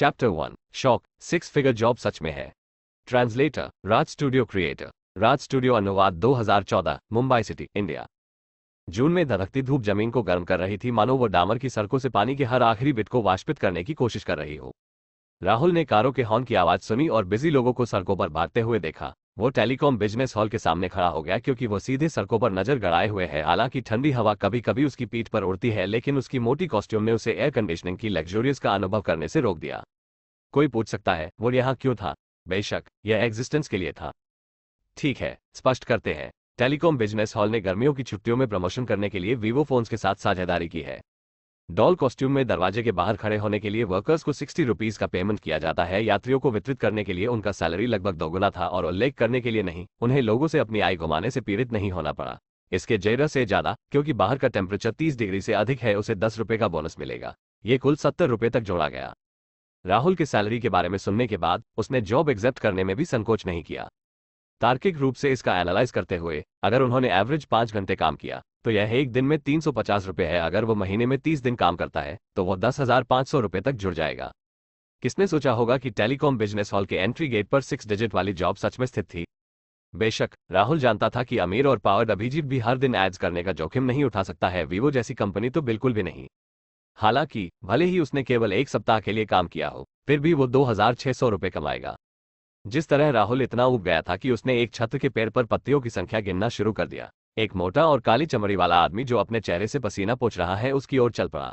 Chapter one shock six figure job सच में है translator Raj studio creator Raj studio अनुवाद 2014 मुंबई सिटी इंडिया जून में धड़कती धूप जमीन को गर्म कर रही थी मानो वो डामर की सड़कों से पानी के हर आखिरी बिट को वाष्पित करने की कोशिश कर रही हो राहुल ने कारों के हॉर्न की आवाज सुनी और बिजी लोगों को सड़कों पर भागते हुए देखा वो टेलीकॉम बिजनेस हॉल के सामने खड़ा हो गया क्योंकि वो सीधे सड़कों पर नजर गड़ाए हुए है हालांकि ठंडी हवा कभी कभी उसकी पीठ पर उड़ती है लेकिन उसकी मोटी कॉस्ट्यूम ने उसे एयर कंडीशनिंग की लग्जोरियस का अनुभव करने से रोक दिया कोई पूछ सकता है वो यहाँ क्यों था बेशक यह एग्जिस्टेंस के लिए था ठीक है स्पष्ट करते हैं टेलीकॉम बिजनेस हॉल ने गर्मियों की छुट्टियों में प्रमोशन करने के लिए वीवो फोन्स के साथ साझेदारी की है डॉल कॉस्ट्यूम में दरवाजे के बाहर खड़े होने के लिए वर्कर्स को सिक्सटी रुपीज का पेमेंट किया जाता है यात्रियों को वितरित करने के लिए उनका सैलरी लगभग दोगुना था और उल्लेख करने के लिए नहीं उन्हें लोगों से अपनी आय घुमाने से पीड़ित नहीं होना पड़ा इसके जेर से ज्यादा क्योंकि बाहर का टेम्परेचर तीस डिग्री से अधिक है उसे दस रुपए का बोनस मिलेगा ये कुल सत्तर रुपए तक जोड़ा गया राहुल की सैलरी के बारे में सुनने के बाद उसने जॉब एग्जेप्ट करने में भी संकोच नहीं किया तार्किक रूप से इसका एनालाइज करते हुए अगर उन्होंने एवरेज पांच घंटे काम किया तो यह एक दिन में तीन सौ पचास है अगर वह महीने में तीस दिन काम करता है तो वह दस हजार सौ तक जुड़ जाएगा किसने सोचा होगा कि टेलीकॉम बिजनेस हॉल के एंट्री गेट पर सिक्स डिजिट वाली जॉब सच में स्थित थी बेशक राहुल जानता था कि अमीर और पावर अभिजीत भी हर दिन एड्स करने का जोखिम नहीं उठा सकता है वीवो जैसी कंपनी तो बिल्कुल भी नहीं हालांकि भले ही उसने केवल एक सप्ताह के लिए काम किया हो फिर भी वो दो हजार छह सौ कमाएगा जिस तरह राहुल इतना उग गया था कि उसने एक छत के पेड़ पर पत्तियों की संख्या गिनना शुरू कर दिया एक मोटा और काली चमड़ी वाला आदमी जो अपने चेहरे से पसीना पोछ रहा है उसकी ओर चल पड़ा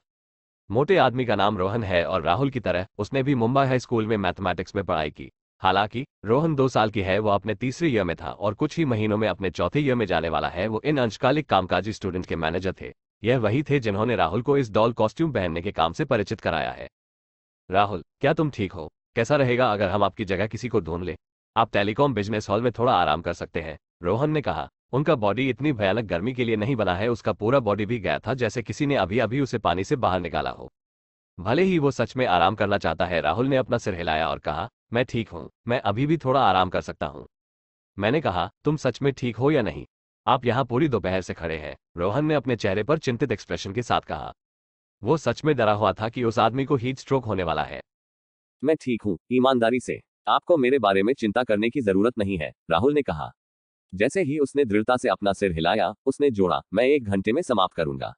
मोटे आदमी का नाम रोहन है और राहुल की तरह उसने भी मुंबई हाई स्कूल में मैथमेटिक्स में पढ़ाई की हालांकि रोहन दो साल की है वो अपने तीसरे ईयर में था और कुछ ही महीनों में अपने चौथे ईयर में जाने वाला है वो इन अंशकालिक कामकाजी स्टूडेंट के मैनेजर थे यह वही थे जिन्होंने राहुल को इस डॉल कॉस्ट्यूम पहनने के काम से परिचित कराया है राहुल क्या तुम ठीक हो कैसा रहेगा अगर हम आपकी जगह किसी को ढूंढ लें आप टेलीकॉम बिजनेस हॉल में थोड़ा आराम कर सकते हैं रोहन ने कहा उनका बॉडी इतनी भयानक गर्मी के लिए नहीं बना है उसका पूरा बॉडी भी गया था जैसे किसी ने अभी अभी उसे पानी से बाहर निकाला हो भले ही वो सच में आराम करना चाहता है राहुल ने अपना सिर हिलाया और कहा मैं ठीक हूँ मैं अभी भी थोड़ा आराम कर सकता हूं मैंने कहा तुम सच में ठीक हो या नहीं आप यहाँ पूरी दोपहर से खड़े हैं रोहन ने अपने चेहरे पर चिंतित एक्सप्रेशन के साथ कहा वो सच में डरा हुआ था कि उस आदमी को हीट स्ट्रोक होने वाला है मैं ठीक हूँ ईमानदारी से आपको मेरे बारे में चिंता करने की जरूरत नहीं है राहुल ने कहा जैसे ही उसने दृढ़ता से अपना सिर हिलाया उसने जोड़ा मैं एक घंटे में समाप्त करूंगा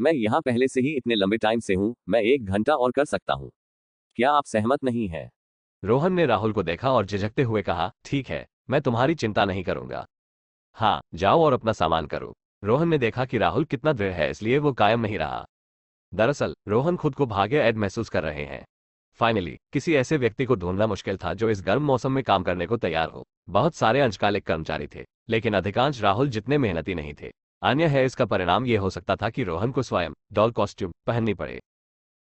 मैं यहाँ पहले से ही इतने लंबे टाइम से हूँ मैं एक घंटा और कर सकता हूँ क्या आप सहमत नहीं हैं रोहन ने राहुल को देखा और झिझकते हुए कहा ठीक है मैं तुम्हारी चिंता नहीं करूंगा हाँ जाओ और अपना सामान करो रोहन ने देखा कि राहुल कितना दृढ़ है इसलिए वो कायम नहीं रहा दरअसल रोहन खुद को भाग्य ऐड महसूस कर रहे हैं फाइनली किसी ऐसे व्यक्ति को ढूंढना मुश्किल था जो इस गर्म मौसम में काम करने को तैयार हो बहुत सारे अंशकालिक कर्मचारी थे लेकिन अधिकांश राहुल जितने मेहनती नहीं थे अन्य है इसका परिणाम यह हो सकता था कि रोहन को स्वयं डॉल कॉस्ट्यूम पहननी पड़े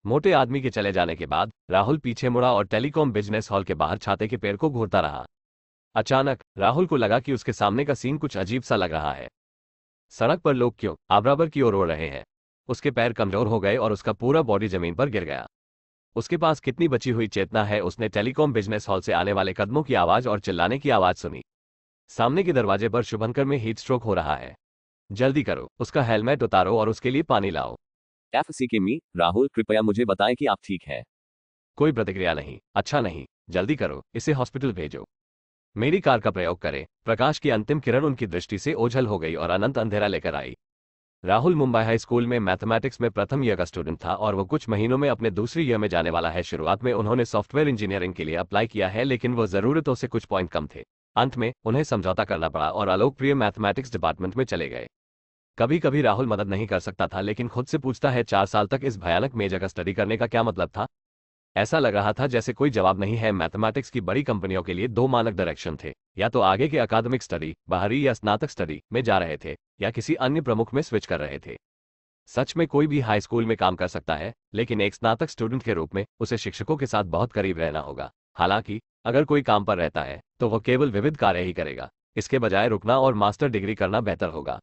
मोटे आदमी के चले जाने के बाद राहुल पीछे मुड़ा और टेलीकॉम बिजनेस हॉल के बाहर छाते के पेड़ को घूरता रहा अचानक राहुल को लगा कि उसके सामने का सीन कुछ अजीब सा लग रहा है सड़क पर लोग क्यों आबराबर की ओर रो रहे हैं उसके पैर कमजोर हो गए और उसका पूरा बॉडी जमीन पर गिर गया उसके पास कितनी बची हुई चेतना है उसने टेलीकॉम बिजनेस हॉल से आने वाले कदमों की आवाज और चिल्लाने की आवाज सुनी सामने के दरवाजे पर शुभंकर में हीट स्ट्रोक हो रहा है जल्दी करो उसका हेलमेट उतारो और उसके लिए पानी लाओ एफ सी के मी राहुल कृपया मुझे बताएं कि आप ठीक हैं कोई प्रतिक्रिया नहीं अच्छा नहीं जल्दी करो इसे हॉस्पिटल भेजो मेरी कार का प्रयोग करें प्रकाश की अंतिम किरण उनकी दृष्टि से ओझल हो गई और अनंत अंधेरा लेकर आई राहुल मुंबई हाई स्कूल में मैथमेटिक्स में प्रथम ईयर का स्टूडेंट था और वो कुछ महीनों में अपने दूसरे ईयर में जाने वाला है शुरुआत में उन्होंने सॉफ्टवेयर इंजीनियरिंग के लिए अप्लाई किया है लेकिन वो जरूरतों से कुछ पॉइंट कम थे अंत में उन्हें समझौता करना पड़ा और अलोकप्रिय मैथमेटिक्स डिपार्टमेंट में चले गए कभी कभी राहुल मदद नहीं कर सकता था लेकिन खुद से पूछता है चार साल तक इस भयानक मेजर का स्टडी करने का क्या मतलब था ऐसा लग रहा था जैसे कोई जवाब नहीं है मैथमेटिक्स की बड़ी कंपनियों के लिए दो मानक डायरेक्शन थे या तो आगे के अकादमिक स्टडी बाहरी या स्नातक स्टडी में जा रहे थे या किसी अन्य प्रमुख में स्विच कर रहे थे सच में कोई भी हाई स्कूल में काम कर सकता है लेकिन एक स्नातक स्टूडेंट के रूप में उसे शिक्षकों के साथ बहुत करीब रहना होगा हालांकि अगर कोई काम पर रहता है तो वह केवल विविध कार्य ही करेगा इसके बजाय रुकना और मास्टर डिग्री करना बेहतर होगा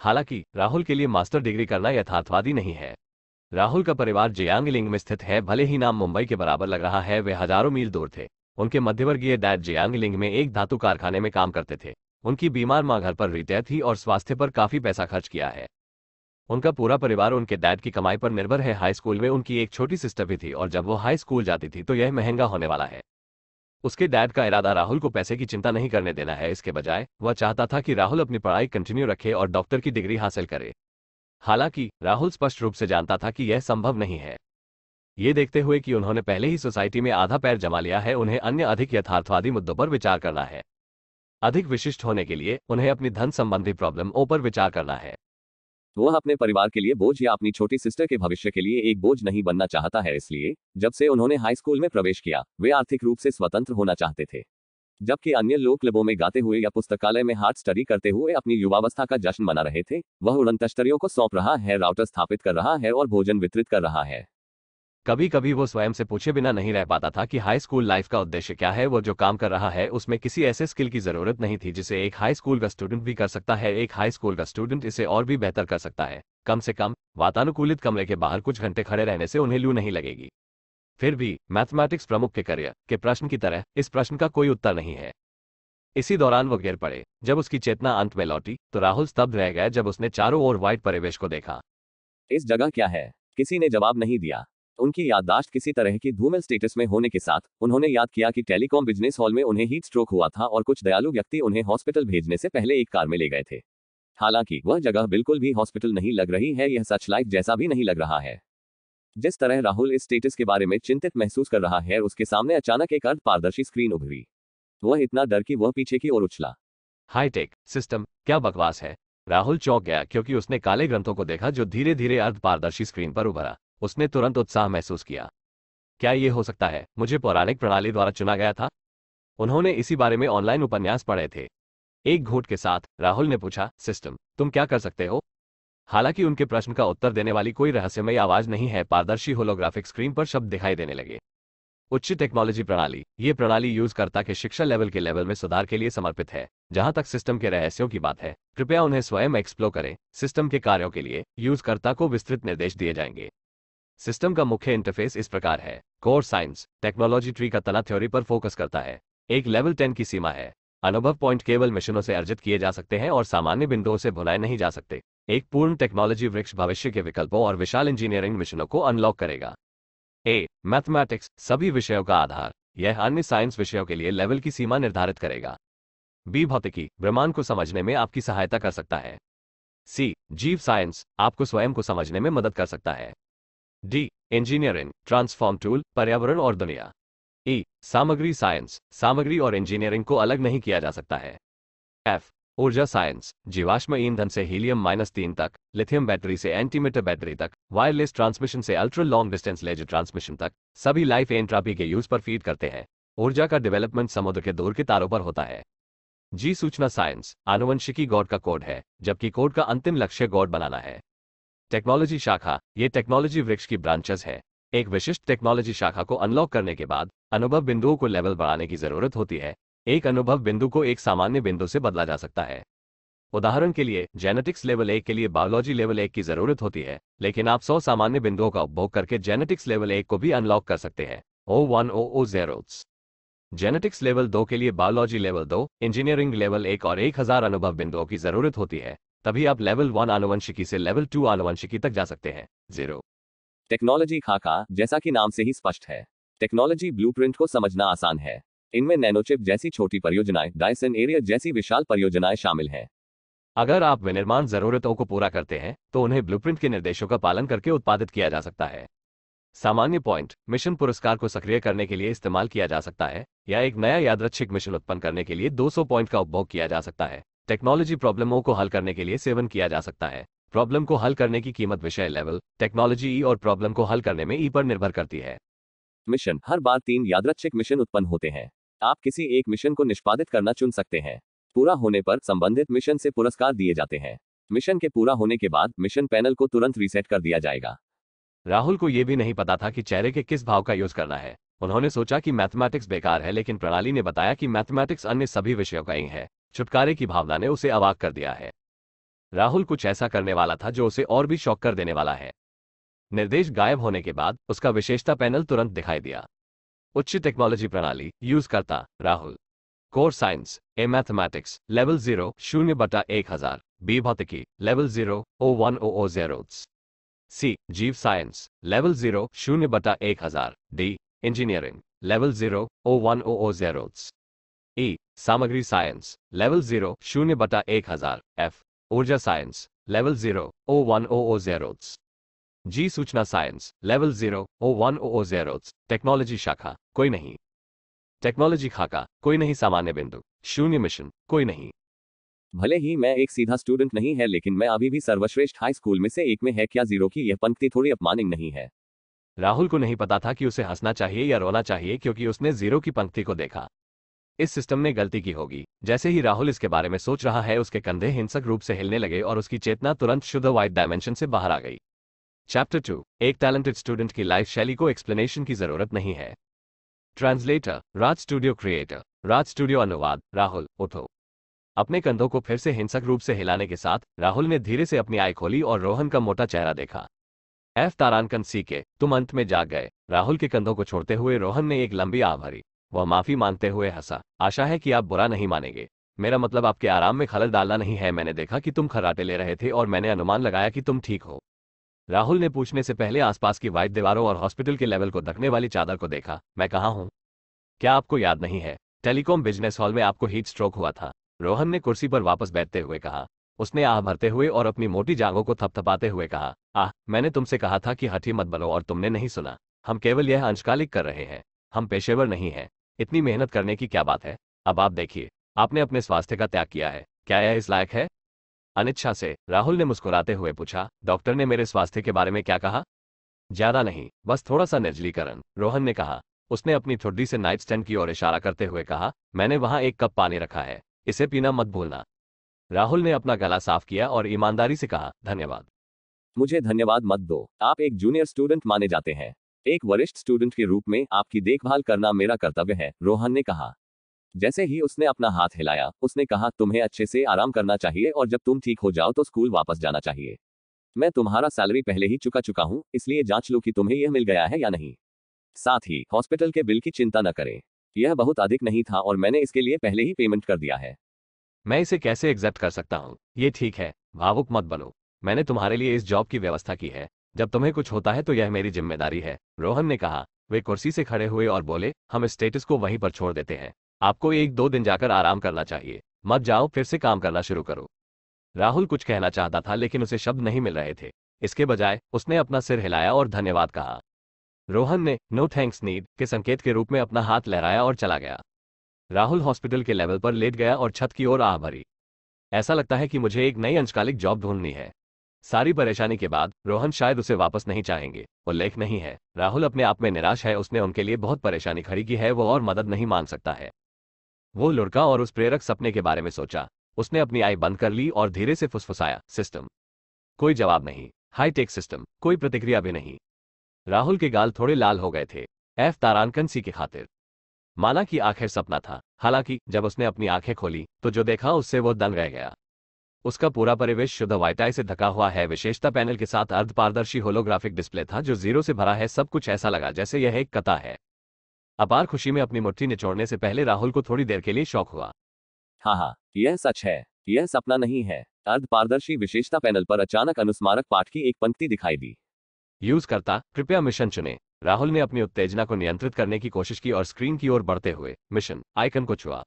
हालांकि राहुल के लिए मास्टर डिग्री करना यथार्थवादी नहीं है राहुल का परिवार जियांगलिंग में स्थित है भले ही नाम मुंबई के बराबर लग रहा है वे हजारों मील दूर थे उनके मध्यवर्गीय डैड जियांगलिंग में एक धातु कारखाने में काम करते थे उनकी बीमार मां घर पर रिटय थी और स्वास्थ्य पर काफी पैसा खर्च किया है उनका पूरा परिवार उनके डैड की कमाई पर निर्भर है हाई स्कूल में उनकी एक छोटी सिस्टर भी थी और जब वो हाई स्कूल जाती थी तो यह महंगा होने वाला है उसके डैड का इरादा राहुल को पैसे की चिंता नहीं करने देना है इसके बजाय वह चाहता था कि राहुल अपनी पढ़ाई कंटिन्यू रखे और डॉक्टर की डिग्री हासिल करे हालांकि राहुल स्पष्ट रूप से जानता था कि यह संभव नहीं है ये देखते हुए कि उन्होंने पहले ही सोसाइटी में आधा पैर जमा लिया है उन्हें अन्य अधिक यथार्थवादी मुद्दों पर विचार करना है अधिक विशिष्ट होने के लिए उन्हें अपनी धन संबंधी प्रॉब्लम पर विचार करना है वह अपने परिवार के लिए बोझ या अपनी छोटी सिस्टर के भविष्य के लिए एक बोझ नहीं बनना चाहता है इसलिए जब से उन्होंने हाई स्कूल में प्रवेश किया वे आर्थिक रूप से स्वतंत्र होना चाहते थे जबकि अन्य लोग क्लबों में गाते हुए या पुस्तकालय में हार्ट स्टडी करते हुए अपनी युवावस्था का जश्न मना रहे थे वह उड़नतश्तरियों को सौंप रहा है राउटर स्थापित कर रहा है और भोजन वितरित कर रहा है कभी कभी वो स्वयं से पूछे बिना नहीं रह पाता था कि हाई स्कूल लाइफ का उद्देश्य क्या है वो जो काम कर रहा है उसमें किसी ऐसे स्किल की जरूरत नहीं थी जिसे एक हाई स्कूल का स्टूडेंट भी कर सकता है एक हाई स्कूल का स्टूडेंट इसे और भी बेहतर कर सकता है कम से कम वातानुकूलित कमरे के बाहर कुछ घंटे खड़े रहने से उन्हें लू नहीं लगेगी फिर भी मैथमेटिक्स प्रमुख के करियर के प्रश्न की तरह इस प्रश्न का कोई उत्तर नहीं है इसी दौरान वो गिर पड़े जब उसकी चेतना अंत में लौटी तो राहुल स्तब्ध रह गए जब उसने चारों ओर व्हाइट परिवेश को देखा इस जगह क्या है किसी ने जवाब नहीं दिया उनकी याददाश्त किसी तरह की धूमिल स्टेटस में होने के साथ उन्होंने याद किया कि टेलीकॉम बिजनेस हॉल में उन्हें हीट स्ट्रोक हुआ था और कुछ दयालु व्यक्ति उन्हें हॉस्पिटल भेजने से पहले एक कार में ले गए थे हालांकि वह जगह बिल्कुल भी हॉस्पिटल नहीं लग रही है यह सच लाइफ जैसा भी नहीं लग रहा है जिस तरह राहुल इस स्टेटस के बारे में चिंतित महसूस कर रहा है उसके सामने अचानक एक अर्ध पारदर्शी स्क्रीन उभरी वह इतना डर कि वह पीछे की ओर उछला हाईटेक सिस्टम क्या बकवास है राहुल चौंक गया क्योंकि उसने काले ग्रंथों को देखा जो धीरे धीरे अर्ध पारदर्शी स्क्रीन पर उभरा उसने तुरंत उत्साह महसूस किया क्या ये हो सकता है मुझे पौराणिक प्रणाली द्वारा चुना गया था उन्होंने इसी बारे में ऑनलाइन उपन्यास पढ़े थे एक घोट के साथ राहुल ने पूछा सिस्टम तुम क्या कर सकते हो हालांकि उनके प्रश्न का उत्तर देने वाली कोई रहस्यमय आवाज नहीं है पारदर्शी होलोग्राफिक स्क्रीन पर शब्द दिखाई देने लगे उच्च टेक्नोलॉजी प्रणाली ये प्रणाली यूजकर्ता के शिक्षा लेवल के लेवल में सुधार के लिए समर्पित है जहां तक सिस्टम के रहस्यों की बात है कृपया उन्हें स्वयं एक्सप्लोर करें सिस्टम के कार्यों के लिए यूजकर्ता को विस्तृत निर्देश दिए जाएंगे सिस्टम का मुख्य इंटरफेस इस प्रकार है कोर साइंस टेक्नोलॉजी ट्री का तना थ्योरी पर फोकस करता है एक लेवल टेन की सीमा है अनुभव पॉइंट केवल मिशनों से अर्जित किए जा सकते हैं और सामान्य बिंदुओं से भुलाए नहीं जा सकते एक पूर्ण टेक्नोलॉजी वृक्ष भविष्य के विकल्पों और विशाल इंजीनियरिंग मिशनों को अनलॉक करेगा ए मैथमेटिक्स सभी विषयों का आधार यह अन्य साइंस विषयों के लिए लेवल की सीमा निर्धारित करेगा बी भौतिकी ब्रह्मांड को समझने में आपकी सहायता कर सकता है सी जीव साइंस आपको स्वयं को समझने में मदद कर सकता है डी इंजीनियरिंग ट्रांसफॉर्म टूल पर्यावरण और दुनिया ई e, सामग्री साइंस सामग्री और इंजीनियरिंग को अलग नहीं किया जा सकता है एफ ऊर्जा साइंस जीवाश्म ईंधन से हीलियम माइनस तीन तक लिथियम बैटरी से एंटीमीटर बैटरी तक वायरलेस ट्रांसमिशन से ultra long distance laser transmission तक सभी लाइफ एंट्रापी के यूज पर फीड करते हैं ऊर्जा का डेवलपमेंट समुद्र के दूर के तारों पर होता है जी सूचना साइंस आनुवंशिकी गॉड का कोड है जबकि कोड का अंतिम लक्ष्य गॉड बनाना है टेक्नोलॉजी शाखा ये टेक्नोलॉजी वृक्ष की ब्रांचेस है एक विशिष्ट टेक्नोलॉजी शाखा को अनलॉक करने के बाद अनुभव बिंदुओं को लेवल बढ़ाने की जरूरत होती है एक अनुभव बिंदु को एक सामान्य बिंदु से बदला जा सकता है उदाहरण के लिए जेनेटिक्स लेवल एक के लिए बायोलॉजी लेवल एक की जरूरत होती है लेकिन आप सौ सामान्य बिंदुओं का उपभोग करके जेनेटिक्स लेवल एक को भी अनलॉक कर सकते हैं O one O O zero genetics level दो के लिए बायोलॉजी लेवल दो इंजीनियरिंग लेवल एक और एक हजार अनुभव बिंदुओं की जरूरत होती है तभी आप लेवल वन आनुवंशिकी से लेवल टू आनुवंशिकी तक जा सकते हैं जीरो टेक्नोलॉजी खाका जैसा कि नाम से ही स्पष्ट है टेक्नोलॉजी ब्लूप्रिंट को समझना आसान है इनमें नैनोचिप जैसी छोटी परियोजनाएं डायसन एरिया जैसी विशाल परियोजनाएं शामिल हैं अगर आप विनिर्माण जरूरतों को पूरा करते हैं तो उन्हें ब्लूप्रिंट के निर्देशों का पालन करके उत्पादित किया जा सकता है सामान्य पॉइंट मिशन पुरस्कार को सक्रिय करने के लिए इस्तेमाल किया जा सकता है या एक नया यादृच्छिक मिशन उत्पन्न करने के लिए 200 पॉइंट का उपभोग किया जा सकता है टेक्नोलॉजी प्रॉब्लमों को हल करने के लिए सेवन किया जा सकता है प्रॉब्लम को हल करने की कीमत विषय लेवल टेक्नोलॉजी ई और प्रॉब्लम को हल करने में ई e पर निर्भर करती है मिशन हर बार तीन यादृच्छिक मिशन उत्पन्न होते हैं आप किसी एक मिशन को निष्पादित करना चुन सकते हैं पूरा होने पर संबंधित मिशन से पुरस्कार दिए जाते हैं मिशन के पूरा होने के बाद मिशन पैनल को तुरंत रीसेट कर दिया जाएगा राहुल को यह भी नहीं पता था कि चेहरे के किस भाव का यूज करना है उन्होंने सोचा कि मैथमेटिक्स बेकार है लेकिन प्रणाली ने बताया कि मैथमेटिक्स अन्य सभी विषयों का ही है छुटकारे की भावना ने उसे अवाक कर दिया है राहुल कुछ ऐसा करने वाला था जो उसे और भी शौक कर देने वाला है निर्देश गायब होने के बाद उसका विशेषता पैनल तुरंत दिखाई दिया उच्च टेक्नोलॉजी प्रणाली यूज करता Rahul core science A mathematics level zero शून्य बटा एक हजार बी भौतिकी level zero O one O O zero C जीव साइंस लेवल जीरो शून्य बटा एक हजार D engineering level zero O one O O zero E सामग्री साइंस लेवल जीरो शून्य बटा एक हजार एफ ऊर्जा science level zero O one O O zero G सूचना science level zero O one O O zero technology शाखा कोई नहीं टेक्नोलॉजी खाका कोई नहीं सामान्य बिंदु शून्य मिशन कोई नहीं भले ही मैं एक सीधा स्टूडेंट नहीं है लेकिन मैं अभी भी सर्वश्रेष्ठ हाई स्कूल में से एक में है क्या जीरो की यह पंक्ति थोड़ी अपमानिंग नहीं है राहुल को नहीं पता था कि उसे हंसना चाहिए या रोना चाहिए क्योंकि उसने जीरो की पंक्ति को देखा इस सिस्टम ने गलती की होगी जैसे ही राहुल इसके बारे में सोच रहा है उसके कंधे हिंसक रूप से हिलने लगे और उसकी चेतना तुरंत शुद्ध व्हाइट डायमेंशन से बाहर आ गई चैप्टर टू एक टैलेंटेड स्टूडेंट की लाइफ शैली को एक्सप्लेनेशन की जरूरत नहीं है translator Raj studio creator Raj studio अनुवाद राहुल उठो अपने कंधों को फिर से हिंसक रूप से हिलाने के साथ राहुल ने धीरे से अपनी आई खोली और रोहन का मोटा चेहरा देखा एफ तारानकन सी के तुम अंत में जाग गए राहुल के कंधों को छोड़ते हुए रोहन ने एक लंबी आह भरी वह माफी मांगते हुए हंसा आशा है कि आप बुरा नहीं मानेंगे मेरा मतलब आपके आराम में खलल डालना नहीं है मैंने देखा कि तुम खराटे ले रहे थे और मैंने अनुमान लगाया कि तुम ठीक हो राहुल ने पूछने से पहले आसपास की वाइट दीवारों और हॉस्पिटल के लेवल को दखने वाली चादर को देखा मैं कहा हूँ क्या आपको याद नहीं है टेलीकॉम बिजनेस हॉल में आपको हीट स्ट्रोक हुआ था रोहन ने कुर्सी पर वापस बैठते हुए कहा उसने आह भरते हुए और अपनी मोटी जांघों को थपथपाते हुए कहा आह मैंने तुमसे कहा था कि हठी मत बनो और तुमने नहीं सुना हम केवल यह अंशकालिक कर रहे हैं हम पेशेवर नहीं हैं इतनी मेहनत करने की क्या बात है अब आप देखिए आपने अपने स्वास्थ्य का त्याग किया है क्या यह इस लायक है अनिच्छा से राहुल ने मुस्कुराते हुए पूछा डॉक्टर ने मेरे स्वास्थ्य के बारे में क्या कहा ज्यादा नहीं बस थोड़ा सा निर्जलीकरण रोहन ने कहा उसने अपनी थुड्डी से नाइट स्टैंड की ओर इशारा करते हुए कहा मैंने वहां एक कप पानी रखा है इसे पीना मत भूलना राहुल ने अपना गला साफ किया और ईमानदारी से कहा धन्यवाद मुझे धन्यवाद मत दो आप एक जूनियर स्टूडेंट माने जाते हैं एक वरिष्ठ स्टूडेंट के रूप में आपकी देखभाल करना मेरा कर्तव्य है रोहन ने कहा जैसे ही उसने अपना हाथ हिलाया उसने कहा तुम्हें अच्छे से आराम करना चाहिए और जब तुम ठीक हो जाओ तो स्कूल वापस जाना चाहिए मैं तुम्हारा सैलरी पहले ही चुका चुका हूँ इसलिए जांच लो कि तुम्हें यह मिल गया है या नहीं साथ ही हॉस्पिटल के बिल की चिंता न करें यह बहुत अधिक नहीं था और मैंने इसके लिए पहले ही पेमेंट कर दिया है मैं इसे कैसे एग्जेप्ट कर सकता हूँ ये ठीक है भावुक मत बनो मैंने तुम्हारे लिए इस जॉब की व्यवस्था की है जब तुम्हें कुछ होता है तो यह मेरी जिम्मेदारी है रोहन ने कहा वे कुर्सी से खड़े हुए और बोले हम स्टेटस को वहीं पर छोड़ देते हैं आपको एक दो दिन जाकर आराम करना चाहिए मत जाओ फिर से काम करना शुरू करो राहुल कुछ कहना चाहता था लेकिन उसे शब्द नहीं मिल रहे थे इसके बजाय उसने अपना सिर हिलाया और धन्यवाद कहा रोहन ने नो थैंक्स नीड के संकेत के रूप में अपना हाथ लहराया और चला गया राहुल हॉस्पिटल के लेवल पर लेट गया और छत की ओर आह भरी ऐसा लगता है कि मुझे एक नई अंशकालिक जॉब ढूंढनी है सारी परेशानी के बाद रोहन शायद उसे वापस नहीं चाहेंगे उल्लेख नहीं है राहुल अपने आप में निराश है उसने उनके लिए बहुत परेशानी खड़ी की है वो और मदद नहीं मांग सकता है वो लुढ़का और उस प्रेरक सपने के बारे में सोचा उसने अपनी आई बंद कर ली और धीरे से फुसफुसाया सिस्टम कोई जवाब नहीं हाईटेक सिस्टम कोई प्रतिक्रिया भी नहीं राहुल के गाल थोड़े लाल हो गए थे एफ तारानकंसी की खातिर माना कि आंखें सपना था हालांकि जब उसने अपनी आंखें खोली तो जो देखा उससे वो दंग रह गया उसका पूरा परिवेश शुद्ध वाइटाई से ढका हुआ है विशेषता पैनल के साथ अर्ध पारदर्शी होलोग्राफिक डिस्प्ले था जो जीरो से भरा है सब कुछ ऐसा लगा जैसे यह एक कथा है अपार खुशी में अपनी मुठ्ठी निचोड़ने से पहले राहुल को थोड़ी देर के लिए शौक हुआ हाँ हाँ यह सच है यह सपना नहीं है अर्ध पारदर्शी विशेषता पैनल पर अचानक अनुस्मारक पाठ की एक पंक्ति दिखाई दी यूज करता कृपया मिशन चुने राहुल ने अपनी उत्तेजना को नियंत्रित करने की कोशिश की और स्क्रीन की ओर बढ़ते हुए मिशन आइकन को छुआ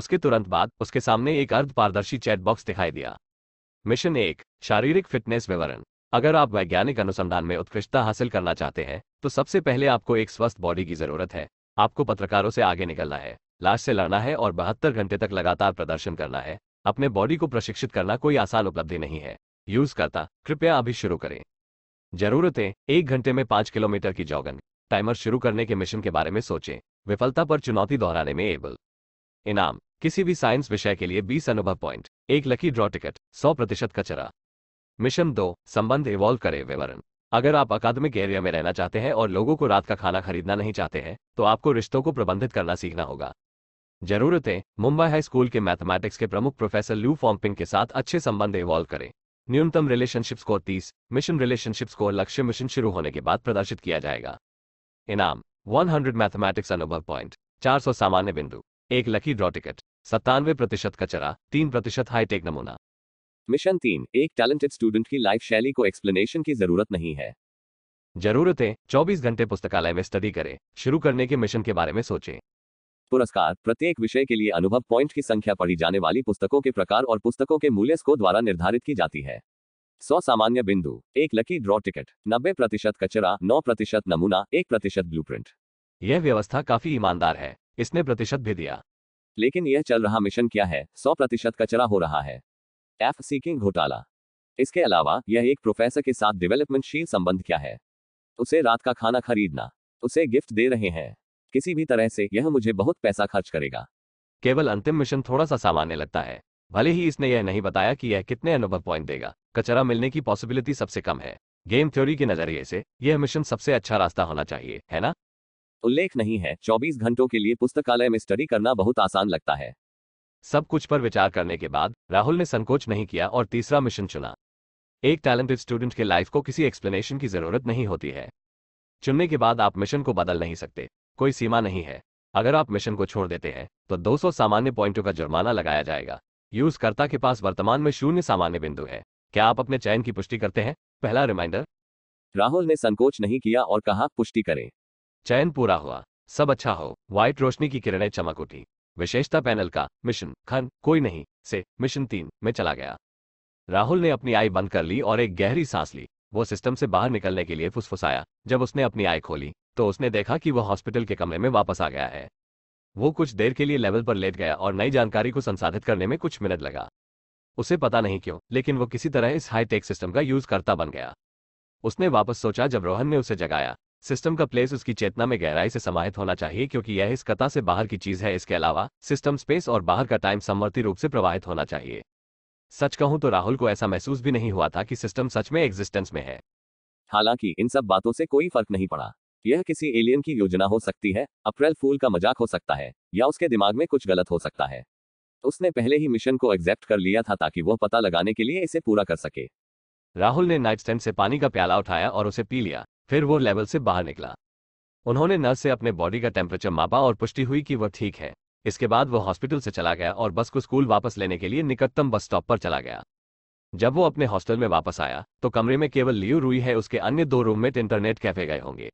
उसके तुरंत बाद उसके सामने एक अर्ध पारदर्शी चैट बॉक्स दिखाई दिया मिशन एक शारीरिक फिटनेस विवरण अगर आप वैज्ञानिक अनुसंधान में उत्कृष्टता हासिल करना चाहते हैं तो सबसे पहले आपको एक स्वस्थ बॉडी की जरूरत है आपको पत्रकारों से आगे निकलना है लाश से लड़ना है और बहत्तर घंटे तक लगातार प्रदर्शन करना है अपने बॉडी को प्रशिक्षित करना कोई आसान उपलब्धि नहीं है यूज करता कृपया अभी शुरू करें जरूरतें एक घंटे में पांच किलोमीटर की जॉगन टाइमर शुरू करने के मिशन के बारे में सोचें विफलता पर चुनौती दोहराने में एबल इनाम किसी भी साइंस विषय के लिए 20 अनुभव पॉइंट एक लकी ड्रॉ टिकट 100 प्रतिशत कचरा मिशन दो संबंध इवॉल्व करें विवरण अगर आप अकादमिक एरिया में रहना चाहते हैं और लोगों को रात का खाना खरीदना नहीं चाहते हैं तो आपको रिश्तों को प्रबंधित करना सीखना होगा जरूरतें मुंबई हाई स्कूल के मैथमेटिक्स के प्रमुख प्रोफेसर लू फॉम्पिंग के साथ अच्छे संबंध इवॉल्व करें न्यूनतम रिलेशनशिप स्कोर तीस मिशन रिलेशनशिप स्कोर लक्ष्य मिशन शुरू होने के बाद प्रदर्शित किया जाएगा इनाम 100 मैथमेटिक्स अनुभव पॉइंट 400 सामान्य बिंदु एक लकी ड्रॉ टिकट सत्तानवे प्रतिशत कचरा तीन प्रतिशत हाईटेक नमूना मिशन तीन एक टैलेंटेड स्टूडेंट की लाइफ शैली को एक्सप्लेनेशन की जरूरत नहीं है जरूरतें चौबीस घंटे पुस्तकालय में स्टडी करें शुरू करने के मिशन के बारे में सोचें पुरस्कार प्रत्येक विषय के लिए अनुभव पॉइंट की संख्या पढ़ी जाने वाली पुस्तकों के प्रकार और पुस्तकों के मूल्य स्कोर द्वारा निर्धारित की जाती है सौ सामान्य बिंदु एक लकी ड्रॉ टिकट नब्बे प्रतिशत कचरा नौ प्रतिशत नमूना एक प्रतिशत ब्लू यह व्यवस्था काफी ईमानदार है इसने प्रतिशत भी दिया लेकिन यह चल रहा मिशन क्या है सौ प्रतिशत कचरा हो रहा है एफ सीकिंग घोटाला इसके अलावा यह एक प्रोफेसर के साथ डिवेलपमेंटशील संबंध क्या है उसे रात का खाना खरीदना उसे गिफ्ट दे रहे हैं किसी भी तरह से यह मुझे बहुत पैसा खर्च करेगा केवल अंतिम मिशन थोड़ा सा सामान्य लगता है भले ही इसने यह नहीं बताया कि यह कितने अनुभव पॉइंट देगा कचरा मिलने की पॉसिबिलिटी सबसे कम है गेम थ्योरी के नजरिए से यह मिशन सबसे अच्छा रास्ता होना चाहिए है ना उल्लेख नहीं है 24 घंटों के लिए पुस्तकालय में स्टडी करना बहुत आसान लगता है सब कुछ पर विचार करने के बाद राहुल ने संकोच नहीं किया और तीसरा मिशन चुना एक टैलेंटेड स्टूडेंट के लाइफ को किसी एक्सप्लेनेशन की जरूरत नहीं होती है चुनने के बाद आप मिशन को बदल नहीं सकते कोई सीमा नहीं है अगर आप मिशन को छोड़ देते हैं तो 200 सामान्य पॉइंटों का जुर्माना लगाया जाएगा यूजकर्ता के पास वर्तमान में शून्य सामान्य बिंदु है क्या आप अपने चयन की पुष्टि करते हैं पहला रिमाइंडर राहुल ने संकोच नहीं किया और कहा पुष्टि करें चयन पूरा हुआ सब अच्छा हो व्हाइट रोशनी की किरणें चमक उठी विशेषता पैनल का मिशन खन कोई नहीं से मिशन तीन में चला गया राहुल ने अपनी आई बंद कर ली और एक गहरी सांस ली वो सिस्टम से बाहर निकलने के लिए फुसफुसाया जब उसने अपनी आई खोली तो उसने देखा कि वह हॉस्पिटल के कमरे में वापस आ गया है वो कुछ देर के लिए लेवल पर लेट गया और नई जानकारी को संसाधित करने में कुछ मिनट लगा उसे पता नहीं क्यों लेकिन वो किसी तरह इस हाईटेक सिस्टम का यूज करता बन गया उसने वापस सोचा जब रोहन ने उसे जगाया सिस्टम का प्लेस उसकी चेतना में गहराई से समाहित होना चाहिए क्योंकि यह इस कथा से बाहर की चीज है इसके अलावा सिस्टम स्पेस और बाहर का टाइम समवर्ती रूप से प्रवाहित होना चाहिए सच कहूं तो राहुल को ऐसा महसूस भी नहीं हुआ था कि सिस्टम सच में एग्जिस्टेंस में है हालांकि इन सब बातों से कोई फर्क नहीं पड़ा यह किसी एलियन की योजना हो सकती है अप्रैल फूल का मजाक हो सकता है या उसके दिमाग में कुछ गलत हो सकता है उसने पहले ही मिशन को एक्सेप्ट कर लिया था ताकि वह पता लगाने के लिए इसे पूरा कर सके राहुल ने नाइट स्टैंड से पानी का प्याला उठाया और उसे पी लिया फिर वो लेवल से बाहर निकला उन्होंने नर्स से अपने बॉडी का टेम्परेचर मापा और पुष्टि हुई कि वह ठीक है इसके बाद वह हॉस्पिटल से चला गया और बस को स्कूल वापस लेने के लिए निकटतम बस स्टॉप पर चला गया जब वो अपने हॉस्टल में वापस आया तो कमरे में केवल लियो रूई है उसके अन्य दो रूममेट इंटरनेट कैफे गए होंगे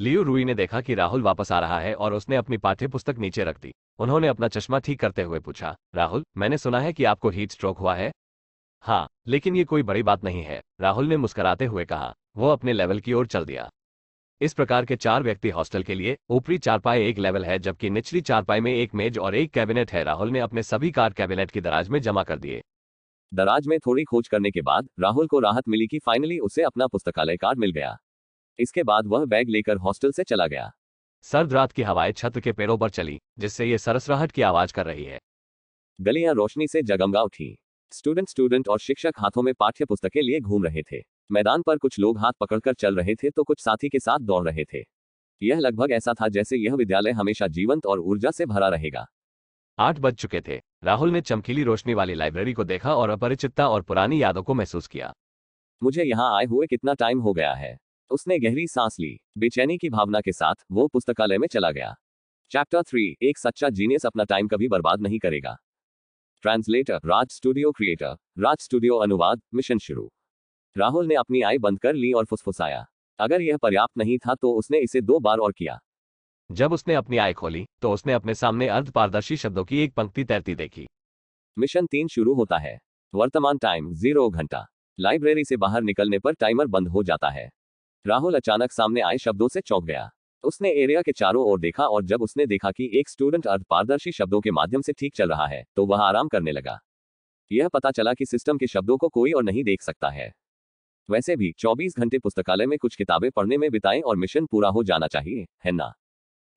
लियो रूई ने देखा कि राहुल वापस आ रहा है और उसने अपनी पाठ्य पुस्तक नीचे रख दी उन्होंने अपना चश्मा ठीक करते हुए पूछा राहुल मैंने सुना है कि आपको हीट स्ट्रोक हुआ है हाँ लेकिन ये कोई बड़ी बात नहीं है राहुल ने मुस्कराते हुए कहा वो अपने लेवल की ओर चल दिया इस प्रकार के चार व्यक्ति हॉस्टल के लिए ऊपरी चारपाई एक लेवल है जबकि निचली चारपाई में एक मेज और एक कैबिनेट है राहुल ने अपने सभी कार कैबिनेट की दराज में जमा कर दिए दराज में थोड़ी खोज करने के बाद राहुल को राहत मिली कि फाइनली उसे अपना पुस्तकालय कार्ड मिल गया इसके बाद वह बैग लेकर हॉस्टल से चला गया सर्द रात की हवाएं छत के पेड़ों पर चली जिससे ये सरसराहट की आवाज कर रही है गलियां रोशनी से जगमगा उठी स्टूडेंट स्टूडेंट और शिक्षक हाथों में पाठ्य पुस्तकें लिए घूम रहे थे मैदान पर कुछ लोग हाथ पकड़कर चल रहे थे तो कुछ साथी के साथ दौड़ रहे थे यह लगभग ऐसा था जैसे यह विद्यालय हमेशा जीवंत और ऊर्जा से भरा रहेगा आठ बज चुके थे राहुल ने चमकीली रोशनी वाली लाइब्रेरी को देखा और अपरिचितता और पुरानी यादों को महसूस किया मुझे यहाँ आए हुए कितना टाइम हो गया है उसने गहरी सांस ली बेचैनी की भावना के साथ वो पुस्तकालय में चला गया चैप्टर थ्री एक सच्चा जीनियस अपना टाइम कभी बर्बाद नहीं करेगा translator Raj studio creator Raj studio अनुवाद मिशन शुरू राहुल ने अपनी आय बंद कर ली और फुसफुसाया अगर यह पर्याप्त नहीं था तो उसने इसे दो बार और किया जब उसने अपनी आय खोली तो उसने अपने सामने अर्ध पारदर्शी शब्दों की एक पंक्ति तैरती देखी मिशन तीन शुरू होता है वर्तमान टाइम जीरो घंटा लाइब्रेरी से बाहर निकलने पर टाइमर बंद हो जाता है राहुल अचानक सामने आए शब्दों से चौंक गया उसने एरिया के चारों ओर देखा और जब उसने देखा कि एक स्टूडेंट अर्ध पारदर्शी शब्दों के माध्यम से ठीक चल रहा है तो वह आराम करने लगा यह पता चला कि सिस्टम के शब्दों को कोई और नहीं देख सकता है वैसे भी 24 घंटे पुस्तकालय में कुछ किताबें पढ़ने में बिताएं और मिशन पूरा हो जाना चाहिए है ना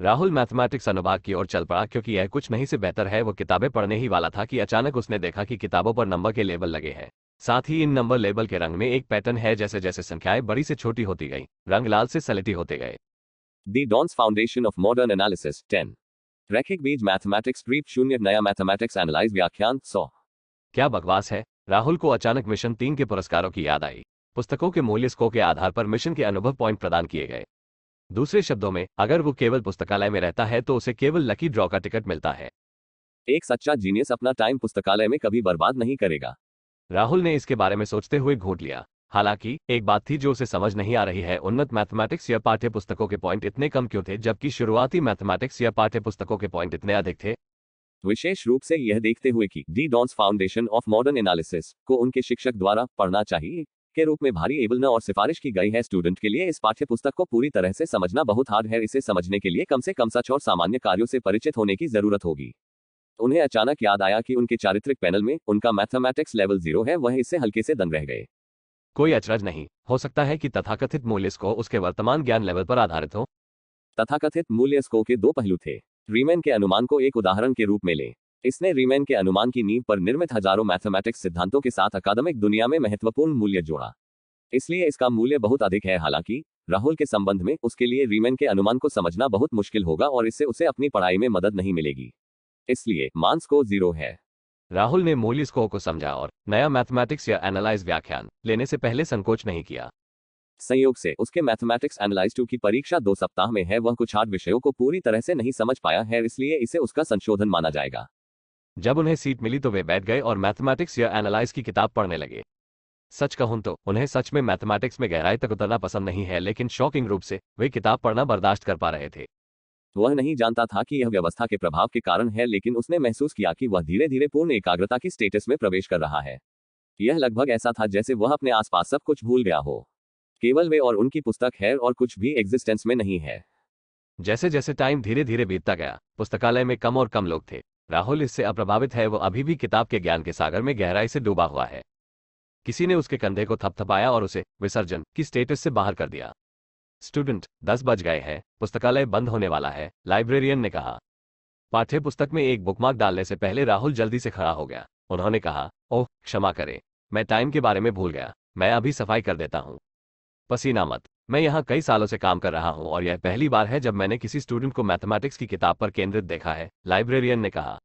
राहुल मैथमेटिक्स अनुभाग की ओर चल पड़ा क्योंकि यह कुछ नहीं से बेहतर है वो किताबें पढ़ने ही वाला था कि अचानक उसने देखा कि किताबों पर नंबर के लेबल लगे हैं साथ ही इन नंबर लेबल के रंग में एक पैटर्न है जैसे जैसे संख्याएं बड़ी से छोटी होती गई रंग लाल से सलेटी होते गए Dieudonné foundation of modern analysis ten रैखिक बीज मैथमेटिक्स ट्रीप शून्य नया मैथमेटिक्स एनालाइज व्याख्यान सौ क्या बकवास है राहुल को अचानक मिशन तीन के पुरस्कारों की याद आई पुस्तकों के मूल्य स्कोर के आधार पर मिशन के अनुभव पॉइंट प्रदान किए गए दूसरे शब्दों में अगर वो केवल पुस्तकालय में रहता है तो उसे केवल लकी ड्रॉ का टिकट मिलता है एक सच्चा जीनियस अपना टाइम पुस्तकालय में कभी बर्बाद नहीं करेगा राहुल ने इसके बारे में सोचते हुए घोट लिया हालांकि एक बात थी जो उसे समझ नहीं आ रही है उन्नत मैथमेटिक्स या पाठ्य पुस्तकों के पॉइंट इतने कम क्यों थे जबकि शुरुआती मैथमेटिक्स या पाठ्य पुस्तकों के पॉइंट इतने अधिक थे विशेष रूप से यह देखते हुए कि Dieudonné foundation of modern analysis को उनके शिक्षक द्वारा पढ़ना चाहिए के रूप में भारी एबल और सिफारिश की गई है स्टूडेंट के लिए इस पाठ्य पुस्तक को पूरी तरह से समझना बहुत हार्ड है इसे समझने के लिए कम से कम सच और सामान्य कार्यों से परिचित होने की जरूरत होगी उन्हें अचानक याद आया कि उनके चारित्रिक पैनल में उनका मैथमेटिक्स लेवल जीरो है वह इससे हल्के से दन रह गए कोई अचरज नहीं हो सकता है कि तथाकथित मूल्य स्को उसके वर्तमान ज्ञान लेवल पर आधारित हो तथाकथित मूल्य स्को के दो पहलू थे रीमैन के अनुमान को एक उदाहरण के रूप में लें इसने रीमेन के अनुमान की नींव पर निर्मित हजारों मैथमेटिक्स सिद्धांतों के साथ अकादमिक दुनिया में महत्वपूर्ण मूल्य जोड़ा इसलिए इसका मूल्य बहुत अधिक है हालांकि राहुल के संबंध में उसके लिए रीमेन के अनुमान को समझना बहुत मुश्किल होगा और इससे उसे अपनी पढ़ाई में मदद नहीं मिलेगी इसलिए मांस को जीरो है राहुल ने मूल्य स्कोर को समझा और नया मैथमेटिक्स या एनालाइज व्याख्यान लेने से पहले संकोच नहीं किया संयोग से उसके मैथमेटिक्स एनालाइज टू की परीक्षा दो सप्ताह में है वह कुछ आठ विषयों को पूरी तरह से नहीं समझ पाया है इसलिए इसे उसका संशोधन माना जाएगा जब उन्हें सीट मिली तो वे बैठ गए और मैथमेटिक्स या एनालाइज की किताब पढ़ने लगे सच कहूं तो उन्हें सच में मैथमेटिक्स में गहराई तक उतरना पसंद नहीं है लेकिन शॉकिंग रूप से वे किताब पढ़ना बर्दाश्त कर पा रहे थे वह नहीं जानता था कि यह व्यवस्था के प्रभाव के कारण है लेकिन उसने महसूस किया कि वह धीरे धीरे पूर्ण एकाग्रता की स्टेटस में प्रवेश कर रहा है यह लगभग ऐसा था जैसे वह अपने आसपास सब कुछ भूल गया हो केवल वे और उनकी पुस्तक है और कुछ भी एग्जिस्टेंस में नहीं है जैसे जैसे टाइम धीरे धीरे बीतता गया पुस्तकालय में कम और कम लोग थे राहुल इससे अप्रभावित है वो अभी भी किताब के ज्ञान के सागर में गहराई से डूबा हुआ है किसी ने उसके कंधे को थपथपाया और उसे विसर्जन की स्टेटस से बाहर कर दिया स्टूडेंट दस बज गए हैं पुस्तकालय बंद होने वाला है लाइब्रेरियन ने कहा पाठ्य पुस्तक में एक बुकमार्क डालने से पहले राहुल जल्दी से खड़ा हो गया उन्होंने कहा ओह क्षमा करें मैं टाइम के बारे में भूल गया मैं अभी सफाई कर देता हूं पसीना मत मैं यहाँ कई सालों से काम कर रहा हूँ और यह पहली बार है जब मैंने किसी स्टूडेंट को मैथमेटिक्स की किताब पर केंद्रित देखा है लाइब्रेरियन ने कहा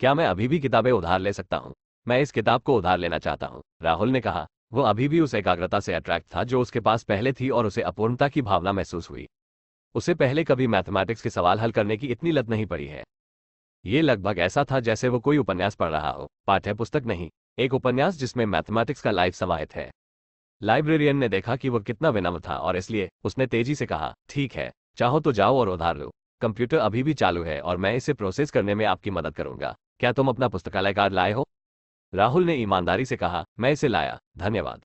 क्या मैं अभी भी किताबें उधार ले सकता हूँ मैं इस किताब को उधार लेना चाहता हूँ राहुल ने कहा वो अभी भी उस एकाग्रता से अट्रैक्ट था जो उसके पास पहले थी और उसे अपूर्णता की भावना महसूस हुई उसे पहले कभी मैथमेटिक्स के सवाल हल करने की इतनी लत नहीं पड़ी है ये लगभग ऐसा था जैसे वो कोई उपन्यास पढ़ रहा हो पाठ्य पुस्तक नहीं एक उपन्यास जिसमें मैथमेटिक्स का लाइफ समाहित है लाइब्रेरियन ने देखा कि वह कितना विनम्र था और इसलिए उसने तेजी से कहा ठीक है चाहो तो जाओ और उधार लो कंप्यूटर अभी भी चालू है और मैं इसे प्रोसेस करने में आपकी मदद करूंगा क्या तुम अपना पुस्तकालय कार्ड लाए हो राहुल ने ईमानदारी से कहा मैं इसे लाया धन्यवाद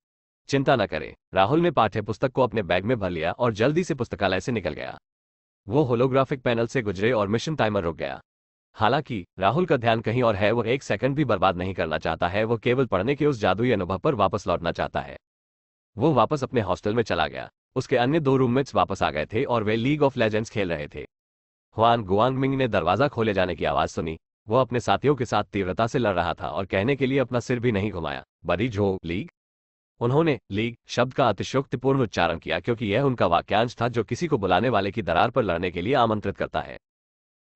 चिंता न करें राहुल ने पाठ्य पुस्तक को अपने बैग में भर लिया और जल्दी से पुस्तकालय से निकल गया वो होलोग्राफिक पैनल से गुजरे और मिशन टाइमर रुक गया हालांकि राहुल का ध्यान कहीं और है वो एक सेकंड भी बर्बाद नहीं करना चाहता है वो केवल पढ़ने के उस जादुई अनुभव पर वापस लौटना चाहता है वो वापस अपने हॉस्टल में चला गया उसके अन्य दो रूममेट्स वापस आ गए थे और वे लीग ऑफ लेजेंड्स खेल रहे थे हुआन गुआंग मिंग ने दरवाजा खोले जाने की आवाज सुनी वो अपने साथियों के साथ तीव्रता से लड़ रहा था और कहने के लिए अपना सिर भी नहीं घुमाया बड़ी झो लीग उन्होंने लीग शब्द का अतिशोक्तिपूर्ण उच्चारण किया क्योंकि यह उनका वाक्यांश था जो किसी को बुलाने वाले की दरार पर लड़ने के लिए आमंत्रित करता है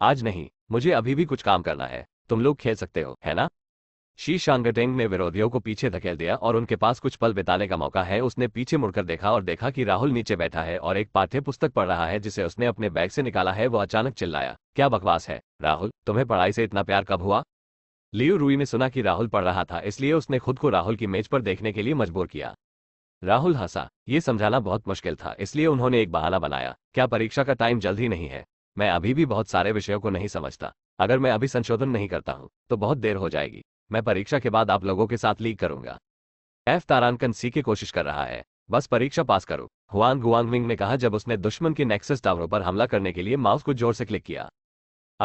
आज नहीं मुझे अभी भी कुछ काम करना है तुम लोग खेल सकते हो है ना शी शांगटेंग ने विरोधियों को पीछे धकेल दिया और उनके पास कुछ पल बिताने का मौका है उसने पीछे मुड़कर देखा और देखा कि राहुल नीचे बैठा है और एक पाठ्य पुस्तक पढ़ रहा है जिसे उसने अपने बैग से निकाला है वो अचानक चिल्लाया क्या बकवास है राहुल तुम्हें पढ़ाई से इतना प्यार कब हुआ लियू रूई ने सुना कि राहुल पढ़ रहा था इसलिए उसने खुद को राहुल की मेज पर देखने के लिए मजबूर किया राहुल हंसा ये समझाना बहुत मुश्किल था इसलिए उन्होंने एक बहाना बनाया क्या परीक्षा का टाइम जल्द ही नहीं है मैं अभी भी बहुत सारे विषयों को नहीं समझता अगर मैं अभी संशोधन नहीं करता हूँ तो बहुत देर हो जाएगी मैं परीक्षा के बाद आप लोगों के साथ लीक करूंगा एफ तारानकन सी की कोशिश कर रहा है बस परीक्षा पास करो हुआन गुआंगविंग ने कहा जब उसने दुश्मन के नेक्सस टावरों पर हमला करने के लिए माउस को जोर से क्लिक किया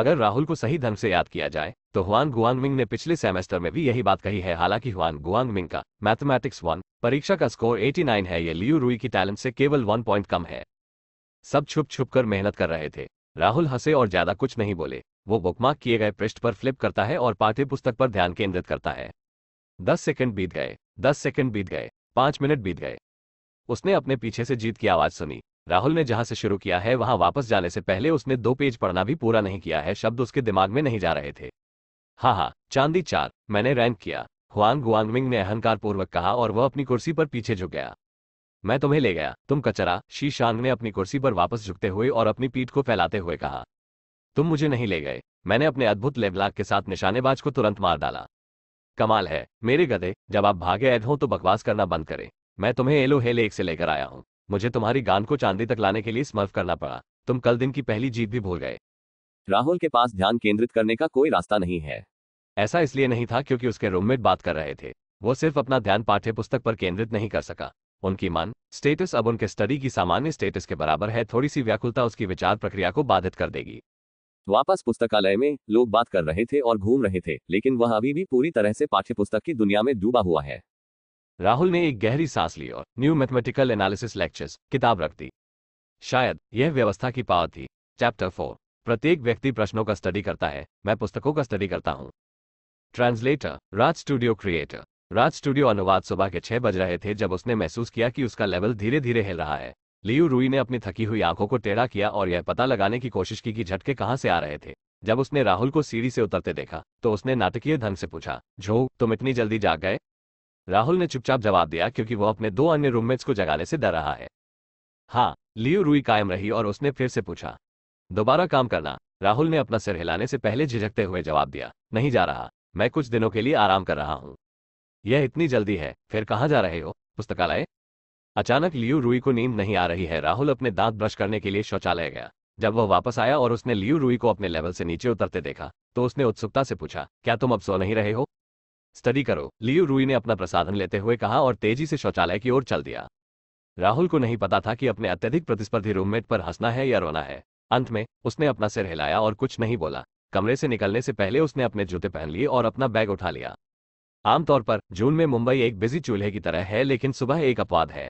अगर राहुल को सही ढंग से याद किया जाए तो हुआन गुआंगविंग ने पिछले सेमेस्टर में भी यही बात कही है हालांकि हुआन गुआंगविंग का मैथमेटिक्स वन परीक्षा का स्कोर 89 है यह लियू रुई की टैलेंट से केवल वन पॉइंट कम है सब छुप छुप कर मेहनत कर रहे थे राहुल हंसे और ज्यादा कुछ नहीं बोले वो बुकमार्क किए गए पृष्ठ पर फ्लिप करता है और पाठ्य पुस्तक पर ध्यान केंद्रित करता है दस सेकंड बीत गए दस सेकंड बीत गए पांच मिनट बीत गए उसने अपने पीछे से जीत की आवाज सुनी राहुल ने जहां से शुरू किया है वहां वापस जाने से पहले उसने दो पेज पढ़ना भी पूरा नहीं किया है शब्द उसके दिमाग में नहीं जा रहे थे हाँ हाँ चांदी चार मैंने रैंक किया हुआंग गुआंगमिंग ने अहंकारपूर्वक कहा और वह अपनी कुर्सी पर पीछे झुक गया मैं तुम्हें ले गया तुम कचरा शी शांग ने अपनी कुर्सी पर वापस झुकते हुए और अपनी पीठ को फैलाते हुए कहा तुम मुझे नहीं ले गए मैंने अपने अद्भुत लेवलाक के साथ निशानेबाज को तुरंत मार डाला कमाल है मेरे गधे जब आप भागे ऐद हो तो बकवास करना बंद करें मैं तुम्हें एलो हेल एक से लेकर आया हूँ मुझे तुम्हारी गान को चांदी तक लाने के लिए स्मर्फ करना पड़ा तुम कल दिन की पहली जीत भी भूल गए राहुल के पास ध्यान केंद्रित करने का कोई रास्ता नहीं है ऐसा इसलिए नहीं था क्योंकि उसके रूममेट बात कर रहे थे वो सिर्फ अपना ध्यान पाठ्य पुस्तक पर केंद्रित नहीं कर सका उनकी मन स्टेटस अब उनके स्टडी की सामान्य स्टेटस के बराबर है थोड़ी सी व्याकुलता उसकी विचार प्रक्रिया को बाधित कर देगी वापस पुस्तकालय में लोग बात कर रहे थे और घूम रहे थे लेकिन वह अभी भी पूरी तरह से पाठ्य पुस्तक की दुनिया में डूबा हुआ है राहुल ने एक गहरी सांस ली और न्यू मैथमेटिकल एनालिसिस लेक्चर्स किताब रख दी शायद यह व्यवस्था की पावर थी चैप्टर फोर प्रत्येक व्यक्ति प्रश्नों का स्टडी करता है मैं पुस्तकों का स्टडी करता हूँ translator Raj studio creator Raj studio अनुवाद सुबह के छह बज रहे थे जब उसने महसूस किया कि उसका लेवल धीरे धीरे हिल रहा है लियू रूई ने अपनी थकी हुई आंखों को टेढ़ा किया और यह पता लगाने की कोशिश की कि झटके कहां से आ रहे थे जब उसने राहुल को सीढ़ी से उतरते देखा तो उसने नाटकीय ढंग से पूछा झो तुम इतनी जल्दी जाग गए राहुल ने चुपचाप जवाब दिया क्योंकि वह अपने दो अन्य रूममेट्स को जगाने से डर रहा है हाँ लियू रूई कायम रही और उसने फिर से पूछा दोबारा काम करना राहुल ने अपना सिर हिलाने से पहले झिझकते हुए जवाब दिया नहीं जा रहा मैं कुछ दिनों के लिए आराम कर रहा हूँ यह इतनी जल्दी है फिर कहाँ जा रहे हो पुस्तकालय अचानक लियू रूई को नींद नहीं आ रही है राहुल अपने दांत ब्रश करने के लिए शौचालय गया जब वह वापस आया और उसने लियू रूई को अपने लेवल से नीचे उतरते देखा तो उसने उत्सुकता से पूछा क्या तुम अब सो नहीं रहे हो स्टडी करो लियू रूई ने अपना प्रसाधन लेते हुए कहा और तेजी से शौचालय की ओर चल दिया राहुल को नहीं पता था कि अपने अत्यधिक प्रतिस्पर्धी रूममेट पर हंसना है या रोना है अंत में उसने अपना सिर हिलाया और कुछ नहीं बोला कमरे से निकलने से पहले उसने अपने जूते पहन लिए और अपना बैग उठा लिया आमतौर पर जून में मुंबई एक बिजी चूल्हे की तरह है लेकिन सुबह एक अपवाद है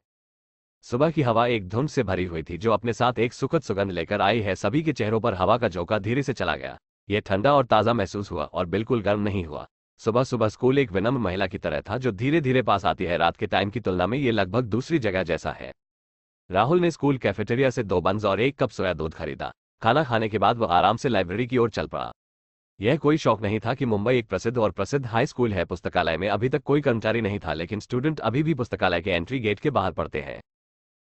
सुबह की हवा एक धुंध से भरी हुई थी जो अपने साथ एक सुखद सुगंध लेकर आई है सभी के चेहरों पर हवा का झोंका धीरे से चला गया यह ठंडा और ताज़ा महसूस हुआ और बिल्कुल गर्म नहीं हुआ सुबह सुबह स्कूल एक विनम्र महिला की तरह था जो धीरे धीरे पास आती है रात के टाइम की तुलना में ये लगभग दूसरी जगह जैसा है राहुल ने स्कूल कैफेटेरिया से दो बंस और एक कप सोया दूध खरीदा खाना खाने के बाद वह आराम से लाइब्रेरी की ओर चल पड़ा यह कोई शौक नहीं था कि मुंबई एक प्रसिद्ध और प्रसिद्ध हाई स्कूल है पुस्तकालय में अभी तक कोई कर्मचारी नहीं था लेकिन स्टूडेंट अभी भी पुस्तकालय के एंट्री गेट के बाहर पढ़ते हैं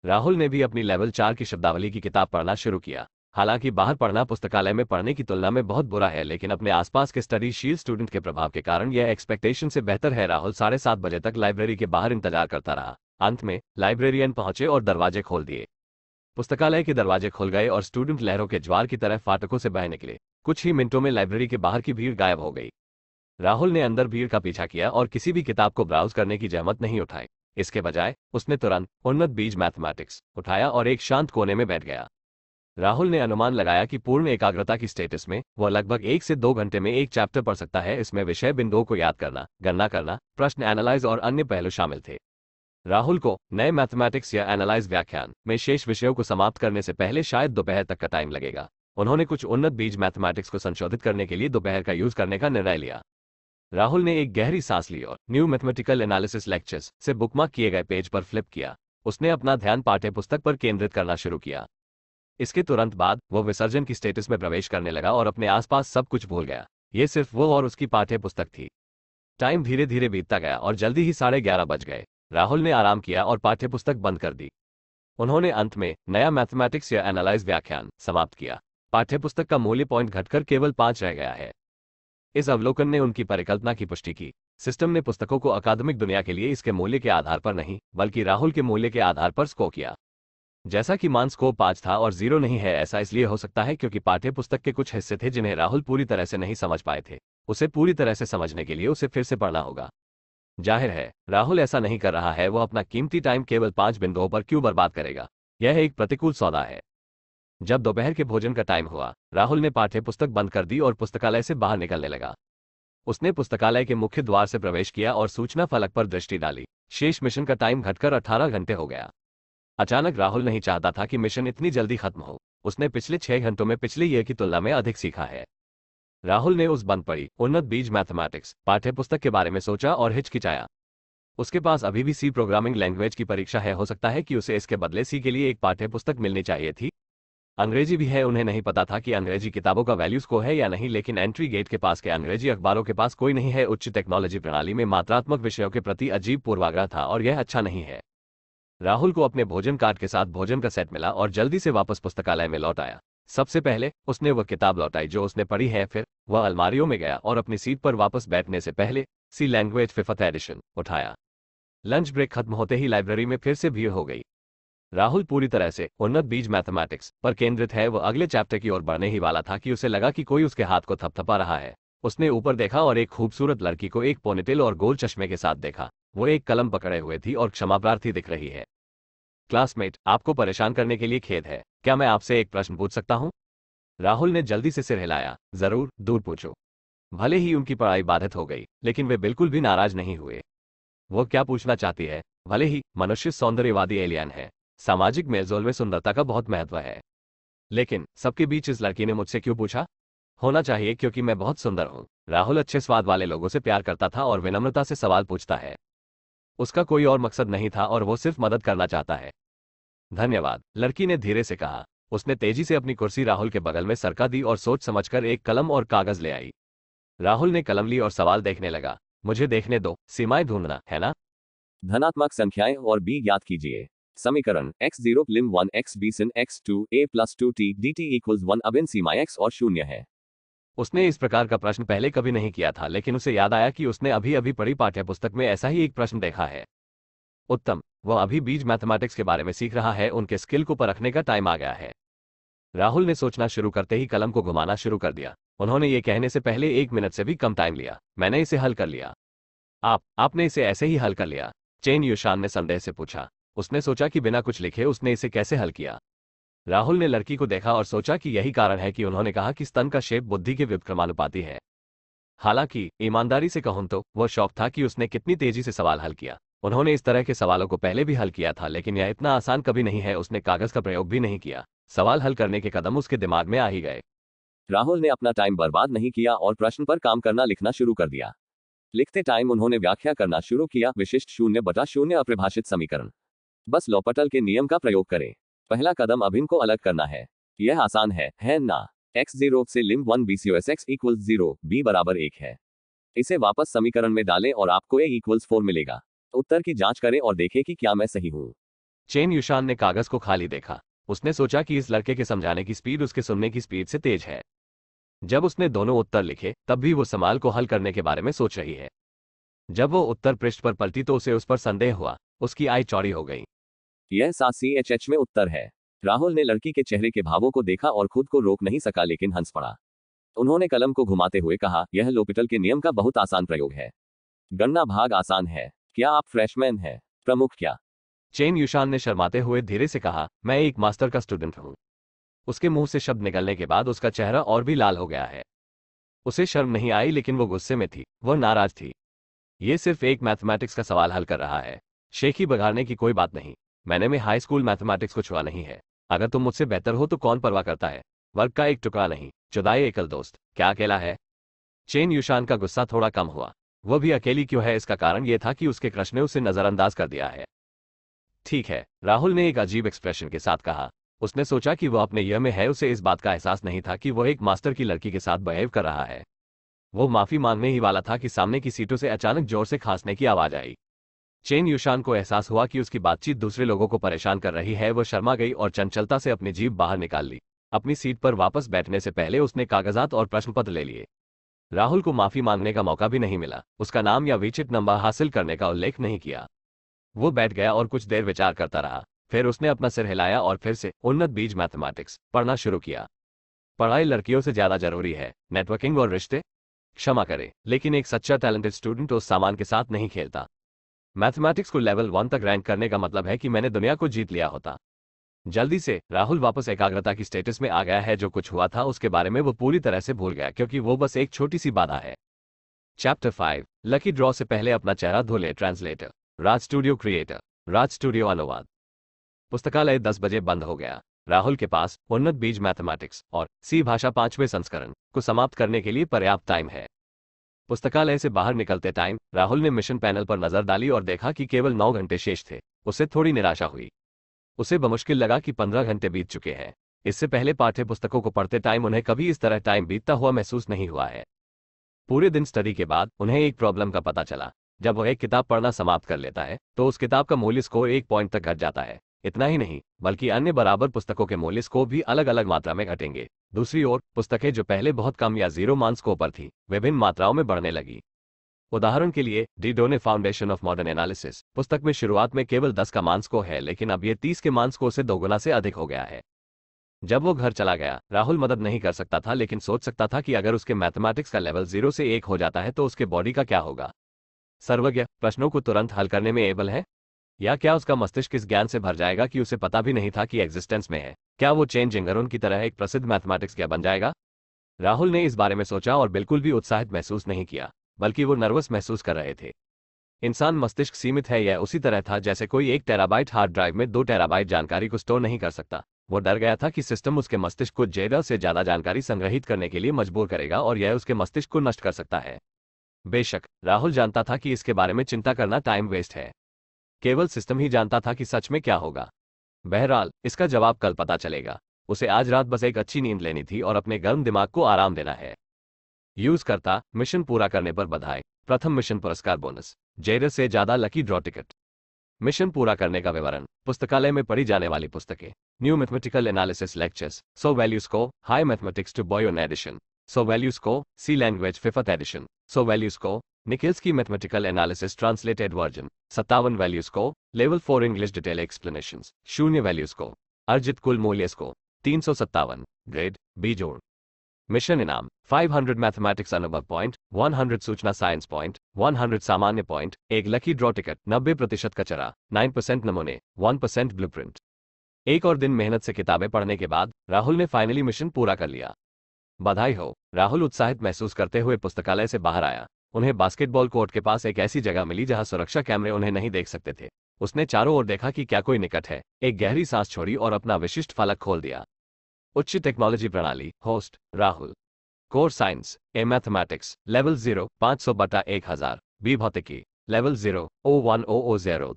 राहुल ने भी अपनी लेवल चार की शब्दावली की किताब पढ़ना शुरू किया हालांकि बाहर पढ़ना पुस्तकालय में पढ़ने की तुलना में बहुत बुरा है लेकिन अपने आसपास के स्टडीशील स्टूडेंट के प्रभाव के कारण यह एक्सपेक्टेशन से बेहतर है राहुल साढ़े सात बजे तक लाइब्रेरी के बाहर इंतजार करता रहा अंत में लाइब्रेरियन पहुंचे और दरवाजे खोल दिए पुस्तकालय के दरवाजे खोल गए और स्टूडेंट लहरों के ज्वार की तरह फाटकों से बह निकले कुछ ही मिनटों में लाइब्रेरी के बाहर की भीड़ गायब हो गई राहुल ने अंदर भीड़ का पीछा किया और किसी भी किताब को ब्राउज करने की जहमत नहीं उठाई इसके बजाय उसने तुरंत उन्नत बीज मैथमेटिक्स उठाया और एक शांत कोने में बैठ गया राहुल ने अनुमान लगाया कि पूर्ण एकाग्रता की स्टेटस में वह लगभग एक से दो घंटे में एक चैप्टर पढ़ सकता है इसमें विषय बिंदुओं को याद करना गणना करना प्रश्न एनालाइज और अन्य पहलू शामिल थे राहुल को नए मैथमेटिक्स या एनालाइज व्याख्यान में शेष विषयों को समाप्त करने से पहले शायद दोपहर तक का टाइम लगेगा उन्होंने कुछ उन्नत बीज मैथमेटिक्स को संशोधित करने के लिए दोपहर का यूज करने का निर्णय लिया राहुल ने एक गहरी सांस ली और न्यू मैथमेटिकल एनालिसिस लेक्चर्स से बुकमार्क किए गए पेज पर फ्लिप किया उसने अपना ध्यान पाठ्य पुस्तक पर केंद्रित करना शुरू किया इसके तुरंत बाद वो विसर्जन की स्टेटस में प्रवेश करने लगा और अपने आसपास सब कुछ भूल गया ये सिर्फ वो और उसकी पाठ्य पुस्तक थी टाइम धीरे धीरे बीतता गया और जल्दी ही साढ़े ग्यारह बज गए राहुल ने आराम किया और पाठ्य पुस्तक बंद कर दी उन्होंने अंत में नया मैथमेटिक्स या एनालाइज व्याख्यान समाप्त किया पाठ्यपुस्तक का मूल्य पॉइंट घटकर केवल पांच रह गया है इस अवलोकन ने उनकी परिकल्पना की पुष्टि की सिस्टम ने पुस्तकों को अकादमिक दुनिया के लिए इसके मूल्य के आधार पर नहीं बल्कि राहुल के मूल्य के आधार पर स्को किया जैसा कि मान स्कोप पांच था और जीरो नहीं है ऐसा इसलिए हो सकता है क्योंकि पाठ्य पुस्तक के कुछ हिस्से थे जिन्हें राहुल पूरी तरह से नहीं समझ पाए थे उसे पूरी तरह से समझने के लिए उसे फिर से पढ़ना होगा जाहिर है राहुल ऐसा नहीं कर रहा है वह अपना कीमती टाइम केवल पांच बिंदुओं पर क्यों बर्बाद करेगा यह एक प्रतिकूल सौदा है जब दोपहर के भोजन का टाइम हुआ राहुल ने पाठ्य पुस्तक बंद कर दी और पुस्तकालय से बाहर निकलने लगा उसने पुस्तकालय के मुख्य द्वार से प्रवेश किया और सूचना फलक पर दृष्टि डाली शेष मिशन का टाइम घटकर 18 घंटे हो गया अचानक राहुल नहीं चाहता था कि मिशन इतनी जल्दी खत्म हो उसने पिछले छह घंटों में पिछले ईयर की तुलना में अधिक सीखा है राहुल ने उस बंद पड़ी उन्नत बीज मैथमेटिक्स पाठ्यपुस्तक के बारे में सोचा और हिचकिचाया उसके पास अभी भी सी प्रोग्रामिंग लैंग्वेज की परीक्षा है हो सकता है कि उसे इसके बदले सी के लिए एक पाठ्यपुस्तक मिलनी चाहिए थी अंग्रेजी भी है उन्हें नहीं पता था कि अंग्रेजी किताबों का वैल्यूज को है या नहीं लेकिन एंट्री गेट के पास के अंग्रेजी अखबारों के पास कोई नहीं है उच्च टेक्नोलॉजी प्रणाली में मात्रात्मक विषयों के प्रति अजीब पूर्वाग्रह था और यह अच्छा नहीं है राहुल को अपने भोजन कार्ड के साथ भोजन का सेट मिला और जल्दी से वापस पुस्तकालय में लौट आया सबसे पहले उसने वह किताब लौटाई जो उसने पढ़ी है फिर वह अलमारियों में गया और अपनी सीट पर वापस बैठने से पहले सी लैंग्वेज फिफ्थ एडिशन उठाया लंच ब्रेक खत्म होते ही लाइब्रेरी में फिर से भीड़ हो गई राहुल पूरी तरह से उन्नत बीज मैथमेटिक्स पर केंद्रित है वह अगले चैप्टर की ओर बढ़ने ही वाला था कि उसे लगा कि कोई उसके हाथ को थपथपा रहा है उसने ऊपर देखा और एक खूबसूरत लड़की को एक पोनेटेल और गोल चश्मे के साथ देखा वो एक कलम पकड़े हुए थी और क्षमा प्रार्थी दिख रही है क्लासमेट आपको परेशान करने के लिए खेद है क्या मैं आपसे एक प्रश्न पूछ सकता हूँ राहुल ने जल्दी से सिर हिलाया जरूर दूर पूछो भले ही उनकी पढ़ाई बाधित हो गई लेकिन वे बिल्कुल भी नाराज नहीं हुए वो क्या पूछना चाहती है भले ही मनुष्य सौंदर्यवादी एलियन है सामाजिक मेलजोल में सुंदरता का बहुत महत्व है लेकिन सबके बीच इस लड़की ने मुझसे क्यों पूछा होना चाहिए क्योंकि मैं बहुत सुंदर हूँ राहुल अच्छे स्वाद वाले लोगों से प्यार करता था और विनम्रता से सवाल पूछता है उसका कोई और मकसद नहीं था और वो सिर्फ मदद करना चाहता है धन्यवाद लड़की ने धीरे से कहा उसने तेजी से अपनी कुर्सी राहुल के बगल में सरका दी और सोच समझकर एक कलम और कागज ले आई राहुल ने कलम ली और सवाल देखने लगा मुझे देखने दो सीमाएं ढूंढना है ना धनात्मक संख्याएं और बी याद कीजिए समीकरण x zero lim one X B sin X two A plus two T D T equal one अब इन सीमा एक्स और शून्य है उसने इस प्रकार का प्रश्न पहले कभी नहीं किया था लेकिन उसे याद आया कि उसने अभी अभी पढ़ी पाठ्यपुस्तक में ऐसा ही एक प्रश्न देखा है उत्तम वह अभी बीज मैथमेटिक्स के बारे में सीख रहा है उनके स्किल को परखने का टाइम आ गया है राहुल ने सोचना शुरू करते ही कलम को घुमाना शुरू कर दिया उन्होंने ये कहने से पहले एक मिनट से भी कम टाइम लिया मैंने इसे हल कर लिया आप आपने इसे ऐसे ही हल कर लिया चेन युशान ने संदेह से पूछा उसने सोचा कि बिना कुछ लिखे उसने इसे कैसे हल किया राहुल ने लड़की को देखा और सोचा कि यही कारण है कि उन्होंने कहा कि स्तन का शेप बुद्धि के विक्रमानुपाती है हालांकि ईमानदारी से कहूं तो वह शौक था कि उसने कितनी तेजी से सवाल हल किया उन्होंने इस तरह के सवालों को पहले भी हल किया था लेकिन यह इतना आसान कभी नहीं है उसने कागज का प्रयोग भी नहीं किया सवाल हल करने के कदम उसके दिमाग में आ ही गए राहुल ने अपना टाइम बर्बाद नहीं किया और प्रश्न पर काम करना लिखना शुरू कर दिया लिखते टाइम उन्होंने व्याख्या करना शुरू किया विशिष्ट शून्य बटा शून्य अप्रिभाषित समीकरण बस लोपटल के नियम का प्रयोग करें पहला कदम अभिन को अलग करना है यह आसान है है ना एक्स जीरो से lim one B C S X equal zero B बराबर एक है इसे वापस समीकरण में डालें और आपको ए इक्वल्स फोर मिलेगा उत्तर की जांच करें और देखें कि क्या मैं सही हूँ चेन युशान ने कागज को खाली देखा उसने सोचा कि इस लड़के के समझाने की स्पीड उसके सुनने की स्पीड से तेज है जब उसने दोनों उत्तर लिखे तब भी वो सवाल को हल करने के बारे में सोच रही है जब वो उत्तर पृष्ठ पर पलटी तो उसे उस पर संदेह हुआ उसकी आई चौड़ी हो गई यह सी एच एच में उत्तर है राहुल ने लड़की के चेहरे के भावों को देखा और खुद को रोक नहीं सका लेकिन हंस पड़ा उन्होंने कलम को घुमाते हुए कहा यह लोपिटल के नियम का बहुत आसान प्रयोग है गणना भाग आसान है क्या आप फ्रेशमैन हैं प्रमुख क्या चेन युशान ने शर्माते हुए धीरे से कहा मैं एक मास्टर का स्टूडेंट हूं उसके मुंह से शब्द निकलने के बाद उसका चेहरा और भी लाल हो गया है उसे शर्म नहीं आई लेकिन वो गुस्से में थी वह नाराज थी ये सिर्फ एक मैथमेटिक्स का सवाल हल कर रहा है शेखी बघाड़ने की कोई बात नहीं मैंने में हाई स्कूल मैथमेटिक्स को छुआ नहीं है अगर तुम मुझसे बेहतर हो तो कौन परवाह करता है वर्ग का एक टुकड़ा नहीं चुदाई एकल दोस्त क्या अकेला है चेन युशान का गुस्सा थोड़ा कम हुआ वह भी अकेली क्यों है इसका कारण यह था कि उसके क्रश ने उसे नजरअंदाज कर दिया है ठीक है राहुल ने एक अजीब एक्सप्रेशन के साथ कहा उसने सोचा कि वह अपने यह में है उसे इस बात का एहसास नहीं था कि वह एक मास्टर की लड़की के साथ बिहेव कर रहा है वो माफी मांगने ही वाला था कि सामने की सीटों से अचानक जोर से खांसने की आवाज आई चेन युशान को एहसास हुआ कि उसकी बातचीत दूसरे लोगों को परेशान कर रही है वह शर्मा गई और चंचलता से अपनी जीप बाहर निकाल ली अपनी सीट पर वापस बैठने से पहले उसने कागजात और प्रश्न पत्र ले लिए राहुल को माफी मांगने का मौका भी नहीं मिला उसका नाम या विचित नंबर हासिल करने का उल्लेख नहीं किया वो बैठ गया और कुछ देर विचार करता रहा फिर उसने अपना सिर हिलाया और फिर से उन्नत बीज मैथमेटिक्स पढ़ना शुरू किया पढ़ाई लड़कियों से ज्यादा जरूरी है नेटवर्किंग और रिश्ते क्षमा करें लेकिन एक सच्चा टैलेंटेड स्टूडेंट उस सामान के साथ नहीं खेलता मैथमेटिक्स को लेवल वन तक रैंक करने का मतलब है कि मैंने दुनिया को जीत लिया होता जल्दी से राहुल वापस एकाग्रता की स्टेटस में आ गया है जो कुछ हुआ था उसके बारे में वो पूरी तरह से भूल गया क्योंकि वो बस एक छोटी सी बाधा है चैप्टर फाइव लकी ड्रॉ से पहले अपना चेहरा धो ले translator Raj studio creator Raj studio अनुवाद पुस्तकालय दस बजे बंद हो गया राहुल के पास उन्नत बीज मैथमेटिक्स और सी भाषा पांचवें संस्करण को समाप्त करने के लिए पर्याप्त टाइम है पुस्तकालय से बाहर निकलते टाइम राहुल ने मिशन पैनल पर नजर डाली और देखा कि केवल नौ घंटे शेष थे उसे थोड़ी निराशा हुई उसे बमुश्किल लगा कि पंद्रह घंटे बीत चुके हैं इससे पहले पाठ्य पुस्तकों को पढ़ते टाइम उन्हें कभी इस तरह टाइम बीतता हुआ महसूस नहीं हुआ है पूरे दिन स्टडी के बाद उन्हें एक प्रॉब्लम का पता चला जब वह एक किताब पढ़ना समाप्त कर लेता है तो उस किताब का मूल्य स्कोर एक पॉइंट तक घट जाता है इतना ही नहीं बल्कि अन्य बराबर पुस्तकों के मूल्य स्कोप भी अलग अलग मात्रा में घटेंगे दूसरी ओर पुस्तकें जो पहले बहुत कम या जीरो मान स्कोप पर थी विभिन्न मात्राओं में बढ़ने लगी उदाहरण के लिए Dieudonné foundation of modern analysis पुस्तक में शुरुआत में केवल दस का मानस्को है लेकिन अब ये तीस के मानस्को से दोगुना से अधिक हो गया है जब वो घर चला गया राहुल मदद नहीं कर सकता था लेकिन सोच सकता था कि अगर उसके मैथमेटिक्स का लेवल जीरो से एक हो जाता है तो उसके बॉडी का क्या होगा सर्वज्ञ प्रश्नों को तुरंत हल करने में एबल है या क्या उसका मस्तिष्क इस ज्ञान से भर जाएगा कि उसे पता भी नहीं था कि एग्जिस्टेंस में है क्या वो चेन जिंगरून की तरह एक प्रसिद्ध मैथमेटिक्स क्या बन जाएगा राहुल ने इस बारे में सोचा और बिल्कुल भी उत्साहित महसूस नहीं किया बल्कि वो नर्वस महसूस कर रहे थे इंसान मस्तिष्क सीमित है यह उसी तरह था जैसे कोई एक टेराबाइट हार्ड ड्राइव में दो टेराबाइट जानकारी को स्टोर नहीं कर सकता वो डर गया था कि सिस्टम उसके मस्तिष्क को ज्यादा से ज्यादा जानकारी संग्रहित करने के लिए मजबूर करेगा और यह उसके मस्तिष्क को नष्ट कर सकता है बेशक राहुल जानता था कि इसके बारे में चिंता करना टाइम वेस्ट है केवल सिस्टम ही जानता था कि सच में क्या होगा बहरहाल इसका जवाब कल पता चलेगा उसे आज रात बस एक अच्छी नींद लेनी थी और अपने गर्म दिमाग को आराम देना है करता मिशन पूरा करने पर बधाई प्रथम मिशन पुरस्कार बोनस जेर से ज्यादा लकी ड्रॉ टिकट मिशन पूरा करने का विवरण पुस्तकालय में पढ़ी जाने वाली पुस्तकें न्यू मैथमेटिकल एनालिसिस लेक्चर्स सो वैल्यूज को हाई मैथमेटिक्स टू बॉयोन एडिशन सो वैल्यूज को सी लैंग्वेज फिफ्थ एडिशन सो वैल्यूज को निखिल्स की मैथमेटिकल एनालिसिस ट्रांसलेटेड वर्जन सत्तावन वैल्यूज को level four English detail explanation शून्य वैल्यूज को अर्जित कुल मूल्य को तीन सौ सत्तावन ग्रेड बी जोड़ मिशन इनाम 500 मैथमेटिक्स अनुभव पॉइंट 100 सूचना साइंस पॉइंट 100 सामान्य पॉइंट एक लकी ड्रॉ टिकट 90 प्रतिशत कचरा 9 परसेंट नमूने 1 परसेंट ब्लूप्रिंट एक और दिन मेहनत से किताबें पढ़ने के बाद राहुल ने फाइनली मिशन पूरा कर लिया बधाई हो राहुल उत्साहित महसूस करते हुए पुस्तकालय से बाहर आया उन्हें बास्केटबॉल कोर्ट के पास एक ऐसी जगह मिली जहां सुरक्षा कैमरे उन्हें नहीं देख सकते थे उसने चारों ओर देखा कि क्या कोई निकट है एक गहरी सांस छोड़ी और अपना विशिष्ट फलक खोल दिया उच्च टेक्नोलॉजी प्रणाली host Rahul core science A mathematics level zero पांच सौ बटा एक हजार बी भौतिकी level zero O one O O zero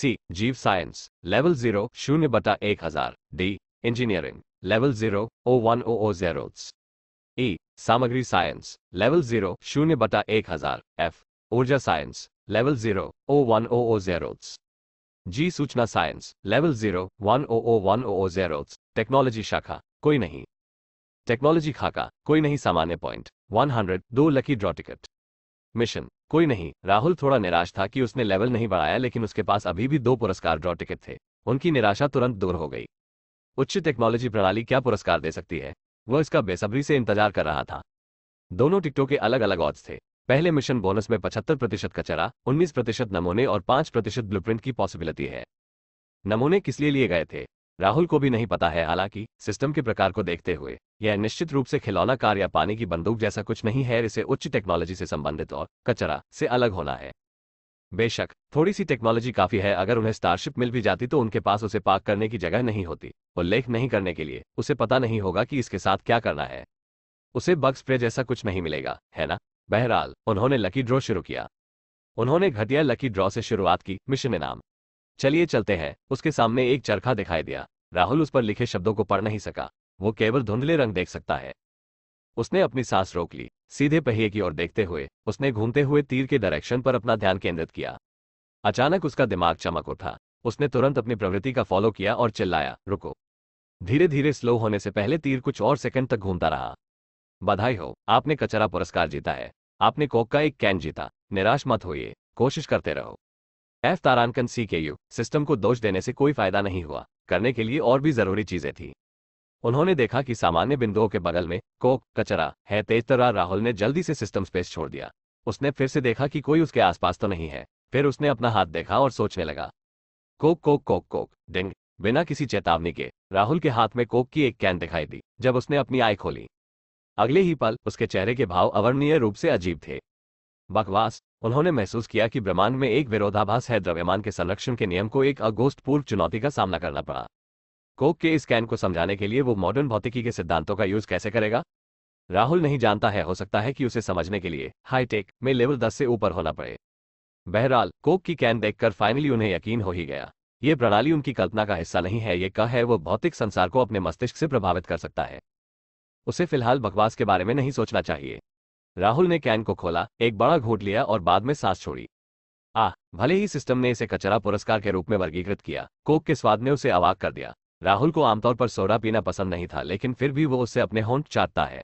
C जीव साइंस लेवल जीरो शून्य बटा एक हजार D engineering level zero O one O O zero E e, सामग्री साइंस लेवल जीरो शून्य बटा एक हजार एफ ऊर्जा science level zero O one O O zero G सूचना science level zero one O O one O O zero technology शाखा कोई नहीं टेक्नोलॉजी खाका कोई नहीं सामान्य पॉइंट वन हंड्रेड दो लकी ड्रॉ टिकट मिशन कोई नहीं राहुल थोड़ा निराश था कि उसने लेवल नहीं बढ़ाया लेकिन उसके पास अभी भी दो पुरस्कार ड्रॉ टिकट थे उनकी निराशा तुरंत दूर हो गई उच्च टेक्नोलॉजी प्रणाली क्या पुरस्कार दे सकती है वह इसका बेसब्री से इंतजार कर रहा था दोनों टिकटों के अलग अलग ऑर्ड्स थे पहले मिशन बोनस में 75 प्रतिशत कचरा 19 प्रतिशत नमूने और 5 प्रतिशत ब्लूप्रिंट की पॉसिबिलिटी है नमूने किस लिए लिए गए थे राहुल को भी नहीं पता है हालांकि सिस्टम के प्रकार को देखते हुए यह निश्चित रूप से खिलौना कार या पानी की बंदूक जैसा कुछ नहीं है इसे उच्च टेक्नोलॉजी से संबंधित और कचरा से अलग होना है बेशक थोड़ी सी टेक्नोलॉजी काफी है अगर उन्हें स्टारशिप मिल भी जाती तो उनके पास उसे पार्क करने की जगह नहीं होती उल्लेख नहीं करने के लिए उसे पता नहीं होगा कि इसके साथ क्या करना है उसे बग स्प्रे जैसा कुछ नहीं मिलेगा है ना बहरहाल उन्होंने लकी ड्रॉ शुरू किया उन्होंने घटिया लकी ड्रॉ से शुरुआत की मिशन इनाम चलिए चलते हैं उसके सामने एक चरखा दिखाई दिया राहुल उस पर लिखे शब्दों को पढ़ नहीं सका वो केवल धुंधले रंग देख सकता है उसने अपनी सांस रोक ली सीधे पहिए की ओर देखते हुए उसने घूमते हुए तीर के डायरेक्शन पर अपना ध्यान केंद्रित किया अचानक उसका दिमाग चमक उठा उसने तुरंत अपनी प्रवृत्ति का फॉलो किया और चिल्लाया रुको धीरे धीरे स्लो होने से पहले तीर कुछ और सेकंड तक घूमता रहा बधाई हो आपने कचरा पुरस्कार जीता है आपने कोक का एक कैन जीता निराश मत होइए कोशिश करते रहो एफ तारानकन सी के यू सिस्टम को दोष देने से कोई फायदा नहीं हुआ करने के लिए और भी जरूरी चीजें थी उन्होंने देखा कि सामान्य बिंदुओं के बगल में कोक कचरा है तेज तरह राहुल ने जल्दी से सिस्टम स्पेस छोड़ दिया उसने फिर से देखा कि कोई उसके आसपास तो नहीं है फिर उसने अपना हाथ देखा और सोचने लगा कोक कोक कोक कोक डिंग बिना किसी चेतावनी के राहुल के हाथ में कोक की एक कैन दिखाई दी जब उसने अपनी आई खोली अगले ही पल उसके चेहरे के भाव अवर्णीय रूप से अजीब थे बकवास उन्होंने महसूस किया कि ब्रह्मांड में एक विरोधाभास है द्रव्यमान के संरक्षण के नियम को एक अगोस्त पूर्व चुनौती का सामना करना पड़ा कोक के इस कैन को समझाने के लिए वो मॉडर्न भौतिकी के सिद्धांतों का यूज कैसे करेगा राहुल नहीं जानता है हो सकता है कि उसे समझने के लिए हाईटेक में लेवल दस से ऊपर होना पड़े बहरहाल कोक की कैन देखकर फाइनली उन्हें यकीन हो ही गया ये प्रणाली उनकी कल्पना का हिस्सा नहीं है ये कह है वो भौतिक संसार को अपने मस्तिष्क से प्रभावित कर सकता है उसे फिलहाल बकवास के बारे में नहीं सोचना चाहिए राहुल ने कैन को खोला एक बड़ा घोट लिया और बाद में सांस छोड़ी आह भले ही सिस्टम ने इसे कचरा पुरस्कार के रूप में वर्गीकृत किया कोक के स्वाद ने उसे अवाक कर दिया राहुल को आमतौर पर सोडा पीना पसंद नहीं था लेकिन फिर भी वो उससे अपने होंट चाटता है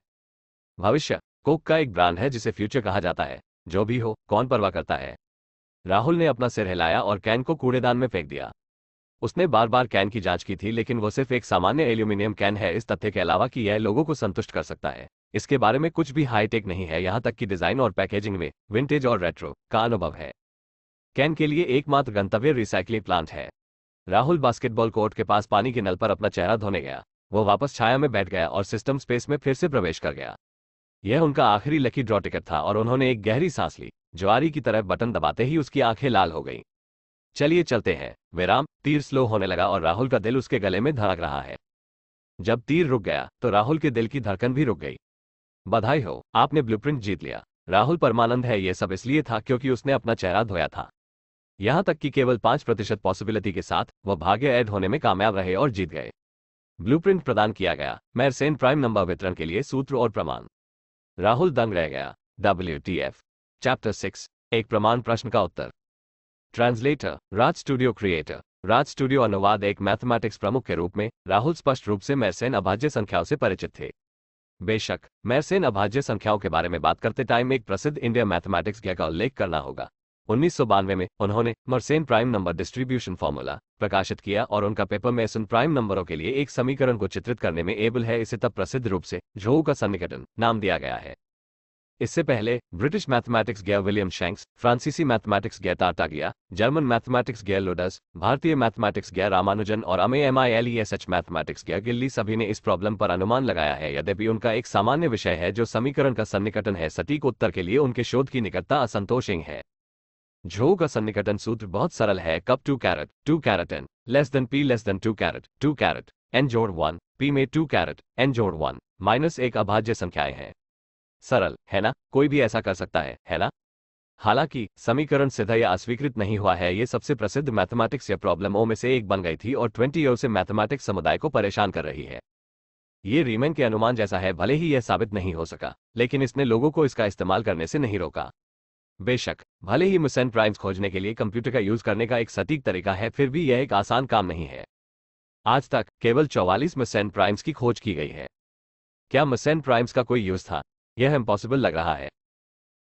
भविष्य कोक का एक ब्रांड है जिसे फ्यूचर कहा जाता है जो भी हो कौन परवाह करता है राहुल ने अपना सिर हिलाया और कैन को कूड़ेदान में फेंक दिया उसने बार बार कैन की जांच की थी लेकिन वो सिर्फ एक सामान्य एल्यूमिनियम कैन है इस तथ्य के अलावा कि यह लोगों को संतुष्ट कर सकता है इसके बारे में कुछ भी हाईटेक नहीं है यहां तक कि डिजाइन और पैकेजिंग में विंटेज और रेट्रो का अनुभव है कैन के लिए एकमात्र गंतव्य रिसाइकलिंग प्लांट है राहुल बास्केटबॉल कोर्ट के पास पानी के नल पर अपना चेहरा धोने गया वो वापस छाया में बैठ गया और सिस्टम स्पेस में फिर से प्रवेश कर गया यह उनका आखिरी लकी ड्रॉ टिकट था और उन्होंने एक गहरी सांस ली ज्वारी की तरह बटन दबाते ही उसकी आंखें लाल हो गईं। चलिए चलते हैं विराम तीर स्लो होने लगा और राहुल का दिल उसके गले में धड़क रहा है जब तीर रुक गया तो राहुल के दिल की धड़कन भी रुक गई बधाई हो आपने ब्लूप्रिंट जीत लिया राहुल परमानंद है यह सब इसलिए था क्योंकि उसने अपना चेहरा धोया था यहां तक कि केवल पांच प्रतिशत पॉसिबिलिटी के साथ वह भाग्य ऐड होने में कामयाब रहे और जीत गए ब्लूप्रिंट प्रदान किया गया मैरसेन प्राइम नंबर वितरण के लिए सूत्र और प्रमाण राहुल दंग रह गया डब्ल्यू चैप्टर सिक्स एक प्रमाण प्रश्न का उत्तर translator Raj studio creator Raj studio अनुवाद एक मैथमेटिक्स प्रमुख के रूप में राहुल स्पष्ट रूप से मैरसेन अभाज्य संख्याओं से परिचित थे बेशक मैरसेन अभाज्य संख्याओं के बारे में बात करते टाइम एक प्रसिद्ध इंडिया मैथमेटिक्स ज्ञा का उल्लेख करना होगा उन्नीस में उन्होंने Mersenne prime number distribution formula प्रकाशित किया और उनका पेपर मेसन प्राइम नंबरों के लिए एक समीकरण को चित्रित करने में एबल है इसे तब प्रसिद्ध रूप से झो का सन्निकटन नाम दिया गया है इससे पहले British mathematician William Shanks फ्रांसीसी mathematician Tartaglia German mathematician लोडस भारतीय मैथमेटिक्स गैर रामानुजन और अमे M I L E S H mathematician गिल्ली सभी ने इस प्रॉब्लम पर अनुमान लगाया है यद्यपि उनका एक सामान्य विषय है जो समीकरण का सन्निकटन है सटीक उत्तर के लिए उनके शोध की निकटता असंतोषिंग है झोंक का सन्निकटन सूत्र बहुत सरल है कब two caret two caret N less than P less than two caret two caret N जोड़ वन पी में टू कैरेट एन जोड़ वन माइनस एक अभाज्य संख्याएं हैं सरल है ना कोई भी ऐसा कर सकता है है ना हालांकि समीकरण सीधा या अस्वीकृत नहीं हुआ है ये सबसे प्रसिद्ध मैथमेटिक्स या प्रॉब्लमों में से एक बन गई थी और ट्वेंटी ईयर से मैथमेटिक्स समुदाय को परेशान कर रही है ये रीमेन के अनुमान जैसा है भले ही यह साबित नहीं हो सका लेकिन इसने लोगों को इसका इस्तेमाल करने से नहीं रोका बेशक भले ही मिसेन प्राइम्स खोजने के लिए कंप्यूटर का यूज करने का एक सटीक तरीका है फिर भी यह एक आसान काम नहीं है आज तक केवल 44 मिसन प्राइम्स की खोज की गई है क्या मिसन प्राइम्स का कोई यूज था यह इम्पॉसिबल लग रहा है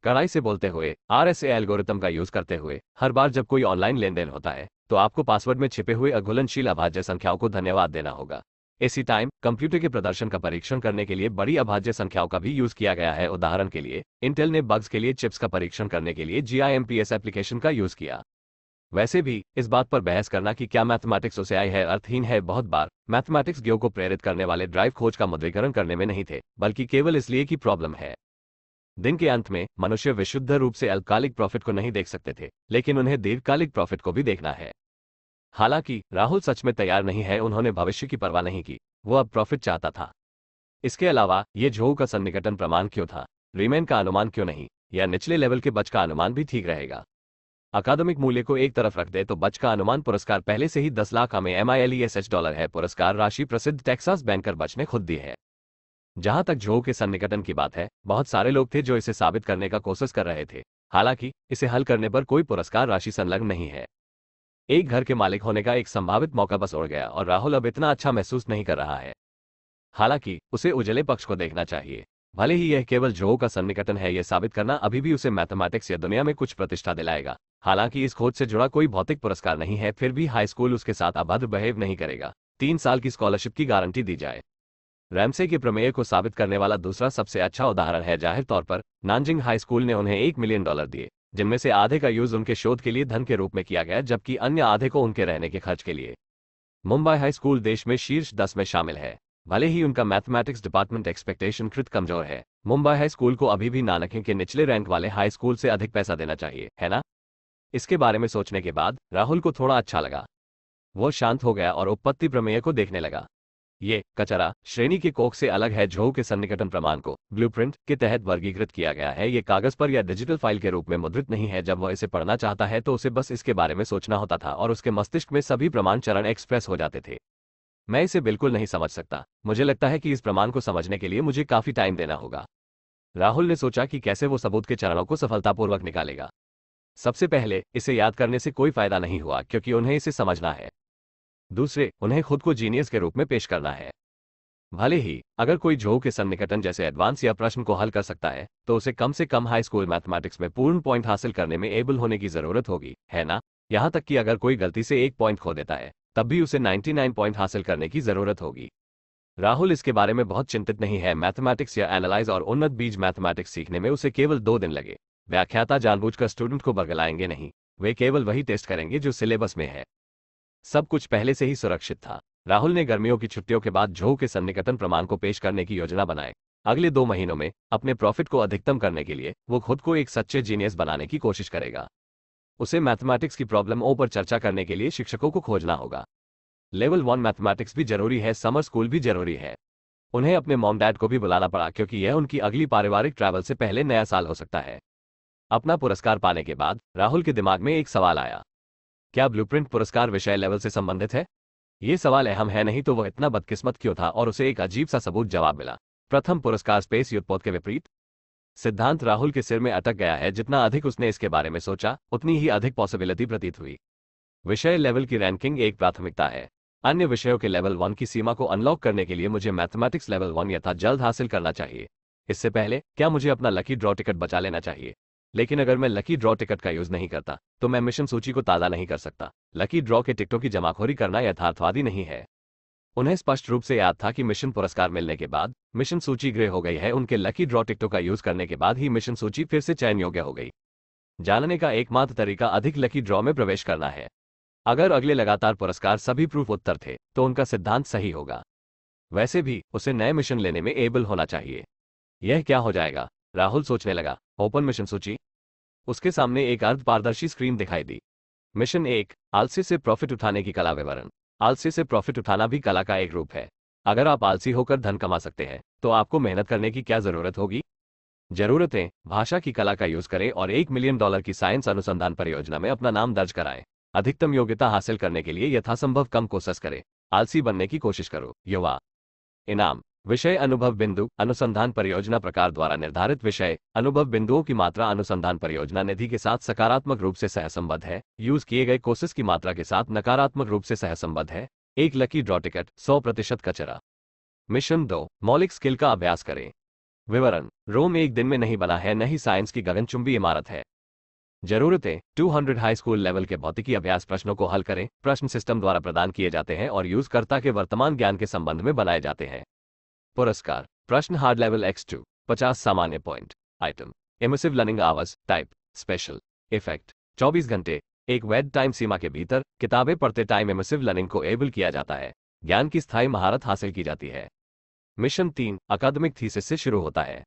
कड़ाई से बोलते हुए आर एस एल्गोरिथम का यूज करते हुए हर बार जब कोई ऑनलाइन लेन देन होता है तो आपको पासवर्ड में छिपे हुए अघुलनशील अभाज्य संख्याओं को धन्यवाद देना होगा इसी टाइम कंप्यूटर के प्रदर्शन का परीक्षण करने के लिए बड़ी अभाज्य संख्याओं का भी यूज किया गया है उदाहरण के लिए इंटेल ने बग्स के लिए चिप्स का परीक्षण करने के लिए जीआईएमपीएस एप्लीकेशन का यूज किया वैसे भी इस बात पर बहस करना कि क्या मैथमेटिक्स उसे आई है अर्थहीन है बहुत बार मैथमेटिक्स ज्ञो को प्रेरित करने वाले ड्राइव खोज का मुद्रीकरण करने में नहीं थे बल्कि केवल इसलिए कि प्रॉब्लम है दिन के अंत में मनुष्य विशुद्ध रूप से अल्पकालिक प्रॉफिट को नहीं देख सकते थे लेकिन उन्हें दीर्घकालिक प्रॉफिट को भी देखना है हालांकि राहुल सच में तैयार नहीं है उन्होंने भविष्य की परवाह नहीं की वो अब प्रॉफिट चाहता था इसके अलावा ये झोऊ का सन्निकटन प्रमाण क्यों था रिमेन का अनुमान क्यों नहीं या निचले लेवल के बच का अनुमान भी ठीक रहेगा अकादमिक मूल्य को एक तरफ रख दे तो बच का अनुमान पुरस्कार पहले से ही दस लाख हमें एम डॉलर e है पुरस्कार राशि प्रसिद्ध टेक्सास बैंकर बच ने खुद दी है जहां तक झो के सन्निकटन की बात है बहुत सारे लोग थे जो इसे साबित करने का कोशिश कर रहे थे हालांकि इसे हल करने पर कोई पुरस्कार राशि संलग्न नहीं है एक घर के मालिक होने का एक संभावित मौका बस उड़ गया और राहुल अब इतना अच्छा महसूस नहीं कर रहा है हालांकि उसे उजले पक्ष को देखना चाहिए भले ही यह केवल जो का सन्निकटन है यह साबित करना अभी भी उसे मैथमेटिक्स या दुनिया में कुछ प्रतिष्ठा दिलाएगा हालांकि इस खोज से जुड़ा कोई भौतिक पुरस्कार नहीं है फिर भी हाई स्कूल उसके साथ अभद्र बहेव नहीं करेगा तीन साल की स्कॉलरशिप की गारंटी दी जाए रैमसे के प्रमेय को साबित करने वाला दूसरा सबसे अच्छा उदाहरण है जाहिर तौर पर नानजिंग हाई स्कूल ने उन्हें एक मिलियन डॉलर दिए जिनमें से आधे का यूज उनके शोध के लिए धन के रूप में किया गया जबकि अन्य आधे को उनके रहने के खर्च के लिए मुंबई हाई स्कूल देश में शीर्ष दस में शामिल है भले ही उनका मैथमेटिक्स डिपार्टमेंट एक्सपेक्टेशन कृत कमजोर है मुंबई हाई स्कूल को अभी भी नानखें के निचले रैंक वाले हाई स्कूल से अधिक पैसा देना चाहिए है ना इसके बारे में सोचने के बाद राहुल को थोड़ा अच्छा लगा वह शांत हो गया और उपपत्ति प्रमेय को देखने लगा ये कचरा श्रेणी के कोक से अलग है जो के सन्निकटन प्रमाण को ब्लूप्रिंट के तहत वर्गीकृत किया गया है ये कागज पर या डिजिटल फाइल के रूप में मुद्रित नहीं है जब वह इसे पढ़ना चाहता है तो उसे बस इसके बारे में सोचना होता था और उसके मस्तिष्क में सभी प्रमाण चरण एक्सप्रेस हो जाते थे मैं इसे बिल्कुल नहीं समझ सकता मुझे लगता है कि इस प्रमाण को समझने के लिए मुझे काफी टाइम देना होगा राहुल ने सोचा कि कैसे वो सबूत के चरणों को सफलतापूर्वक निकालेगा सबसे पहले इसे याद करने से कोई फायदा नहीं हुआ क्योंकि उन्हें इसे समझना है दूसरे उन्हें खुद को जीनियस के रूप में पेश करना है भले ही अगर कोई जो के सन्निकटन जैसे एडवांस या प्रश्न को हल कर सकता है तो उसे कम से कम हाई स्कूल मैथमेटिक्स में पूर्ण पॉइंट हासिल करने में एबल होने की जरूरत होगी है ना यहाँ तक कि अगर कोई गलती से एक पॉइंट खो देता है तब भी उसे 99 पॉइंट हासिल करने की जरूरत होगी राहुल इसके बारे में बहुत चिंतित नहीं है मैथमेटिक्स या एनालाइज और उन्नत बीज मैथमेटिक्स सीखने में उसे केवल दो दिन लगे व्याख्याता जानबूझकर स्टूडेंट को बगलाएंगे नहीं वे केवल वही टेस्ट करेंगे जो सिलेबस में है सब कुछ पहले से ही सुरक्षित था राहुल ने गर्मियों की छुट्टियों के बाद जोह के सन्निकटन प्रमाण को पेश करने की योजना बनाए अगले दो महीनों में अपने प्रॉफिट को अधिकतम करने के लिए वो खुद को एक सच्चे जीनियस बनाने की कोशिश करेगा उसे मैथमेटिक्स की प्रॉब्लम ओ पर चर्चा करने के लिए शिक्षकों को खोजना होगा लेवल वन मैथमेटिक्स भी जरूरी है समर स्कूल भी जरूरी है उन्हें अपने मॉम डैड को भी बुलाना पड़ा क्योंकि यह उनकी अगली पारिवारिक ट्रैवल से पहले नया साल हो सकता है अपना पुरस्कार पाने के बाद राहुल के दिमाग में एक सवाल आया क्या ब्लूप्रिंट पुरस्कार विषय लेवल से संबंधित है ये सवाल अहम है नहीं तो वह इतना बदकिस्मत क्यों था और उसे एक अजीब सा सबूत जवाब मिला प्रथम पुरस्कार स्पेस युद्धपोत के विपरीत सिद्धांत राहुल के सिर में अटक गया है जितना अधिक उसने इसके बारे में सोचा उतनी ही अधिक पॉसिबिलिटी प्रतीत हुई विषय लेवल की रैंकिंग एक प्राथमिकता है अन्य विषयों के लेवल वन की सीमा को अनलॉक करने के लिए मुझे मैथमेटिक्स लेवल वन यथा जल्द हासिल करना चाहिए इससे पहले क्या मुझे अपना लकी ड्रॉ टिकट बचा लेना चाहिए लेकिन अगर मैं लकी ड्रॉ टिकट का यूज नहीं करता तो मैं मिशन सूची को ताज़ा नहीं कर सकता लकी ड्रॉ के टिकटों की जमाखोरी करना यथार्थवादी नहीं है उन्हें स्पष्ट रूप से याद था कि मिशन पुरस्कार मिलने के बाद मिशन सूची ग्रह हो गई है उनके लकी ड्रॉ टिकटों का यूज करने के बाद ही मिशन सूची फिर से चयन योग्य हो गई जानने का एकमात्र तरीका अधिक लकी ड्रॉ में प्रवेश करना है अगर अगले लगातार पुरस्कार सभी प्रूफ उत्तर थे तो उनका सिद्धांत सही होगा वैसे भी उसे नए मिशन लेने में एबल होना चाहिए यह क्या हो जाएगा राहुल सोचने लगा ओपन मिशन सूची उसके सामने एक अर्ध पारदर्शी स्क्रीन दिखाई दी मिशन एक आलसी से प्रॉफिट उठाने की कला विवरण आलसी से प्रॉफिट उठाना भी कला का एक रूप है अगर आप आलसी होकर धन कमा सकते हैं तो आपको मेहनत करने की क्या जरूरत होगी जरूरतें भाषा की कला का यूज करें और एक मिलियन डॉलर की साइंस अनुसंधान परियोजना में अपना नाम दर्ज कराएं अधिकतम योग्यता हासिल करने के लिए यथासंभव कम कोशिश करें आलसी बनने की कोशिश करो युवा इनाम विषय अनुभव बिंदु अनुसंधान परियोजना प्रकार द्वारा निर्धारित विषय अनुभव बिंदुओं की मात्रा अनुसंधान परियोजना निधि के साथ सकारात्मक रूप से सहसंबद्ध है यूज किए गए कोर्सेस की मात्रा के साथ नकारात्मक रूप से सहसंबद्ध है एक लकी ड्रॉ टिकट सौ प्रतिशत कचरा मिशन दो मौलिक स्किल का अभ्यास करें विवरण रोम एक दिन में नहीं बना है न ही साइंस की गगनचुंबी इमारत है जरूरतें 200 हाई स्कूल लेवल के भौतिकी अभ्यास प्रश्नों को हल करें प्रश्न सिस्टम द्वारा प्रदान किए जाते हैं और यूजकर्ता के वर्तमान ज्ञान के संबंध में बनाए जाते हैं पुरस्कार प्रश्न हार्ड लेवल एक्स टू पचास सामान्य point item immersive learning hours type special effect चौबीस घंटे एक वैध टाइम सीमा के भीतर किताबें पढ़ते टाइम इमोसिव लर्निंग को एबल किया जाता है ज्ञान की स्थायी महारत हासिल की जाती है मिशन तीन अकादमिक थीसिस से शुरू होता है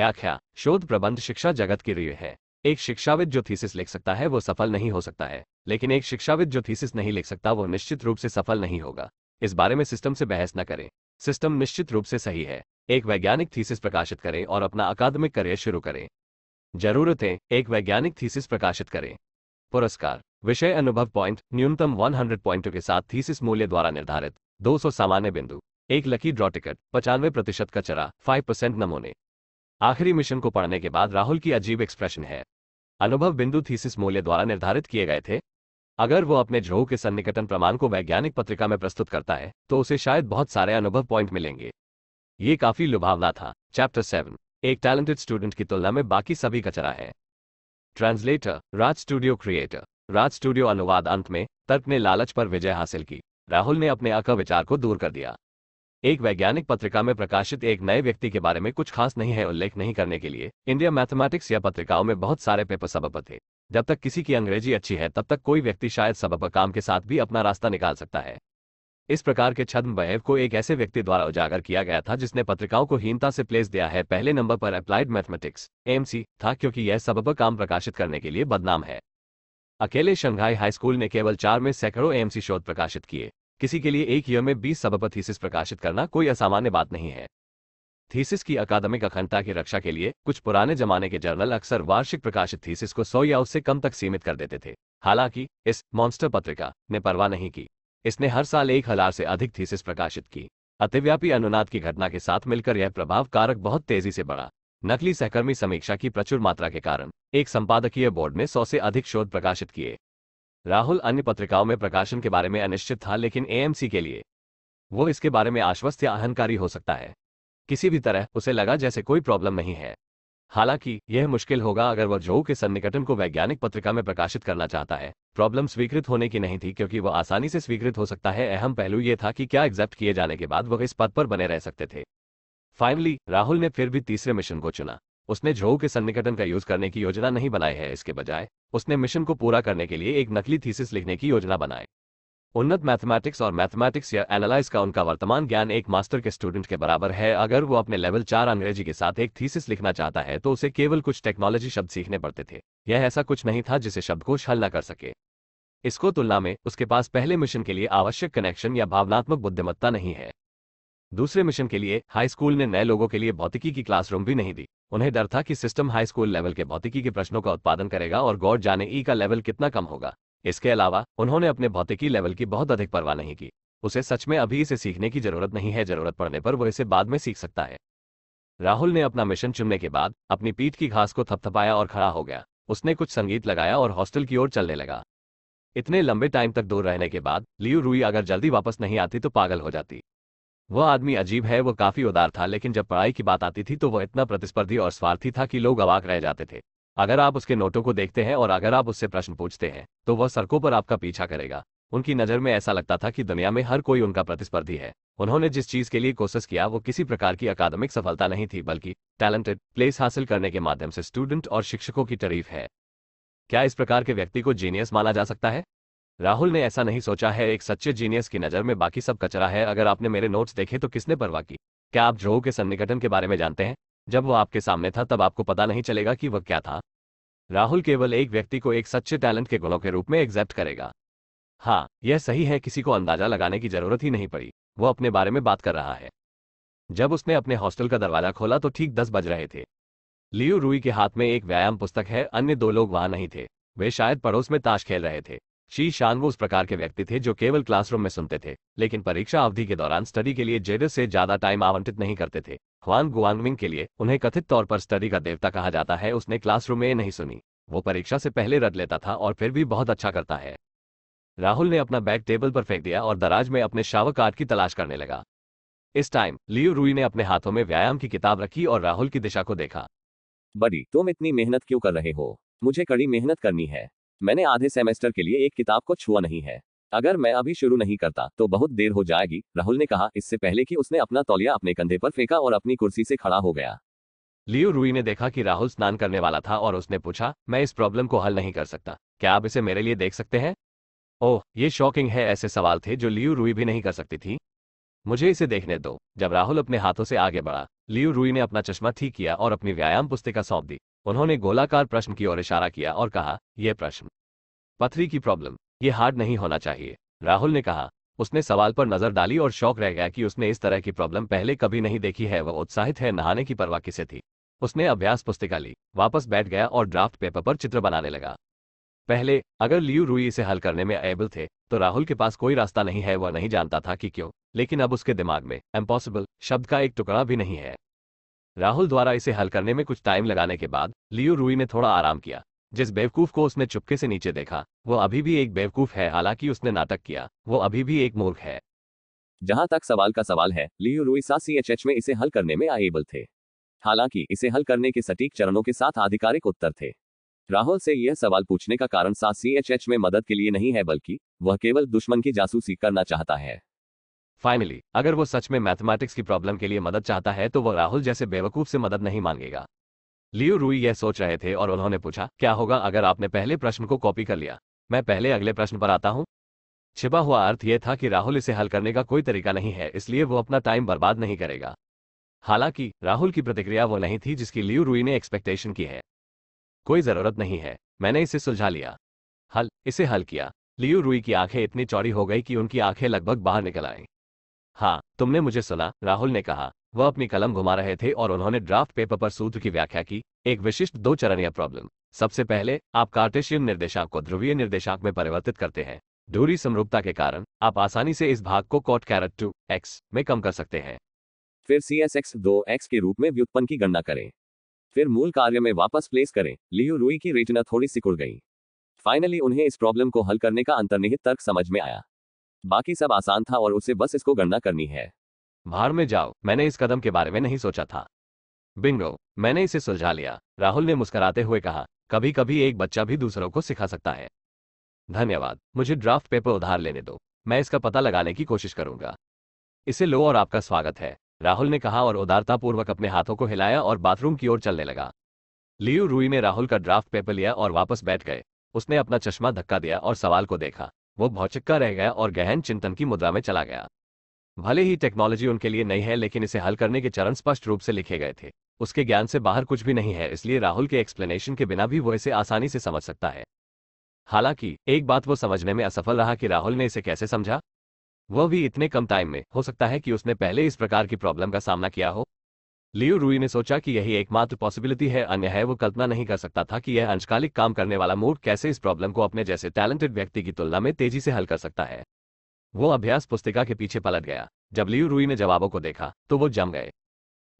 व्याख्या शोध प्रबंध शिक्षा जगत की रिय है एक शिक्षाविद जो थीसिस लिख सकता है वो सफल नहीं हो सकता है लेकिन एक शिक्षाविद जो थीसिस नहीं लिख सकता वो निश्चित रूप से सफल नहीं होगा इस बारे में सिस्टम से बहस न करें सिस्टम निश्चित रूप से सही है एक वैज्ञानिक थीसिस प्रकाशित करें और अपना अकादमिक करियर शुरू करें जरूरतें एक वैज्ञानिक थीसिस प्रकाशित करें पुरस्कार विषय अनुभव पॉइंट न्यूनतम 100 पॉइंटों के साथ थीसिस मूल्य द्वारा निर्धारित 200 सामान्य बिंदु एक लकी ड्रॉ टिकट पचानवे प्रतिशत का चरा 5 परसेंट नमूने आखिरी मिशन को पढ़ने के बाद राहुल की अजीब एक्सप्रेशन है अनुभव बिंदु थीसिस मूल्य द्वारा निर्धारित किए गए थे अगर वो अपने झ्रोह के सन्निकटन प्रमाण को वैज्ञानिक पत्रिका में प्रस्तुत करता है तो उसे शायद बहुत सारे अनुभव पॉइंट मिलेंगे ये काफी लुभावना था चैप्टर सेवन एक टैलेंटेड स्टूडेंट की तुलना में बाकी सभी कचरा है translator Raj studio creator Raj studio अनुवाद अंत में तर्क ने लालच पर विजय हासिल की राहुल ने अपने अक विचार को दूर कर दिया एक वैज्ञानिक पत्रिका में प्रकाशित एक नए व्यक्ति के बारे में कुछ खास नहीं है उल्लेख नहीं करने के लिए इंडिया मैथमेटिक्स या पत्रिकाओं में बहुत सारे पेपर सबब थे जब तक किसी की अंग्रेजी अच्छी है तब तक कोई व्यक्ति शायद सबब काम के साथ भी अपना रास्ता निकाल सकता है इस प्रकार के छद्म वैव को एक ऐसे व्यक्ति द्वारा उजागर किया गया था जिसने पत्रिकाओं को हीनता से प्लेस दिया है पहले नंबर पर अप्लाइड मैथमेटिक्स एमसी था क्योंकि यह सबब काम प्रकाशित करने के लिए बदनाम है अकेले शंघाई हाई स्कूल ने केवल चार में सैकड़ों एमसी शोध प्रकाशित किए किसी के लिए एक ईयर में बीस सबब थीसिस प्रकाशित करना कोई असामान्य बात नहीं है थीसिस की अकादमिक अखंडता की रक्षा के लिए कुछ पुराने जमाने के जर्नल अक्सर वार्षिक प्रकाशित थीसिस को सौ या उससे कम तक सीमित कर देते थे हालांकि इस मॉन्स्टर पत्रिका ने परवाह नहीं की इसने हर साल एक हजार से अधिक थीसिस प्रकाशित की अतिव्यापी अनुनाद की घटना के साथ मिलकर यह प्रभाव कारक बहुत तेजी से बढ़ा नकली सहकर्मी समीक्षा की प्रचुर मात्रा के कारण एक संपादकीय बोर्ड ने सौ से अधिक शोध प्रकाशित किए राहुल अन्य पत्रिकाओं में प्रकाशन के बारे में अनिश्चित था लेकिन एएमसी के लिए वो इसके बारे में आश्वस्त या अहंकारी हो सकता है किसी भी तरह उसे लगा जैसे कोई प्रॉब्लम नहीं है हालांकि यह मुश्किल होगा अगर वह जो के सन्निकटन को वैज्ञानिक पत्रिका में प्रकाशित करना चाहता है प्रॉब्लम स्वीकृत होने की नहीं थी क्योंकि वह आसानी से स्वीकृत हो सकता है अहम पहलू यह था कि क्या एग्जेप्ट किए जाने के बाद वह इस पद पर बने रह सकते थे फाइनली राहुल ने फिर भी तीसरे मिशन को चुना उसने झोऊ के सन्निकटन का यूज करने की योजना नहीं बनाई है इसके बजाय उसने मिशन को पूरा करने के लिए एक नकली थीसिस लिखने की योजना बनाई उन्नत मैथमेटिक्स और मैथमेटिक्स या एनालाइज का उनका वर्तमान ज्ञान एक मास्टर के स्टूडेंट के बराबर है अगर वो अपने लेवल चार अंग्रेजी के साथ एक थीसिस लिखना चाहता है तो उसे केवल कुछ टेक्नोलॉजी शब्द सीखने पड़ते थे यह ऐसा कुछ नहीं था जिसे शब्दकोश हल न कर सके इसको तुलना में उसके पास पहले मिशन के लिए आवश्यक कनेक्शन या भावनात्मक बुद्धिमत्ता नहीं है दूसरे मिशन के लिए हाई स्कूल ने नए लोगों के लिए भौतिकी की क्लासरूम भी नहीं दी उन्हें डर था कि सिस्टम हाई स्कूल लेवल के भौतिकी के प्रश्नों का उत्पादन करेगा और गौर जाने ई का लेवल कितना कम होगा इसके अलावा उन्होंने अपने भौतिकी लेवल की बहुत अधिक परवाह नहीं की उसे सच में अभी इसे सीखने की जरूरत नहीं है जरूरत पड़ने पर वो इसे बाद में सीख सकता है राहुल ने अपना मिशन चुनने के बाद अपनी पीठ की घास को थपथपाया और खड़ा हो गया उसने कुछ संगीत लगाया और हॉस्टल की ओर चलने लगा इतने लंबे टाइम तक दूर रहने के बाद लियू रूई अगर जल्दी वापस नहीं आती तो पागल हो जाती वह आदमी अजीब है वह काफी उदार था लेकिन जब पढ़ाई की बात आती थी तो वह इतना प्रतिस्पर्धी और स्वार्थी था कि लोग अवाक रह जाते थे अगर आप उसके नोटों को देखते हैं और अगर आप उससे प्रश्न पूछते हैं तो वह सड़कों पर आपका पीछा करेगा उनकी नजर में ऐसा लगता था कि दुनिया में हर कोई उनका प्रतिस्पर्धी है उन्होंने जिस चीज के लिए कोशिश किया वो किसी प्रकार की अकादमिक सफलता नहीं थी बल्कि टैलेंटेड प्लेस हासिल करने के माध्यम से स्टूडेंट और शिक्षकों की तारीफ है क्या इस प्रकार के व्यक्ति को जीनियस माना जा सकता है राहुल ने ऐसा नहीं सोचा है एक सच्चे जीनियस की नजर में बाकी सब कचरा है अगर आपने मेरे नोट्स देखे तो किसने परवाह की क्या आप ध्रुव के सन्निकटन के बारे में जानते हैं जब वो आपके सामने था तब आपको पता नहीं चलेगा कि वह क्या था राहुल केवल एक व्यक्ति को एक सच्चे टैलेंट के गुणों के रूप में एक्सेप्ट करेगा हाँ यह सही है किसी को अंदाजा लगाने की जरूरत ही नहीं पड़ी वो अपने बारे में बात कर रहा है जब उसने अपने हॉस्टल का दरवाजा खोला तो ठीक दस बज रहे थे लियो रूई के हाथ में एक व्यायाम पुस्तक है अन्य दो लोग वहां नहीं थे वे शायद पड़ोस में ताश खेल रहे थे श्री शान वो उस प्रकार के व्यक्ति थे जो केवल क्लासरूम में सुनते थे लेकिन परीक्षा अवधि के दौरान स्टडी के लिए जेड से ज्यादा टाइम आवंटित नहीं करते थे ह्वान गुआंगमिंग के लिए उन्हें कथित तौर पर स्टडी का देवता कहा जाता है उसने क्लासरूम में नहीं सुनी वो परीक्षा से पहले रद्द लेता था और फिर भी बहुत अच्छा करता है राहुल ने अपना बैग टेबल पर फेंक दिया और दराज में अपने शावक कार्ड की तलाश करने लगा इस टाइम लियो रूई ने अपने हाथों में व्यायाम की किताब रखी और राहुल की दिशा को देखा बड़ी तुम इतनी मेहनत क्यों कर रहे हो मुझे कड़ी मेहनत करनी है मैंने आधे सेमेस्टर के लिए एक किताब को छुआ नहीं है अगर मैं अभी शुरू नहीं करता तो बहुत देर हो जाएगी राहुल ने कहा इससे पहले कि उसने अपना तौलिया अपने कंधे पर फेंका और अपनी कुर्सी से खड़ा हो गया लियो रूई ने देखा कि राहुल स्नान करने वाला था और उसने पूछा मैं इस प्रॉब्लम को हल नहीं कर सकता क्या आप इसे मेरे लिए देख सकते हैं ओह ये शॉकिंग है ऐसे सवाल थे जो लियो रूई भी नहीं कर सकती थी मुझे इसे देखने दो जब राहुल अपने हाथों से आगे बढ़ा लियो रूई ने अपना चश्मा ठीक किया और अपनी व्यायाम पुस्तिका सौंप दी उन्होंने गोलाकार प्रश्न की ओर इशारा किया और कहा यह प्रश्न पथरी की प्रॉब्लम ये हार्ड नहीं होना चाहिए राहुल ने कहा उसने सवाल पर नजर डाली और शौक रह गया कि उसने इस तरह की प्रॉब्लम पहले कभी नहीं देखी है वह उत्साहित है नहाने की परवाह किसे थी उसने अभ्यास पुस्तिका ली वापस बैठ गया और ड्राफ्ट पेपर पर चित्र बनाने लगा पहले अगर लियू रूई इसे हल करने में एबल थे तो राहुल के पास कोई रास्ता नहीं है वह नहीं जानता था कि क्यों लेकिन अब उसके दिमाग में एम्पॉसिबल शब्द का एक टुकड़ा भी नहीं है राहुल द्वारा इसे हल करने में कुछ टाइम लगाने के बाद लियो रूई ने थोड़ा आराम किया जिस बेवकूफ को उसने चुपके से नीचे देखा वो अभी भी एक बेवकूफ है हालांकि उसने नाटक किया वो अभी भी एक मूर्ख है जहां तक सवाल का सवाल है लियो रूई सा सी में इसे हल करने में आएबल थे हालांकि इसे हल करने के सटीक चरणों के साथ आधिकारिक उत्तर थे राहुल से यह सवाल पूछने का कारण सा सी में मदद के लिए नहीं है बल्कि वह केवल दुश्मन की जासूसी करना चाहता है फाइनली अगर वो सच में मैथमेटिक्स की प्रॉब्लम के लिए मदद चाहता है तो वो राहुल जैसे बेवकूफ से मदद नहीं मांगेगा लियो रूई यह सोच रहे थे और उन्होंने पूछा क्या होगा अगर आपने पहले प्रश्न को कॉपी कर लिया मैं पहले अगले प्रश्न पर आता हूं छिपा हुआ अर्थ यह था कि राहुल इसे हल करने का कोई तरीका नहीं है इसलिए वो अपना टाइम बर्बाद नहीं करेगा हालांकि राहुल की प्रतिक्रिया वो नहीं थी जिसकी लियो रूई ने एक्सपेक्टेशन की है कोई जरूरत नहीं है मैंने इसे सुलझा लिया हल इसे हल किया लियो रूई की आंखें इतनी चौड़ी हो गई कि उनकी आंखें लगभग बाहर निकल आई हाँ तुमने मुझे सुना राहुल ने कहा वह अपनी कलम घुमा रहे थे और उन्होंने ड्राफ्ट पेपर पर सूत्र की व्याख्या की एक विशिष्ट दो चरणीय प्रॉब्लम सबसे पहले आप कार्टेशियन निर्देशांक को ध्रुवीय निर्देशांक में परिवर्तित करते हैं दूरी समरूपता के कारण आप आसानी से इस भाग को कॉट कैरट टू एक्स में कम कर सकते हैं फिर सी एस एक्स दो एक्स के रूप में व्युत्पन्न की गणना करें फिर मूल कार्य में वापस प्लेस करें लियो रूई की रेटिना थोड़ी सिकुड़ गई फाइनली उन्हें इस प्रॉब्लम को हल करने का अंतर्निहित तर्क समझ में आया बाकी सब आसान था और उसे बस इसको गणना करनी है बाहर में जाओ मैंने इस कदम के बारे में नहीं सोचा था बिंगो मैंने इसे सुलझा लिया राहुल ने मुस्कराते हुए कहा कभी कभी एक बच्चा भी दूसरों को सिखा सकता है धन्यवाद मुझे ड्राफ्ट पेपर उधार लेने दो मैं इसका पता लगाने की कोशिश करूंगा इसे लो और आपका स्वागत है राहुल ने कहा और उदारतापूर्वक अपने हाथों को हिलाया और बाथरूम की ओर चलने लगा लियू रूई ने राहुल का ड्राफ्ट पेपर लिया और वापस बैठ गए उसने अपना चश्मा धक्का दिया और सवाल को देखा वो भौचक्का रह गया और गहन चिंतन की मुद्रा में चला गया भले ही टेक्नोलॉजी उनके लिए नई है लेकिन इसे हल करने के चरण स्पष्ट रूप से लिखे गए थे उसके ज्ञान से बाहर कुछ भी नहीं है इसलिए राहुल के एक्सप्लेनेशन के बिना भी वो इसे आसानी से समझ सकता है हालांकि एक बात वो समझने में असफल रहा कि राहुल ने इसे कैसे समझा वह भी इतने कम टाइम में हो सकता है कि उसने पहले इस प्रकार की प्रॉब्लम का सामना किया हो लियो रूई ने सोचा कि यही एकमात्र पॉसिबिलिटी है अन्य है वो कल्पना नहीं कर सकता था कि यह अंशकालिक काम करने वाला मूड कैसे इस प्रॉब्लम को अपने जैसे टैलेंटेड व्यक्ति की तुलना में तेजी से हल कर सकता है वो अभ्यास पुस्तिका के पीछे पलट गया जब लियो रूई ने जवाबों को देखा तो वो जम गए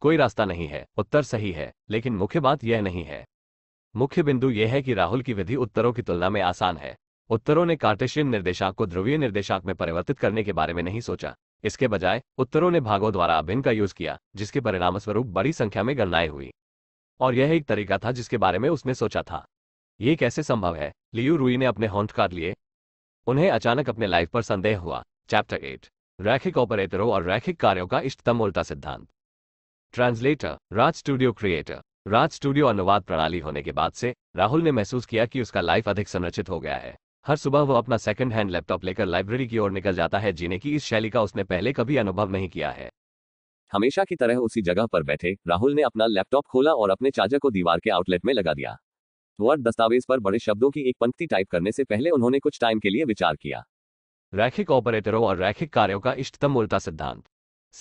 कोई रास्ता नहीं है उत्तर सही है लेकिन मुख्य बात यह नहीं है मुख्य बिंदु यह है कि राहुल की विधि उत्तरों की तुलना में आसान है उत्तरों ने कार्टेशियन निर्देशांक को ध्रुवीय निर्देशांक में परिवर्तित करने के बारे में नहीं सोचा इसके बजाय उत्तरों ने भागों द्वारा अभिन्न का यूज किया जिसके परिणामस्वरूप बड़ी संख्या में गणनाएं हुई और यह एक तरीका था जिसके बारे में उसने सोचा था ये कैसे संभव है लियू रूई ने अपने होंठ काट लिए उन्हें अचानक अपने लाइफ पर संदेह हुआ चैप्टर एट रैखिक ऑपरेटरों और रैखिक कार्यों का इष्टतम उल्टा सिद्धांत translator Raj studio creator Raj studio अनुवाद प्रणाली होने के बाद से राहुल ने महसूस किया कि उसका लाइफ अधिक संरचित हो गया है हर सुबह वो अपना सेकंड हैंड लैपटॉप लेकर लाइब्रेरी की ओर निकल जाता है जीने की इस शैली का उसने पहले कभी अनुभव नहीं किया है हमेशा की तरह उसी जगह पर बैठे राहुल ने अपना लैपटॉप खोला और अपने चार्जर को दीवार के आउटलेट में लगा दिया वर्ड दस्तावेज पर बड़े शब्दों की एक पंक्ति टाइप करने से पहले उन्होंने कुछ टाइम के लिए विचार किया रैखिक ऑपरेटरों और रैखिक कार्यों का इष्टतम उल्टा सिद्धांत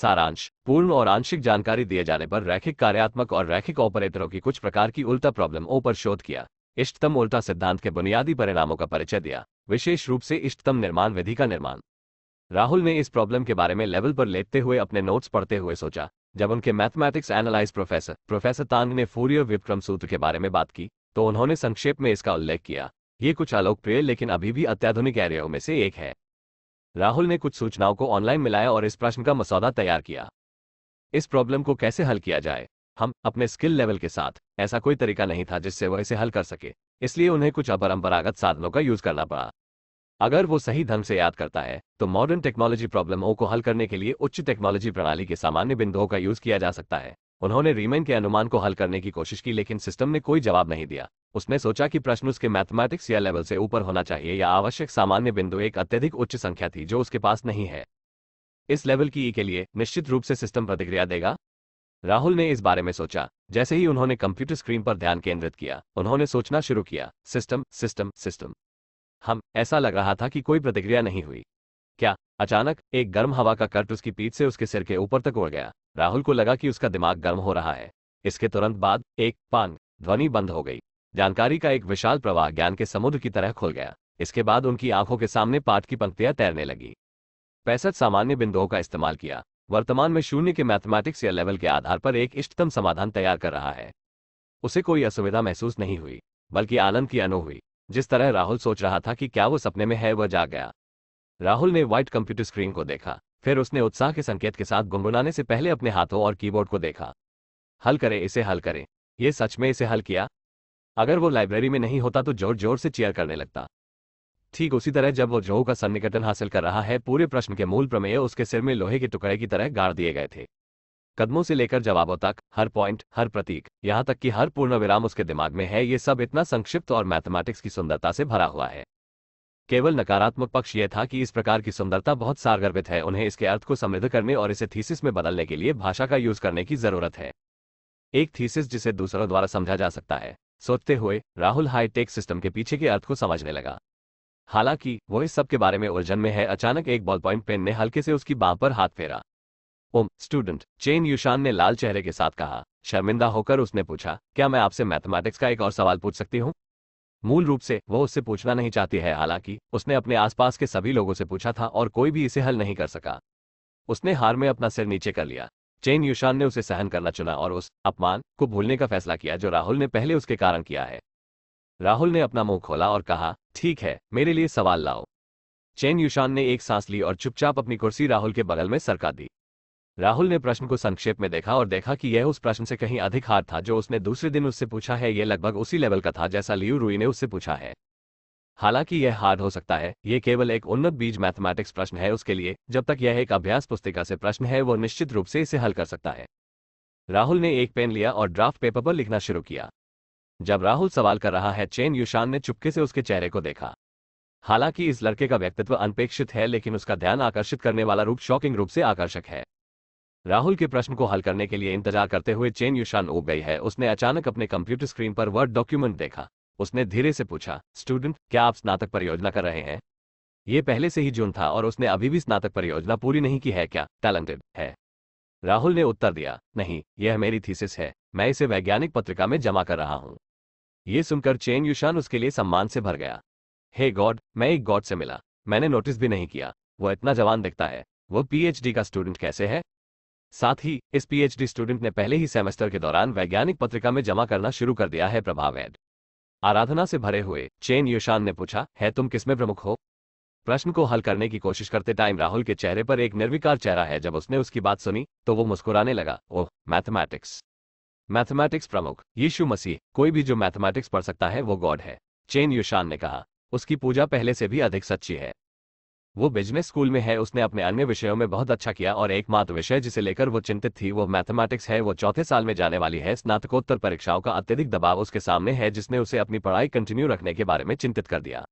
सारांश पूर्ण और आंशिक जानकारी दिए जाने पर रैखिक कार्यात्मक और रैखिक ऑपरेटरों की कुछ प्रकार की उल्टा प्रॉब्लमों पर शोध किया इष्टतम उल्टा सिद्धांत के बुनियादी परिणामों का परिचय दिया विशेष रूप से इष्टतम निर्माण विधि का निर्माण राहुल ने इस प्रॉब्लम के बारे में लेवल पर लेते हुए अपने नोट्स पढ़ते हुए सोचा जब उनके mathematics analyze professor professor Tang ने फूरियर विक्रम सूत्र के बारे में बात की तो उन्होंने संक्षेप में इसका उल्लेख किया ये कुछ अलोकप्रिय लेकिन अभी भी अत्याधुनिक एरियाओं में से एक है राहुल ने कुछ सूचनाओं को ऑनलाइन मिलाया और इस प्रश्न का मसौदा तैयार किया इस प्रॉब्लम को कैसे हल किया जाए हम अपने स्किल लेवल के साथ ऐसा कोई तरीका नहीं था जिससे वह इसे हल कर सके इसलिए उन्हें कुछ अपरंपरागत साधनों का यूज करना पड़ा अगर वो सही ढंग से याद करता है तो मॉडर्न टेक्नोलॉजी प्रॉब्लमों को हल करने के लिए उच्च टेक्नोलॉजी प्रणाली के सामान्य बिंदुओं का यूज किया जा सकता है उन्होंने रीमेन के अनुमान को हल करने की कोशिश की लेकिन सिस्टम ने कोई जवाब नहीं दिया उसने सोचा कि प्रश्न उसके मैथमेटिक्स या लेवल से ऊपर होना चाहिए या आवश्यक सामान्य बिंदु एक अत्यधिक उच्च संख्या थी जो उसके पास नहीं है इस लेवल की ई e के लिए निश्चित रूप से सिस्टम प्रतिक्रिया देगा राहुल ने इस बारे में सोचा जैसे ही उन्होंने कंप्यूटर स्क्रीन पर ध्यान केंद्रित किया उन्होंने सोचना शुरू किया सिस्टम सिस्टम सिस्टम हम ऐसा लग रहा था कि कोई प्रतिक्रिया नहीं हुई क्या अचानक एक गर्म हवा का कट उसकी पीठ से उसके सिर के ऊपर तक उड़ गया राहुल को लगा कि उसका दिमाग गर्म हो रहा है इसके तुरंत बाद एक पान ध्वनि बंद हो गई जानकारी का एक विशाल प्रवाह ज्ञान के समुद्र की तरह खुल गया इसके बाद उनकी आंखों के सामने पाठ की पंक्तियां तैरने लगी पैंसठ सामान्य बिंदुओं का इस्तेमाल किया वर्तमान में शून्य के मैथमेटिक्स या लेवल के आधार पर एक इष्टतम समाधान तैयार कर रहा है उसे कोई असुविधा महसूस नहीं हुई बल्कि आनंद की अनु हुई जिस तरह राहुल सोच रहा था कि क्या वो सपने में है वह जाग गया राहुल ने व्हाइट कंप्यूटर स्क्रीन को देखा फिर उसने उत्साह के संकेत के साथ गुनगुनाने से पहले अपने हाथों और कीबोर्ड को देखा हल करें इसे हल करें ये सच में इसे हल किया अगर वो लाइब्रेरी में नहीं होता तो जोर जोर से चेयर करने लगता ठीक उसी तरह जब वो जो का सन्निकटन हासिल कर रहा है पूरे प्रश्न के मूल प्रमेय उसके सिर में लोहे के टुकड़े की तरह गाड़ दिए गए थे कदमों से लेकर जवाबों तक हर पॉइंट हर प्रतीक यहाँ तक कि हर पूर्ण विराम उसके दिमाग में है ये सब इतना संक्षिप्त और मैथमेटिक्स की सुंदरता से भरा हुआ है केवल नकारात्मक पक्ष यह था कि इस प्रकार की सुंदरता बहुत सारगर्भित है उन्हें इसके अर्थ को समृद्ध करने और इसे थीसिस में बदलने के लिए भाषा का यूज करने की जरूरत है एक थीसिस जिसे दूसरों द्वारा समझा जा सकता है सोचते हुए राहुल हाईटेक सिस्टम के पीछे के अर्थ को समझने लगा हालांकि वो इस सब के बारे में उलझन में है अचानक एक बॉल पॉइंट पेन ने हल्के से उसकी बाह पर हाथ फेरा ओम स्टूडेंट चेन युशान ने लाल चेहरे के साथ कहा शर्मिंदा होकर उसने पूछा क्या मैं आपसे मैथमेटिक्स का एक और सवाल पूछ सकती हूँ मूल रूप से वह उससे पूछना नहीं चाहती है हालांकि उसने अपने आसपास के सभी लोगों से पूछा था और कोई भी इसे हल नहीं कर सका उसने हार में अपना सिर नीचे कर लिया चेन युशान ने उसे सहन करना चुना और उस अपमान को भूलने का फैसला किया जो राहुल ने पहले उसके कारण किया है राहुल ने अपना मुंह खोला और कहा ठीक है मेरे लिए सवाल लाओ चैन युशान ने एक सांस ली और चुपचाप अपनी कुर्सी राहुल के बगल में सरका दी राहुल ने प्रश्न को संक्षेप में देखा और देखा कि यह उस प्रश्न से कहीं अधिक हार्ड था जो उसने दूसरे दिन उससे पूछा है यह लगभग उसी लेवल का था जैसा लियू रूई ने उससे पूछा है हालांकि यह हार्ड हो सकता है यह केवल एक उन्नत बीज मैथमेटिक्स प्रश्न है उसके लिए जब तक यह एक अभ्यास पुस्तिका से प्रश्न है वह निश्चित रूप से इसे हल कर सकता है राहुल ने एक पेन लिया और ड्राफ्ट पेपर पर लिखना शुरू किया जब राहुल सवाल कर रहा है चेन युशान ने चुपके से उसके चेहरे को देखा हालांकि इस लड़के का व्यक्तित्व अनपेक्षित है लेकिन उसका ध्यान आकर्षित करने वाला रूप शॉकिंग रूप से आकर्षक है राहुल के प्रश्न को हल करने के लिए इंतजार करते हुए चेन युशान उग गई है उसने अचानक अपने कंप्यूटर स्क्रीन पर वर्ड डॉक्यूमेंट देखा उसने धीरे से पूछा स्टूडेंट क्या आप स्नातक परियोजना कर रहे हैं ये पहले से ही जून था और उसने अभी भी स्नातक परियोजना पूरी नहीं की है क्या टैलेंटेड है राहुल ने उत्तर दिया नहीं यह मेरी थीसिस है मैं इसे वैज्ञानिक पत्रिका में जमा कर रहा हूँ ये सुनकर चेन युशान उसके लिए सम्मान से भर गया हे गॉड मैं एक गॉड से मिला मैंने नोटिस भी नहीं किया वो इतना जवान दिखता है वो पीएचडी का स्टूडेंट कैसे है साथ ही इस पीएचडी स्टूडेंट ने पहले ही सेमेस्टर के दौरान वैज्ञानिक पत्रिका में जमा करना शुरू कर दिया है प्रभाव एड आराधना से भरे हुए चेन युशान ने पूछा है तुम किसमें प्रमुख हो प्रश्न को हल करने की कोशिश करते टाइम राहुल के चेहरे पर एक निर्विकार चेहरा है जब उसने उसकी बात सुनी तो वो मुस्कुराने लगा ओह मैथमेटिक्स मैथमेटिक्स प्रमुख यीशु मसीह कोई भी जो मैथमेटिक्स पढ़ सकता है वो गॉड है चेन युशान ने कहा उसकी पूजा पहले से भी अधिक सच्ची है वो बिजनेस स्कूल में है उसने अपने अन्य विषयों में बहुत अच्छा किया और एकमात्र विषय जिसे लेकर वो चिंतित थी वो मैथमेटिक्स है वो चौथे साल में जाने वाली है स्नातकोत्तर परीक्षाओं का अत्यधिक दबाव उसके सामने है जिसने उसे अपनी पढ़ाई कंटिन्यू रखने के बारे में चिंतित कर दिया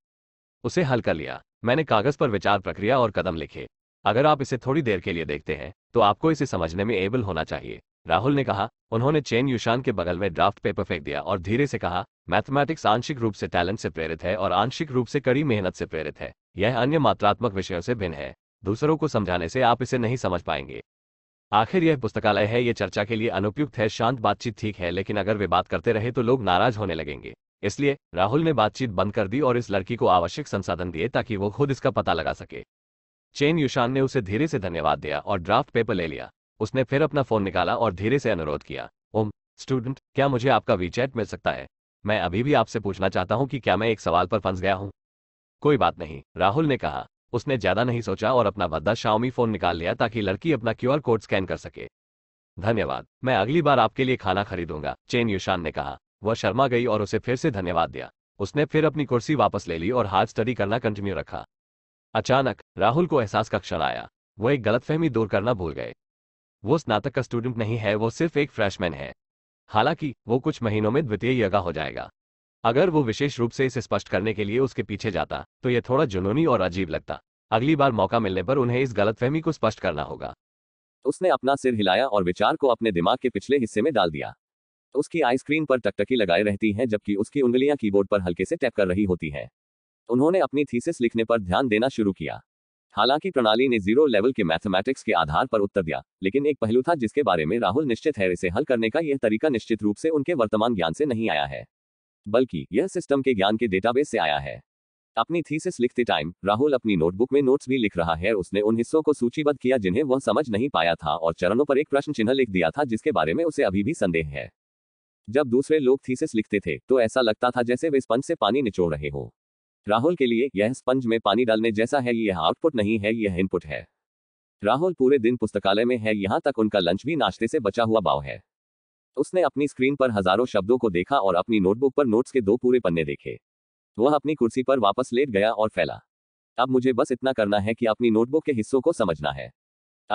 उसे हल कर लिया मैंने कागज पर विचार प्रक्रिया और कदम लिखे अगर आप इसे थोड़ी देर के लिए देखते हैं तो आपको इसे समझने में एबल होना चाहिए राहुल ने कहा उन्होंने चेन युशान के बगल में ड्राफ्ट पेपर फेंक दिया और धीरे से कहा मैथमेटिक्स आंशिक रूप से टैलेंट से प्रेरित है और आंशिक रूप से कड़ी मेहनत से प्रेरित है यह अन्य मात्रात्मक विषयों से भिन्न है दूसरों को समझाने से आप इसे नहीं समझ पाएंगे आखिर यह पुस्तकालय है ये चर्चा के लिए अनुपयुक्त है शांत बातचीत ठीक है लेकिन अगर वे बात करते रहे तो लोग नाराज होने लगेंगे इसलिए राहुल ने बातचीत बंद कर दी और इस लड़की को आवश्यक संसाधन दिए ताकि वो खुद इसका पता लगा सके चेन युशान ने उसे धीरे से धन्यवाद दिया और ड्राफ्ट पेपर ले लिया उसने फिर अपना फोन निकाला और धीरे से अनुरोध किया ओम स्टूडेंट क्या मुझे आपका वीचैट मिल सकता है मैं अभी भी आपसे पूछना चाहता हूँ कि क्या मैं एक सवाल पर फंस गया हूँ कोई बात नहीं राहुल ने कहा उसने ज्यादा नहीं सोचा और अपना भद्दा शाओमी फोन निकाल लिया ताकि लड़की अपना क्यूआर कोड स्कैन कर सके धन्यवाद मैं अगली बार आपके लिए खाना खरीदूंगा चेन युशान ने कहा वह शर्मा गई और उसे फिर से धन्यवाद दिया उसने फिर अपनी कुर्सी वापस ले ली और हार्ड स्टडी करना कंटिन्यू रखा अचानक राहुल को एहसास का क्षण आया वो एक गलतफहमी दूर करना भूल गए वो स्नातक का स्टूडेंट नहीं है वो सिर्फ एक फ्रेशमैन है हालांकि वो कुछ महीनों में द्वितीय यगा हो जाएगा अगर वो विशेष रूप से इसे स्पष्ट करने के लिए उसके पीछे जाता तो यह थोड़ा जुनूनी और अजीब लगता अगली बार मौका मिलने पर उन्हें इस गलतफहमी को स्पष्ट करना होगा उसने अपना सिर हिलाया और विचार को अपने दिमाग के पिछले हिस्से में डाल दिया उसकी आइसक्रीम पर टकटकी लगाए रहती हैं जबकि उसकी उंगलियां कीबोर्ड पर हल्के से टैप कर रही होती हैं उन्होंने अपनी थीसिस लिखने पर ध्यान देना शुरू किया हालांकि प्रणाली ने जीरो लेवल के मैथमेटिक्स के आधार पर उत्तर दिया लेकिन एक पहलू था जिसके बारे में राहुल निश्चित है इसे हल करने का यह तरीका निश्चित रूप से उनके वर्तमान ज्ञान से नहीं आया है बल्कि यह सिस्टम के ज्ञान के डेटाबेस से आया है अपनी थीसिस लिखते टाइम राहुल अपनी नोटबुक में नोट्स भी लिख रहा है उसने उन हिस्सों को सूचीबद्ध किया जिन्हें वह समझ नहीं पाया था और चरणों पर एक प्रश्न चिन्ह लिख दिया था जिसके बारे में उसे अभी भी संदेह है जब दूसरे लोग थीसिस लिखते थे तो ऐसा लगता था जैसे वे स्पंज से पानी निचोड़ रहे हो राहुल के लिए यह स्पंज में पानी डालने जैसा है यह आउटपुट नहीं है यह इनपुट है राहुल पूरे दिन पुस्तकालय में है यहाँ तक उनका लंच भी नाश्ते से बचा हुआ भाव है उसने अपनी स्क्रीन पर हजारों शब्दों को देखा और अपनी नोटबुक पर नोट्स के दो पूरे पन्ने देखे वह अपनी कुर्सी पर वापस लेट गया और फैला अब मुझे बस इतना करना है कि अपनी नोटबुक के हिस्सों को समझना है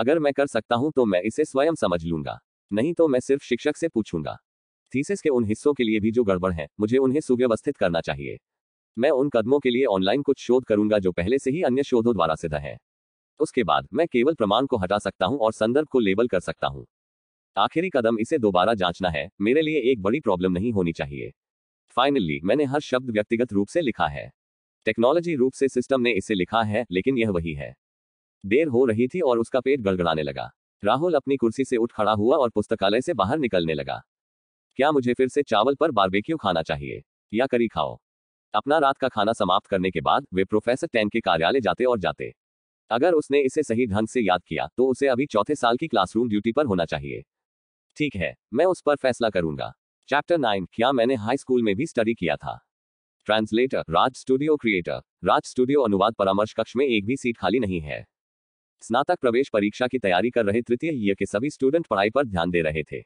अगर मैं कर सकता हूं तो मैं इसे स्वयं समझ लूंगा नहीं तो मैं सिर्फ शिक्षक से पूछूंगा थीसिस के उन हिस्सों के लिए भी जो गड़बड़ है मुझे उन्हें सुव्यवस्थित करना चाहिए मैं उन कदमों के लिए ऑनलाइन कुछ शोध करूंगा जो पहले से ही अन्य शोधों द्वारा सिद्ध है उसके बाद मैं केवल प्रमाण को हटा सकता हूं और संदर्भ को लेबल कर सकता हूं आखिरी कदम इसे दोबारा जांचना है मेरे लिए एक बड़ी प्रॉब्लम नहीं होनी चाहिए फाइनली मैंने हर शब्द व्यक्तिगत रूप से लिखा है टेक्नोलॉजी रूप से सिस्टम ने इसे लिखा है लेकिन यह वही है देर हो रही थी और उसका पेट गड़गड़ाने लगा राहुल अपनी कुर्सी से उठ खड़ा हुआ और पुस्तकालय से बाहर निकलने लगा क्या मुझे फिर से चावल पर बारबेक्यू खाना चाहिए या करी खाओ अपना रात का खाना समाप्त करने के बाद वे प्रोफेसर टेन के कार्यालय जाते और जाते अगर उसने इसे सही ढंग से याद किया तो उसे अभी चौथे साल की क्लासरूम ड्यूटी पर होना चाहिए ठीक है मैं उस पर फैसला करूंगा चैप्टर नाइन क्या मैंने हाई स्कूल में भी स्टडी किया था translator Raj studio creator Raj studio अनुवाद परामर्श कक्ष में एक भी सीट खाली नहीं है स्नातक प्रवेश परीक्षा की तैयारी कर रहे तृतीय ईयर के सभी स्टूडेंट पढ़ाई पर ध्यान दे रहे थे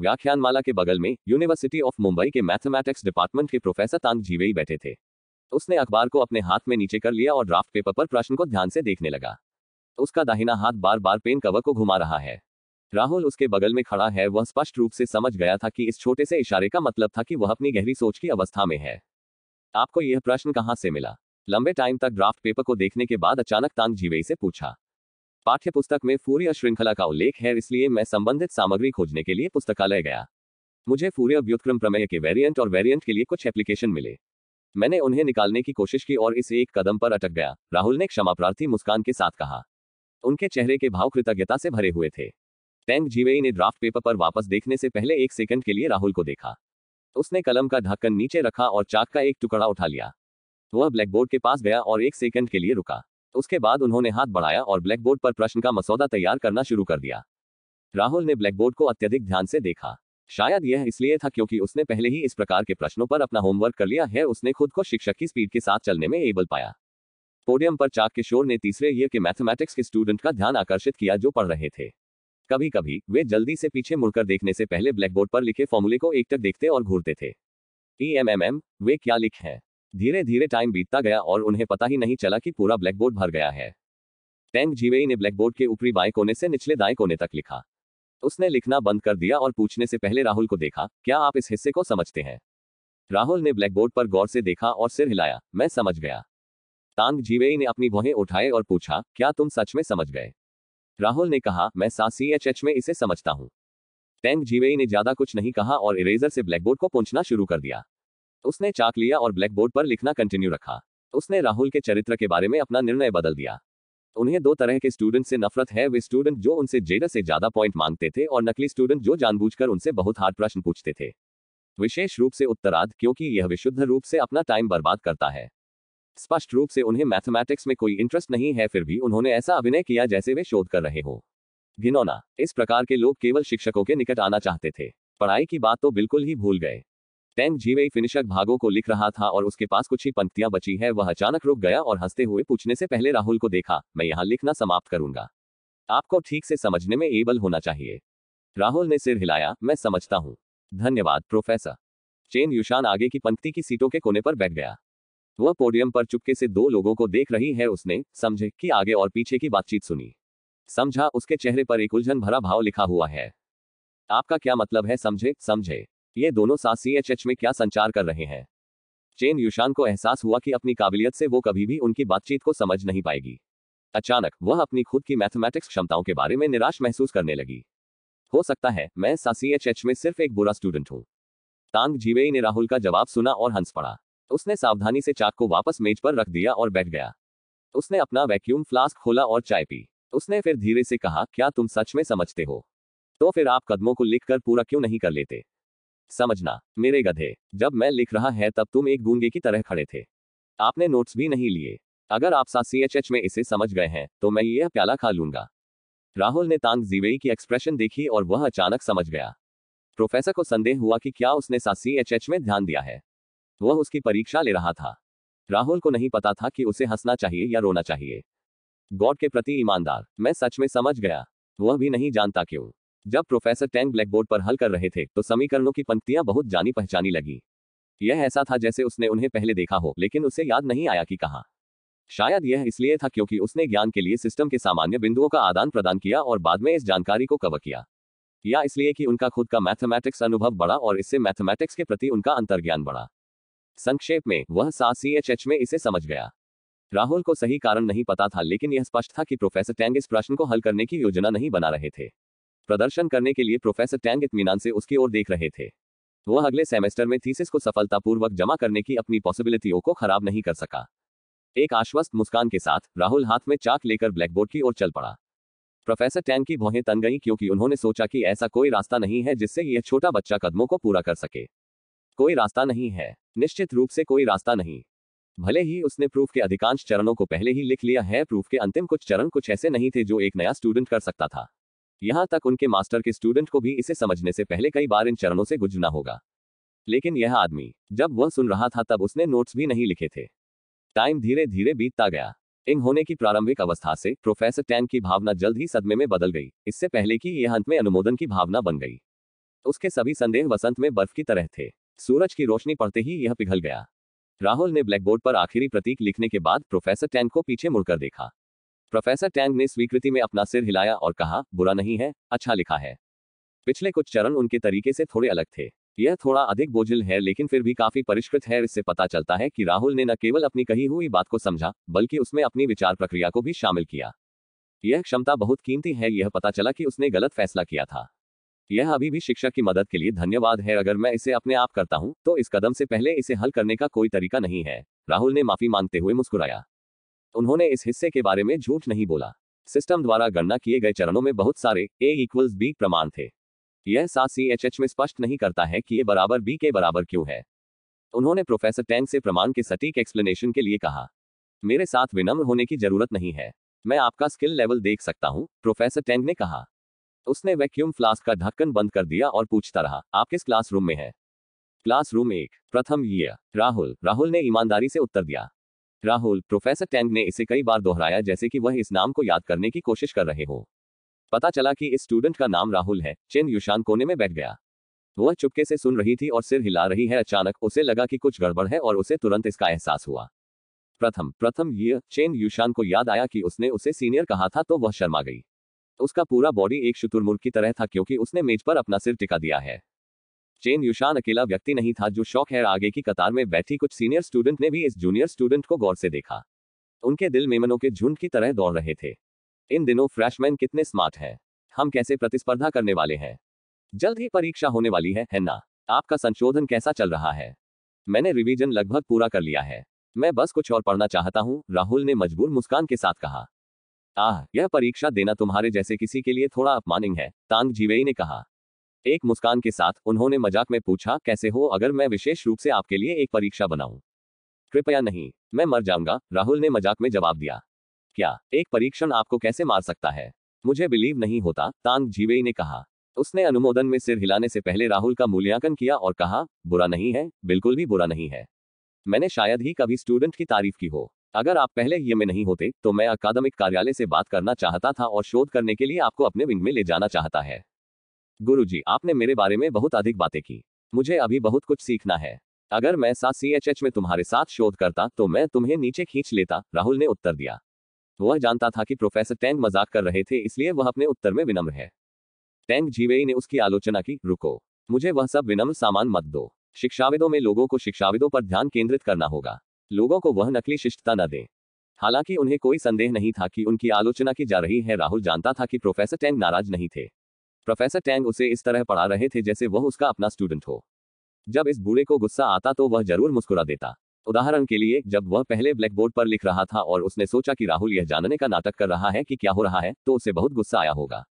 व्याख्यान माला के बगल में यूनिवर्सिटी ऑफ मुंबई के मैथमेटिक्स डिपार्टमेंट के प्रोफेसर तांग जीवेई बैठे थे तो उसने अखबार को अपने हाथ में नीचे कर लिया और ड्राफ्ट पेपर पर प्रश्न को ध्यान से देखने लगा तो उसका दाहिना हाथ बार बार पेन कवर को घुमा रहा है राहुल उसके बगल में खड़ा है वह स्पष्ट रूप से समझ गया था कि इस छोटे से इशारे का मतलब था कि वह अपनी गहरी सोच की अवस्था में है आपको यह प्रश्न कहाँ से मिला लंबे टाइम तक ड्राफ्ट पेपर को देखने के बाद अचानक तांग जीवेई से पूछा पाठ्य पुस्तक में फूर्य श्रृंखला का उल्लेख है इसलिए मैं संबंधित सामग्री खोजने के लिए पुस्तकालय गया मुझे फूर्य व्युतक्रम प्रमेय के वेरिएंट और वेरिएंट के लिए कुछ एप्लीकेशन मिले मैंने उन्हें निकालने की कोशिश की और इस एक कदम पर अटक गया राहुल ने क्षमा प्रार्थी मुस्कान के साथ कहा उनके चेहरे के भाव कृतज्ञता से भरे हुए थे टैंक जीवेई ने ड्राफ्ट पेपर पर वापस देखने से पहले एक सेकंड के लिए राहुल को देखा उसने कलम का ढक्कन नीचे रखा और चाक का एक टुकड़ा उठा लिया वह ब्लैकबोर्ड के पास गया और एक सेकंड के लिए रुका तो उसके बाद उन्होंने हाथ बढ़ाया और ब्लैक बोर्ड पर प्रश्न का मसौदा तैयार करना शुरू कर दिया राहुल ने ब्लैक बोर्ड को अत्यधिक ध्यान से देखा शायद यह इसलिए था क्योंकि उसने पहले ही इस प्रकार के प्रश्नों पर अपना होमवर्क कर लिया है उसने खुद को शिक्षक की स्पीड के साथ चलने में एबल पाया पोडियम पर चाक किशोर ने तीसरे ईयर के मैथमेटिक्स के स्टूडेंट का ध्यान आकर्षित किया जो पढ़ रहे थे कभी कभी वे जल्दी से पीछे मुड़कर देखने से पहले ब्लैक बोर्ड पर लिखे फॉर्मूले को एकटक देखते और घूरते थे ई एम एम एम वे क्या लिख हैं धीरे धीरे टाइम बीतता गया और उन्हें पता ही नहीं चला कि पूरा ब्लैकबोर्ड भर गया है टैंग जीवेई ने ब्लैकबोर्ड के ऊपरी बाएं कोने से निचले दाएं कोने तक लिखा उसने लिखना बंद कर दिया और पूछने से पहले राहुल को देखा क्या आप इस हिस्से को समझते हैं राहुल ने ब्लैकबोर्ड पर गौर से देखा और सिर हिलाया मैं समझ गया तांग जीवेई ने अपनी भोहें उठाए और पूछा क्या तुम सच में समझ गए राहुल ने कहा मैं सा सी एच एच में इसे समझता हूँ टैंग जीवेई ने ज्यादा कुछ नहीं कहा और इरेजर से ब्लैकबोर्ड को पूछना शुरू कर दिया उसने चाक लिया और ब्लैक बोर्ड पर लिखना कंटिन्यू रखा उसने राहुल के चरित्र के बारे में अपना निर्णय बदल दिया उन्हें दो तरह के स्टूडेंट से नफरत है वे स्टूडेंट जो उनसे ज्यादा से ज्यादा पॉइंट मांगते थे और नकली स्टूडेंट जो जानबूझकर उनसे बहुत हार्ड प्रश्न पूछते थे विशेष रूप से उत्तराध क्योंकि यह विशुद्ध रूप से अपना टाइम बर्बाद करता है स्पष्ट रूप से उन्हें मैथमेटिक्स में कोई इंटरेस्ट नहीं है फिर भी उन्होंने ऐसा अभिनय किया जैसे वे शोध कर रहे हो घिनौना इस प्रकार के लोग केवल शिक्षकों के निकट आना चाहते थे पढ़ाई की बात तो बिल्कुल ही भूल गए टैंग जीवे फिनिशक भागों को लिख रहा था और उसके पास कुछ ही पंक्तियां बची है वह अचानक रुक गया और हंसते हुए पूछने से पहले राहुल को देखा मैं यहाँ लिखना समाप्त करूंगा आपको ठीक से समझने में एबल होना चाहिए राहुल ने सिर हिलाया मैं समझता हूँ धन्यवाद प्रोफेसर चेन युशान आगे की पंक्ति की सीटों के कोने पर बैठ गया वह पोडियम पर चुपके से दो लोगों को देख रही है उसने समझे कि आगे और पीछे की बातचीत सुनी समझा उसके चेहरे पर एक उलझन भरा भाव लिखा हुआ है आपका क्या मतलब है समझे समझे ये दोनों साथ एच में क्या संचार कर रहे हैं चेन युशान को एहसास हुआ कि अपनी काबिलियत से वो कभी भी उनकी बातचीत को समझ नहीं पाएगी अचानक वह अपनी खुद की मैथमेटिक्स क्षमताओं के बारे में निराश महसूस करने लगी हो सकता है मैं एच में सिर्फ एक बुरा स्टूडेंट हूँ तांग जीवेई ने राहुल का जवाब सुना और हंस पड़ा उसने सावधानी से चाक को वापस मेज पर रख दिया और बैठ गया उसने अपना वैक्यूम फ्लास्क खोला और चाय पी उसने फिर धीरे से कहा क्या तुम सच में समझते हो तो फिर आप कदमों को लिख कर पूरा क्यों नहीं कर लेते समझना मेरे गधे जब मैं लिख रहा है तब तुम एक गूंगे की तरह खड़े थे आपने नोट्स भी नहीं लिए अगर आप सा सी एच एच में इसे समझ गए हैं तो मैं यह प्याला खा लूंगा राहुल ने तांग जीवेई की एक्सप्रेशन देखी और वह अचानक समझ गया प्रोफेसर को संदेह हुआ कि क्या उसने सा सी एच एच में ध्यान दिया है वह उसकी परीक्षा ले रहा था राहुल को नहीं पता था कि उसे हंसना चाहिए या रोना चाहिए गॉड के प्रति ईमानदार मैं सच में समझ गया वह भी नहीं जानता क्यों जब प्रोफेसर टैंग ब्लैकबोर्ड पर हल कर रहे थे तो समीकरणों की पंक्तियां बहुत जानी पहचानी लगी यह ऐसा था जैसे उसने उन्हें पहले देखा हो लेकिन उसे याद नहीं आया कि कहा शायद यह इसलिए था क्योंकि उसने ज्ञान के लिए सिस्टम के सामान्य बिंदुओं का आदान प्रदान किया और बाद में इस जानकारी को कवर किया या इसलिए कि उनका खुद का मैथमेटिक्स अनुभव बढ़ा और इससे मैथमेटिक्स के प्रति उनका अंतर्ज्ञान बढ़ा संक्षेप में वह सा सी एच एच में इसे समझ गया राहुल को सही कारण नहीं पता था लेकिन यह स्पष्ट था कि प्रोफेसर टैंग इस प्रश्न को हल करने की योजना नहीं बना रहे थे प्रदर्शन करने के लिए प्रोफेसर टैंग इतमीनान से उसकी ओर देख रहे थे वह अगले सेमेस्टर में थीसिस को सफलतापूर्वक जमा करने की अपनी पॉसिबिलिटियों को खराब नहीं कर सका एक आश्वस्त मुस्कान के साथ राहुल हाथ में चाक लेकर ब्लैकबोर्ड की ओर चल पड़ा प्रोफेसर टैंग की भौहें तन गई क्योंकि उन्होंने सोचा कि ऐसा कोई रास्ता नहीं है जिससे यह छोटा बच्चा कदमों को पूरा कर सके कोई रास्ता नहीं है निश्चित रूप से कोई रास्ता नहीं भले ही उसने प्रूफ के अधिकांश चरणों को पहले ही लिख लिया है प्रूफ के अंतिम कुछ चरण कुछ ऐसे नहीं थे जो एक नया स्टूडेंट कर सकता था यहां तक उनके मास्टर के स्टूडेंट को भी इसे समझने से पहले कई बार इन चरणों से गुजरना होगा लेकिन यह आदमी जब वह सुन रहा था तब उसने नोट्स भी नहीं लिखे थे टाइम धीरे धीरे बीतता गया इंग होने की प्रारंभिक अवस्था से प्रोफेसर टैन की भावना जल्द ही सदमे में बदल गई इससे पहले कि यह अंत में अनुमोदन की भावना बन गई उसके सभी संदेह वसंत में बर्फ की तरह थे सूरज की रोशनी पड़ते ही यह पिघल गया राहुल ने ब्लैकबोर्ड पर आखिरी प्रतीक लिखने के बाद प्रोफेसर टैन को पीछे मुड़कर देखा प्रोफेसर टैंग ने स्वीकृति में अपना सिर हिलाया और कहा बुरा नहीं है अच्छा लिखा है पिछले कुछ चरण उनके तरीके से थोड़े अलग थे यह थोड़ा अधिक बोझिल है लेकिन फिर भी काफी परिष्कृत है इससे पता चलता है कि राहुल ने न केवल अपनी कही हुई बात को समझा बल्कि उसमें अपनी विचार प्रक्रिया को भी शामिल किया यह क्षमता बहुत कीमती है यह पता चला कि उसने गलत फैसला किया था यह अभी भी शिक्षा की मदद के लिए धन्यवाद है अगर मैं इसे अपने आप करता हूँ तो इस कदम से पहले इसे हल करने का कोई तरीका नहीं है राहुल ने माफी मांगते हुए मुस्कुराया तो उन्होंने इस हिस्से के बारे में झूठ नहीं बोला सिस्टम द्वारा गणना किए गए चरणों में बहुत सारे ए इक्वल्स बी प्रमाण थे यह सात सी एच एच में स्पष्ट नहीं करता है कि ये बराबर बी के बराबर क्यों है तो उन्होंने प्रोफेसर टैंग से प्रमाण के सटीक एक्सप्लेनेशन के लिए कहा मेरे साथ विनम्र होने की जरूरत नहीं है मैं आपका स्किल लेवल देख सकता हूँ प्रोफेसर टैंग ने कहा उसने वैक्यूम फ्लास्क का ढक्कन बंद कर दिया और पूछता रहा आप किस क्लासरूम में है क्लासरूम एक प्रथम ये राहुल राहुल ने ईमानदारी से उत्तर दिया राहुल प्रोफेसर टैंग ने इसे कई बार दोहराया जैसे कि वह इस नाम को याद करने की कोशिश कर रहे हो पता चला कि इस स्टूडेंट का नाम राहुल है चेन युशान कोने में बैठ गया वह चुपके से सुन रही थी और सिर हिला रही है अचानक उसे लगा कि कुछ गड़बड़ है और उसे तुरंत इसका एहसास हुआ प्रथम प्रथम ये चेन युशान को याद आया कि उसने उसे सीनियर कहा था तो वह शर्मा गई उसका पूरा बॉडी एक शुतुरमुर्ग की तरह था क्योंकि उसने मेज पर अपना सिर टिका दिया है चेन युशान अकेला व्यक्ति नहीं था जो शौक है आगे की कतार में बैठी कुछ सीनियर स्टूडेंट ने भी इस जूनियर स्टूडेंट को गौर से देखा उनके दिल मेमनों के झुंड की तरह दौड़ रहे थे इन दिनों फ्रेशमैन कितने स्मार्ट हैं हम कैसे प्रतिस्पर्धा करने वाले हैं जल्द ही परीक्षा होने वाली है है ना आपका संशोधन कैसा चल रहा है मैंने रिवीजन लगभग पूरा कर लिया है मैं बस कुछ और पढ़ना चाहता हूँ राहुल ने मजबूर मुस्कान के साथ कहा आह यह परीक्षा देना तुम्हारे जैसे किसी के लिए थोड़ा अपमानिंग है तांग जीवेई ने कहा एक मुस्कान के साथ उन्होंने मजाक में पूछा कैसे हो अगर मैं विशेष रूप से आपके लिए एक परीक्षा बनाऊं कृपया नहीं मैं मर जाऊंगा राहुल ने मजाक में जवाब दिया क्या एक परीक्षण आपको कैसे मार सकता है मुझे बिलीव नहीं होता तांग जीवेई ने कहा उसने अनुमोदन में सिर हिलाने से पहले राहुल का मूल्यांकन किया और कहा बुरा नहीं है बिल्कुल भी बुरा नहीं है मैंने शायद ही कभी स्टूडेंट की तारीफ की हो अगर आप पहले ये में नहीं होते तो मैं अकादमिक कार्यालय से बात करना चाहता था और शोध करने के लिए आपको अपने विंग में ले जाना चाहता है गुरुजी, आपने मेरे बारे में बहुत अधिक बातें की मुझे अभी बहुत कुछ सीखना है अगर मैं सा सी एच एच में तुम्हारे साथ शोध करता तो मैं तुम्हें नीचे खींच लेता राहुल ने उत्तर दिया वह जानता था कि प्रोफेसर टैंग मजाक कर रहे थे इसलिए वह अपने उत्तर में विनम्र है टैंग जीवेई ने उसकी आलोचना की रुको मुझे वह सब विनम्र सामान मत दो शिक्षाविदों में लोगों को शिक्षाविदों पर ध्यान केंद्रित करना होगा लोगों को वह नकली शिष्टता न दे हालांकि उन्हें कोई संदेह नहीं था कि उनकी आलोचना की जा रही है राहुल जानता था कि प्रोफेसर टैंग नाराज नहीं थे प्रोफेसर टैंग उसे इस तरह पढ़ा रहे थे जैसे वह उसका अपना स्टूडेंट हो जब इस बूढ़े को गुस्सा आता तो वह जरूर मुस्कुरा देता उदाहरण के लिए जब वह पहले ब्लैक बोर्ड पर लिख रहा था और उसने सोचा कि राहुल यह जानने का नाटक कर रहा है कि क्या हो रहा है तो उसे बहुत गुस्सा आया होगा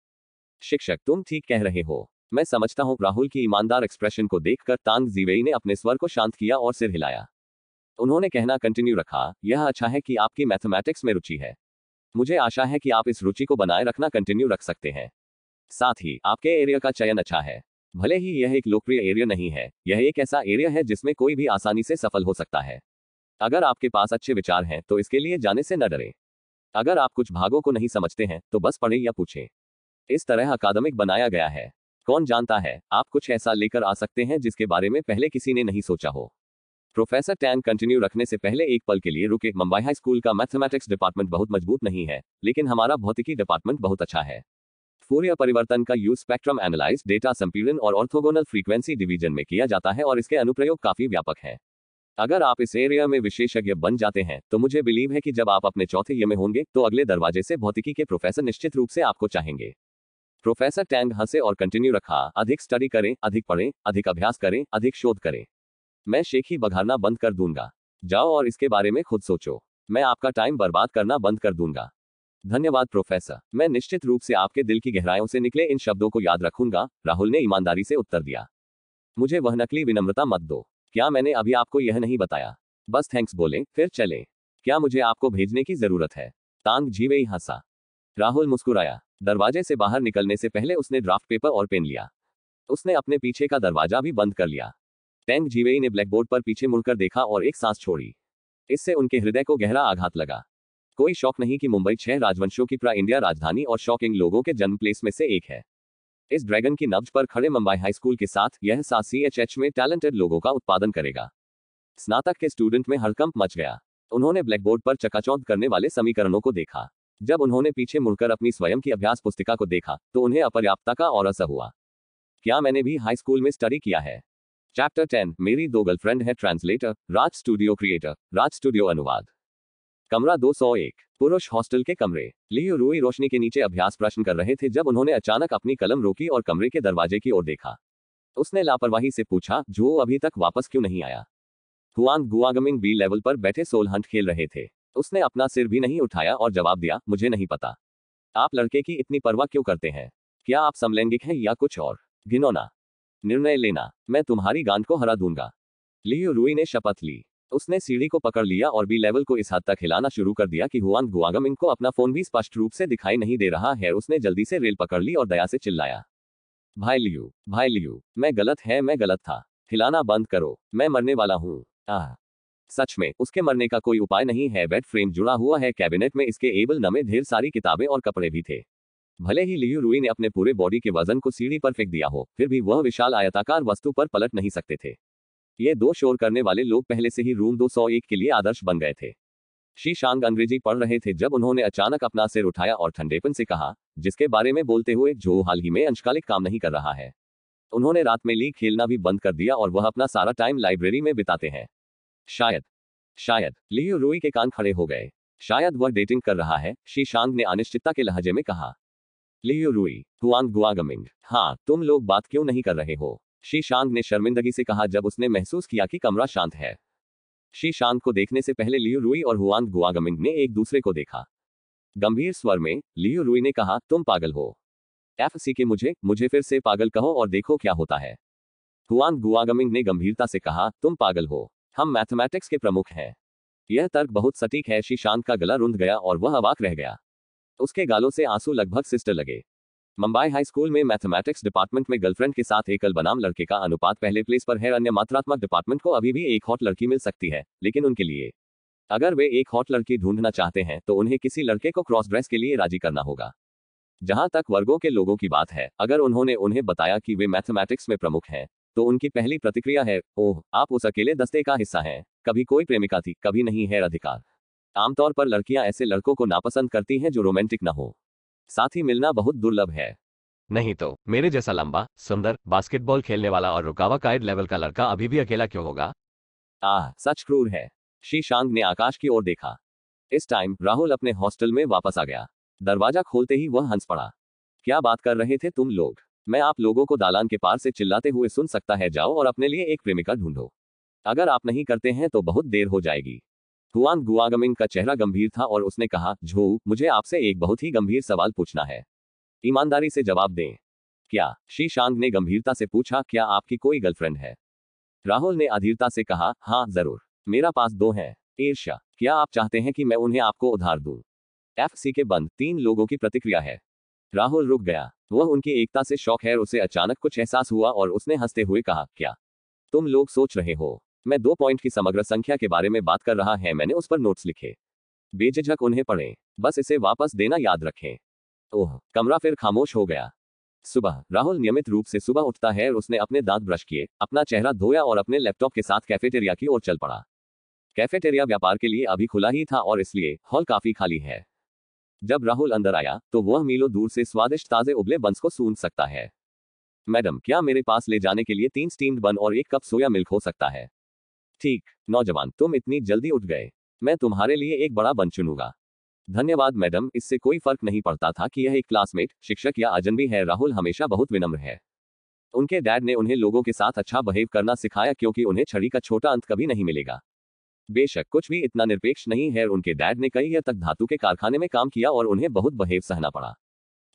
शिक्षक तुम ठीक कह रहे हो मैं समझता हूँ राहुल की ईमानदार एक्सप्रेशन को देखकर तांग जीवेई ने अपने स्वर को शांत किया और सिर हिलाया उन्होंने कहना कंटिन्यू रखा यह अच्छा है कि आपकी मैथमेटिक्स में रुचि है मुझे आशा है कि आप इस रुचि को बनाए रखना कंटिन्यू रख सकते हैं साथ ही आपके एरिया का चयन अच्छा है भले ही यह एक लोकप्रिय एरिया नहीं है यह एक ऐसा एरिया है जिसमें कोई भी आसानी से सफल हो सकता है अगर आपके पास अच्छे विचार हैं तो इसके लिए जाने से न डरे अगर आप कुछ भागों को नहीं समझते हैं तो बस पढ़ें या पूछें इस तरह अकादमिक बनाया गया है कौन जानता है आप कुछ ऐसा लेकर आ सकते हैं जिसके बारे में पहले किसी ने नहीं सोचा हो प्रोफेसर टैंग कंटिन्यू रखने से पहले एक पल के लिए रुके मुंबई हाई स्कूल का मैथमेटिक्स डिपार्टमेंट बहुत मजबूत नहीं है लेकिन हमारा भौतिकी डिपार्टमेंट बहुत अच्छा है फूरियर परिवर्तन का यूज स्पेक्ट्रम एनालाइज डेटा संपीड़न और ऑर्थोगोनल फ्रीक्वेंसी डिवीजन में किया जाता है और इसके अनुप्रयोग काफी व्यापक हैं अगर आप इस एरिया में विशेषज्ञ बन जाते हैं तो मुझे बिलीव है कि जब आप अपने चौथे ये में होंगे तो अगले दरवाजे से भौतिकी के प्रोफेसर निश्चित रूप से आपको चाहेंगे प्रोफेसर टैंग हंसे और कंटिन्यू रखा अधिक स्टडी करें अधिक पढ़ें अधिक अभ्यास करें अधिक शोध करें मैं शेखी बघारना बंद कर दूंगा जाओ और इसके बारे में खुद सोचो मैं आपका टाइम बर्बाद करना बंद कर दूंगा धन्यवाद प्रोफेसर मैं निश्चित रूप से आपके दिल की गहराइयों से निकले इन शब्दों को याद रखूंगा राहुल ने ईमानदारी से उत्तर दिया मुझे वह नकली विनम्रता मत दो क्या मैंने अभी आपको यह नहीं बताया बस थैंक्स बोले फिर चले क्या मुझे आपको भेजने की जरूरत है तांग जीवे ही हंसा राहुल मुस्कुराया दरवाजे से बाहर निकलने से पहले उसने ड्राफ्ट पेपर और पेन लिया उसने अपने पीछे का दरवाजा भी बंद कर लिया टैंग जीवेई ने ब्लैकबोर्ड पर पीछे मुड़कर देखा और एक सांस छोड़ी इससे उनके हृदय को गहरा आघात लगा कोई शौक नहीं कि मुंबई छह राजवंशों की प्रा इंडिया राजधानी और शॉकिंग लोगों के जन्म प्लेस में से एक है इस ड्रैगन की नब्ज पर खड़े मुंबई हाई स्कूल के साथ यह सा सी एच एच में टैलेंटेड लोगों का उत्पादन करेगा स्नातक के स्टूडेंट में हड़कंप मच गया उन्होंने ब्लैक बोर्ड पर चकाचौंध करने वाले समीकरणों को देखा जब उन्होंने पीछे मुड़कर अपनी स्वयं की अभ्यास पुस्तिका को देखा तो उन्हें अपर्याप्तता का और असर हुआ क्या मैंने भी हाई स्कूल में स्टडी किया है चैप्टर टेन मेरी दो गर्लफ्रेंड है translator Raj studio creator Raj studio अनुवाद कमरा 201 पुरुष हॉस्टल के कमरे लियो रूई रोशनी के नीचे अभ्यास प्रश्न कर रहे थे जब उन्होंने अचानक अपनी कलम रोकी और कमरे के दरवाजे की ओर देखा उसने लापरवाही से पूछा जो अभी तक वापस क्यों नहीं आया हुआंग गुआगमिंग बी लेवल पर बैठे हंट खेल रहे थे उसने अपना सिर भी नहीं उठाया और जवाब दिया मुझे नहीं पता आप लड़के की इतनी परवाह क्यों करते हैं क्या आप समलैंगिक हैं या कुछ और घिनौना निर्णय लेना मैं तुम्हारी गांड को हरा दूंगा लियो रूई ने शपथ ली तो उसने सीढ़ी को पकड़ लिया और बी लेवल को इस हद तक हिलाना शुरू कर दिया कि हुआन गुआगम इनको अपना फोन भी स्पष्ट रूप से दिखाई नहीं दे रहा है उसने जल्दी से रेल पकड़ ली और दया से चिल्लाया भाई लियू भाई लियू मैं गलत है मैं गलत था हिलाना बंद करो मैं मरने वाला हूँ आह सच में उसके मरने का कोई उपाय नहीं है बेड फ्रेम जुड़ा हुआ है कैबिनेट में इसके एबल नमे ढेर सारी किताबें और कपड़े भी थे भले ही लियू रूई ने अपने पूरे बॉडी के वजन को सीढ़ी पर फेंक दिया हो फिर भी वह विशाल आयताकार वस्तु पर पलट नहीं सकते थे ये दो शोर करने वाले लोग पहले से ही रूम 201 के लिए आदर्श बन गए थे शीशांग अंग्रेजी पढ़ रहे थे जब उन्होंने अचानक अपना सिर उठाया और ठंडेपन से कहा जिसके बारे में बोलते हुए जो हाल ही में अंशकालिक काम नहीं कर रहा है उन्होंने रात में लीग खेलना भी बंद कर दिया और वह अपना सारा टाइम लाइब्रेरी में बिताते हैं शायद शायद लियो रोई के कान खड़े हो गए शायद वह डेटिंग कर रहा है शीशांग ने अनिश्चितता के लहजे में कहा लियो रुई हुआंग गुआगमिंग हाँ तुम लोग बात क्यों नहीं कर रहे हो शी शांत ने शर्मिंदगी से कहा जब उसने महसूस किया कि कमरा शांत है शी शांत को देखने से पहले लियो रुई और हुआंग गुआगमिंग ने एक दूसरे को देखा गंभीर स्वर में लियो रुई ने कहा तुम पागल हो एफ सी के मुझे मुझे फिर से पागल कहो और देखो क्या होता है हुआंग गुआगमिंग ने गंभीरता से कहा तुम पागल हो हम मैथमेटिक्स के प्रमुख हैं यह तर्क बहुत सटीक है शी शांत का गला रुंध गया और वह अवाक रह गया उसके गालों से आंसू लगभग सिस्टर लगे मुंबई हाई स्कूल में मैथमेटिक्स डिपार्टमेंट में गर्लफ्रेंड के साथ एकल बनाम लड़के का अनुपात पहले प्लेस पर है अन्य मात्रात्मक डिपार्टमेंट को अभी भी एक हॉट लड़की मिल सकती है लेकिन उनके लिए अगर वे एक हॉट लड़की ढूंढना चाहते हैं तो उन्हें किसी लड़के को क्रॉस ड्रेस के लिए राजी करना होगा जहां तक वर्गों के लोगों की बात है अगर उन्होंने उन्हें बताया कि वे मैथमेटिक्स में प्रमुख हैं तो उनकी पहली प्रतिक्रिया है ओह आप उस अकेले दस्ते का हिस्सा हैं कभी कोई प्रेमिका थी कभी नहीं है अधिकार आमतौर पर लड़कियां ऐसे लड़कों को नापसंद करती हैं जो रोमांटिक ना हो साथ ही मिलना बहुत दुर्लभ है नहीं तो मेरे जैसा लंबा सुंदर बास्केटबॉल खेलने वाला और रुकावा कायद लेवल का लड़का अभी भी अकेला क्यों होगा आह सच क्रूर है शीशांग ने आकाश की ओर देखा इस टाइम राहुल अपने हॉस्टल में वापस आ गया दरवाजा खोलते ही वह हंस पड़ा क्या बात कर रहे थे तुम लोग मैं आप लोगों को दालान के पार से चिल्लाते हुए सुन सकता है जाओ और अपने लिए एक प्रेमिका ढूंढो अगर आप नहीं करते हैं तो बहुत देर हो जाएगी हुआन गुआगमिंग का चेहरा गंभीर था और उसने कहा झो मुझे आपसे एक बहुत ही गंभीर सवाल पूछना है ईमानदारी से जवाब दें क्या शी शांग ने गंभीरता से पूछा क्या आपकी कोई गर्लफ्रेंड है राहुल ने अधीरता से कहा हाँ जरूर मेरा पास दो हैं ईर्षा क्या आप चाहते हैं कि मैं उन्हें आपको उधार दू एफ सी के बंद तीन लोगों की प्रतिक्रिया है राहुल रुक गया वह उनकी एकता से शौक है उसे अचानक कुछ एहसास हुआ और उसने हंसते हुए कहा क्या तुम लोग सोच रहे हो मैं दो पॉइंट की समग्र संख्या के बारे में बात कर रहा है मैंने उस पर नोट्स लिखे बेझिझक उन्हें पढ़े बस इसे वापस देना याद रखें ओह कमरा फिर खामोश हो गया सुबह राहुल नियमित रूप से सुबह उठता है और उसने अपने दांत ब्रश किए अपना चेहरा धोया और अपने लैपटॉप के साथ कैफेटेरिया की ओर चल पड़ा कैफेटेरिया व्यापार के लिए अभी खुला ही था और इसलिए हॉल काफी खाली है जब राहुल अंदर आया तो वह मीलो दूर से स्वादिष्ट ताजे उबले बंस को सूंघ सकता है मैडम क्या मेरे पास ले जाने के लिए तीन स्टीम्ड बन और एक कप सोया मिल्क हो सकता है ठीक नौजवान तुम इतनी जल्दी उठ गए मैं तुम्हारे लिए एक बड़ा बन चुनूंगा धन्यवाद मैडम इससे कोई फर्क नहीं पड़ता था कि यह एक क्लासमेट शिक्षक या अजनबी है राहुल हमेशा बहुत विनम्र है उनके डैड ने उन्हें लोगों के साथ अच्छा बिहेव करना सिखाया क्योंकि उन्हें छड़ी का छोटा अंत कभी नहीं मिलेगा बेशक कुछ भी इतना निरपेक्ष नहीं है उनके डैड ने कई यह तक धातु के कारखाने में काम किया और उन्हें बहुत बहेव सहना पड़ा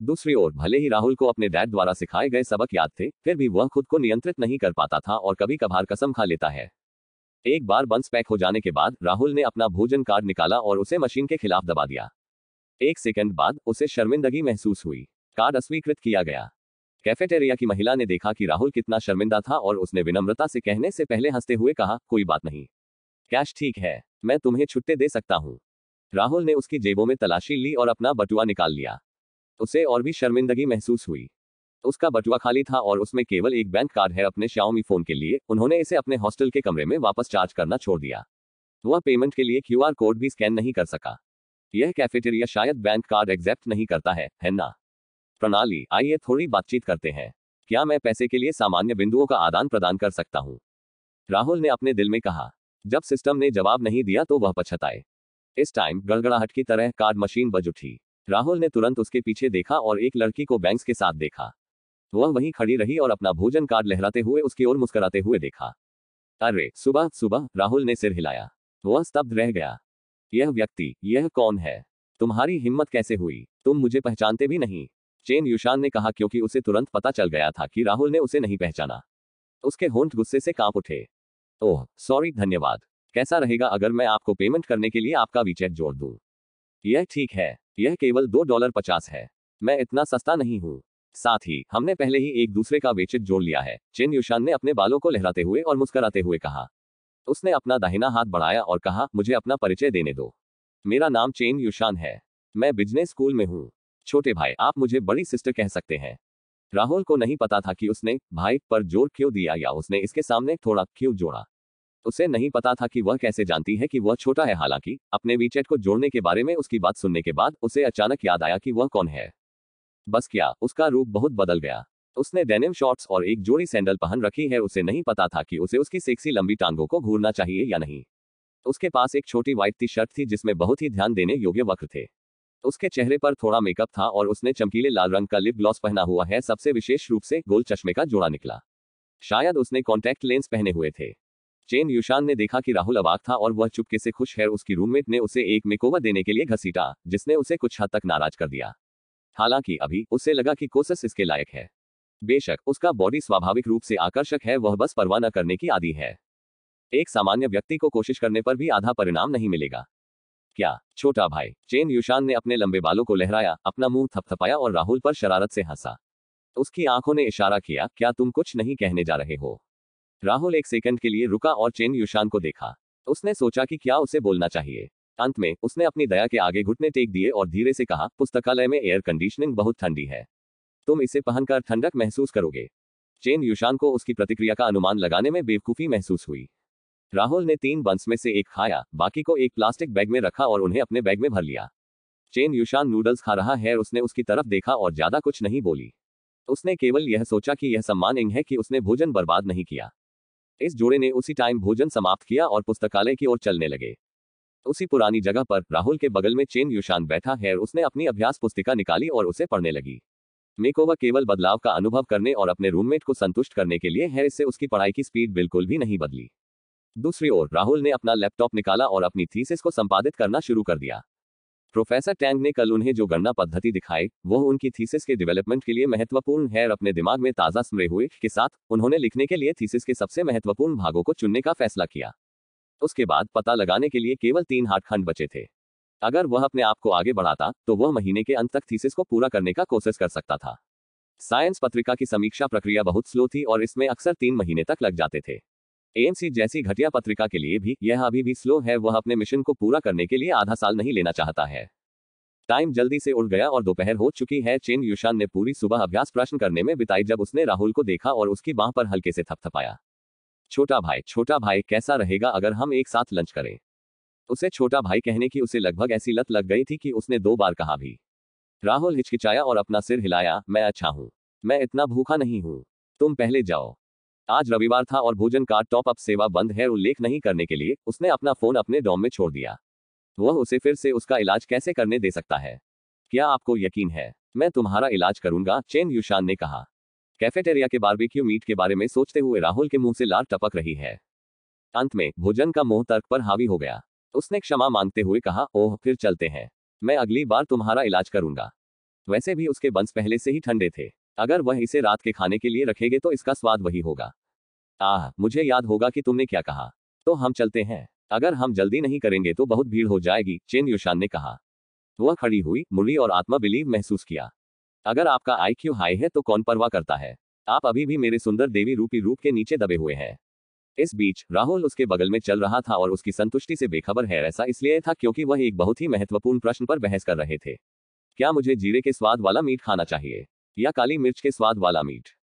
दूसरी ओर भले ही राहुल को अपने डैड द्वारा सिखाए गए सबक याद थे फिर भी वह खुद को नियंत्रित नहीं कर पाता था और कभी कभार कसम खा लेता है एक बार बंस पैक हो जाने के बाद राहुल ने अपना भोजन कार्ड निकाला और उसे मशीन के खिलाफ दबा दिया एक सेकंड बाद उसे शर्मिंदगी महसूस हुई कार्ड अस्वीकृत किया गया कैफेटेरिया की महिला ने देखा कि राहुल कितना शर्मिंदा था और उसने विनम्रता से कहने से पहले हंसते हुए कहा कोई बात नहीं कैश ठीक है मैं तुम्हें छुट्टे दे सकता हूँ राहुल ने उसकी जेबों में तलाशी ली और अपना बटुआ निकाल लिया उसे और भी शर्मिंदगी महसूस हुई उसका बटुआ खाली था और उसमें केवल एक बैंक कार्ड है अपने शाओमी फोन के लिए उन्होंने इसे अपने हॉस्टल के कमरे में वापस चार्ज करना छोड़ दिया वह पेमेंट के लिए क्यूआर कोड भी स्कैन नहीं कर सका यह कैफेटेरिया शायद बैंक कार्ड एक्सेप्ट नहीं करता है है ना प्रणाली आइए थोड़ी बातचीत करते हैं क्या मैं पैसे के लिए सामान्य बिंदुओं का आदान प्रदान कर सकता हूँ राहुल ने अपने दिल में कहा जब सिस्टम ने जवाब नहीं दिया तो वह पछताए इस टाइम गड़गड़ाहट की तरह कार्ड मशीन बज उठी राहुल ने तुरंत उसके पीछे देखा और एक लड़की को बैंक्स के साथ देखा तो वह वहीं खड़ी रही और अपना भोजन कार्ड लहराते हुए उसकी ओर मुस्कराते हुए देखा अरे सुबह सुबह राहुल ने सिर हिलाया वह स्तब्ध रह गया यह व्यक्ति यह कौन है तुम्हारी हिम्मत कैसे हुई तुम मुझे पहचानते भी नहीं चेन युशान ने कहा क्योंकि उसे तुरंत पता चल गया था कि राहुल ने उसे नहीं पहचाना उसके होंठ गुस्से से कांप उठे ओह सॉरी धन्यवाद कैसा रहेगा अगर मैं आपको पेमेंट करने के लिए आपका वीचैट जोड़ दूं? यह ठीक है यह केवल दो डॉलर पचास है मैं इतना सस्ता नहीं हूं साथ ही हमने पहले ही एक दूसरे का वेचित जोड़ लिया है चिन युशान ने अपने बालों को लहराते हुए और मुस्कराते हुए कहा उसने अपना दाहिना हाथ बढ़ाया और कहा मुझे अपना परिचय देने दो मेरा नाम चेन युशान है मैं बिजनेस स्कूल में हूँ छोटे भाई आप मुझे बड़ी सिस्टर कह सकते हैं राहुल को नहीं पता था कि उसने भाई पर जोर क्यों दिया या उसने इसके सामने थोड़ा क्यों जोड़ा उसे नहीं पता था कि वह कैसे जानती है कि वह छोटा है हालांकि अपने वीचैट को जोड़ने के बारे में उसकी बात सुनने के बाद उसे अचानक याद आया कि वह कौन है बस क्या उसका रूप बहुत बदल गया उसने डेनिम शॉर्ट्स और एक जोड़ी सैंडल पहन रखी है उसे नहीं पता था कि उसे उसकी सेक्सी लंबी टांगों को घूरना चाहिए या नहीं उसके पास एक छोटी व्हाइट टी शर्ट थी जिसमें बहुत ही ध्यान देने योग्य वक्र थे उसके चेहरे पर थोड़ा मेकअप था और उसने चमकीले लाल रंग का लिप ग्लॉस पहना हुआ है सबसे विशेष रूप से गोल चश्मे का जोड़ा निकला शायद उसने कॉन्टैक्ट लेंस पहने हुए थे चेन युशान ने देखा कि राहुल अबाक था और वह चुपके से खुश है उसकी रूममेट ने उसे एक मेकोवर देने के लिए घसीटा जिसने उसे कुछ हद तक नाराज कर दिया हालांकि अभी उसे लगा कि कोसस इसके लायक है बेशक उसका बॉडी स्वाभाविक रूप से आकर्षक है वह बस परवाह न करने की आदि है एक सामान्य व्यक्ति को कोशिश करने पर भी आधा परिणाम नहीं मिलेगा क्या छोटा भाई चेन युशान ने अपने लंबे बालों को लहराया अपना मुंह थपथपाया और राहुल पर शरारत से हंसा उसकी आंखों ने इशारा किया क्या तुम कुछ नहीं कहने जा रहे हो राहुल एक सेकंड के लिए रुका और चेन युशान को देखा उसने सोचा कि क्या उसे बोलना चाहिए अंत में उसने अपनी दया के आगे घुटने टेक दिए और धीरे से कहा पुस्तकालय में एयर कंडीशनिंग बहुत ठंडी है तुम इसे पहनकर ठंडक महसूस करोगे चेन युशान को उसकी प्रतिक्रिया का अनुमान लगाने में बेवकूफी महसूस हुई राहुल ने तीन बंस में से एक खाया बाकी को एक प्लास्टिक बैग में रखा और उन्हें अपने बैग में भर लिया चेन युशान नूडल्स खा रहा है उसने उसकी तरफ देखा और ज्यादा कुछ नहीं बोली उसने केवल यह सोचा कि यह सम्मानिंग है कि उसने भोजन बर्बाद नहीं किया इस जोड़े ने उसी टाइम भोजन समाप्त किया और पुस्तकालय की ओर चलने लगे उसी पुरानी जगह पर राहुल के बगल में चेन युशान बैठा है उसने अपनी अभ्यास पुस्तिका निकाली और उसे पढ़ने लगी मेकोवा केवल बदलाव का अनुभव करने और अपने रूममेट को संतुष्ट करने के लिए है इससे उसकी पढ़ाई की स्पीड बिल्कुल भी नहीं बदली दूसरी ओर राहुल ने अपना लैपटॉप निकाला और अपनी थीसिस को संपादित करना शुरू कर दिया प्रोफेसर टैंग ने कल उन्हें जो गणना पद्धति दिखाई वह उनकी थीसिस के डेवलपमेंट के लिए महत्वपूर्ण है और अपने दिमाग में ताज़ा स्मरे हुए के साथ उन्होंने लिखने के लिए थीसिस के सबसे महत्वपूर्ण भागों को चुनने का फैसला किया उसके बाद पता लगाने के लिए केवल तीन हाथ खंड बचे थे अगर वह अपने आप को आगे बढ़ाता तो वह महीने के अंत तक थीसिस को पूरा करने का कोशिश कर सकता था साइंस पत्रिका की समीक्षा प्रक्रिया बहुत स्लो थी और इसमें अक्सर तीन महीने तक लग जाते थे एएमसी जैसी घटिया पत्रिका के लिए भी यह अभी भी स्लो है वह अपने मिशन को पूरा करने के लिए आधा साल नहीं लेना चाहता है टाइम जल्दी से उड़ गया और दोपहर हो चुकी है चेन युशान ने पूरी सुबह अभ्यास प्रश्न करने में बिताई जब उसने राहुल को देखा और उसकी बाह पर हल्के से थपथपाया छोटा भाई छोटा भाई कैसा रहेगा अगर हम एक साथ लंच करें उसे छोटा भाई कहने की उसे लगभग ऐसी लत लग गई थी कि उसने दो बार कहा भी राहुल हिचकिचाया और अपना सिर हिलाया मैं अच्छा हूँ मैं इतना भूखा नहीं हूँ तुम पहले जाओ आज रविवार था और भोजन कार्ड टॉप अप सेवा बंद है उल्लेख नहीं करने के लिए उसने अपना फोन अपने डॉम में छोड़ दिया वह उसे फिर से उसका इलाज कैसे करने दे सकता है क्या आपको यकीन है मैं तुम्हारा इलाज करूंगा चेन युशान ने कहा कैफेटेरिया के बारबेक्यू मीट के बारे में सोचते हुए राहुल के मुंह से लार टपक रही है अंत में भोजन का मोह तर्क पर हावी हो गया उसने क्षमा मांगते हुए कहा ओह फिर चलते हैं मैं अगली बार तुम्हारा इलाज करूंगा वैसे भी उसके बंस पहले से ही ठंडे थे अगर वह इसे रात के खाने के लिए रखेंगे तो इसका स्वाद वही होगा आह मुझे याद होगा कि तुमने क्या कहा तो हम चलते हैं अगर हम जल्दी नहीं करेंगे तो बहुत भीड़ हो जाएगी चेन युशान ने कहा वह खड़ी हुई मुड़ी और आत्मा बिलीव महसूस किया अगर आपका क्यू हाई है तो कौन परवाह करता है आप अभी भी मेरे सुंदर देवी रूपी रूप के नीचे दबे हुए हैं इस बीच राहुल उसके बगल में चल रहा था और उसकी संतुष्टि से बेखबर है ऐसा इसलिए था क्योंकि वह एक बहुत ही महत्वपूर्ण प्रश्न पर बहस कर रहे थे क्या मुझे जीरे के स्वाद वाला मीट खाना चाहिए या काली मिर्च के स्वाद वाला मीट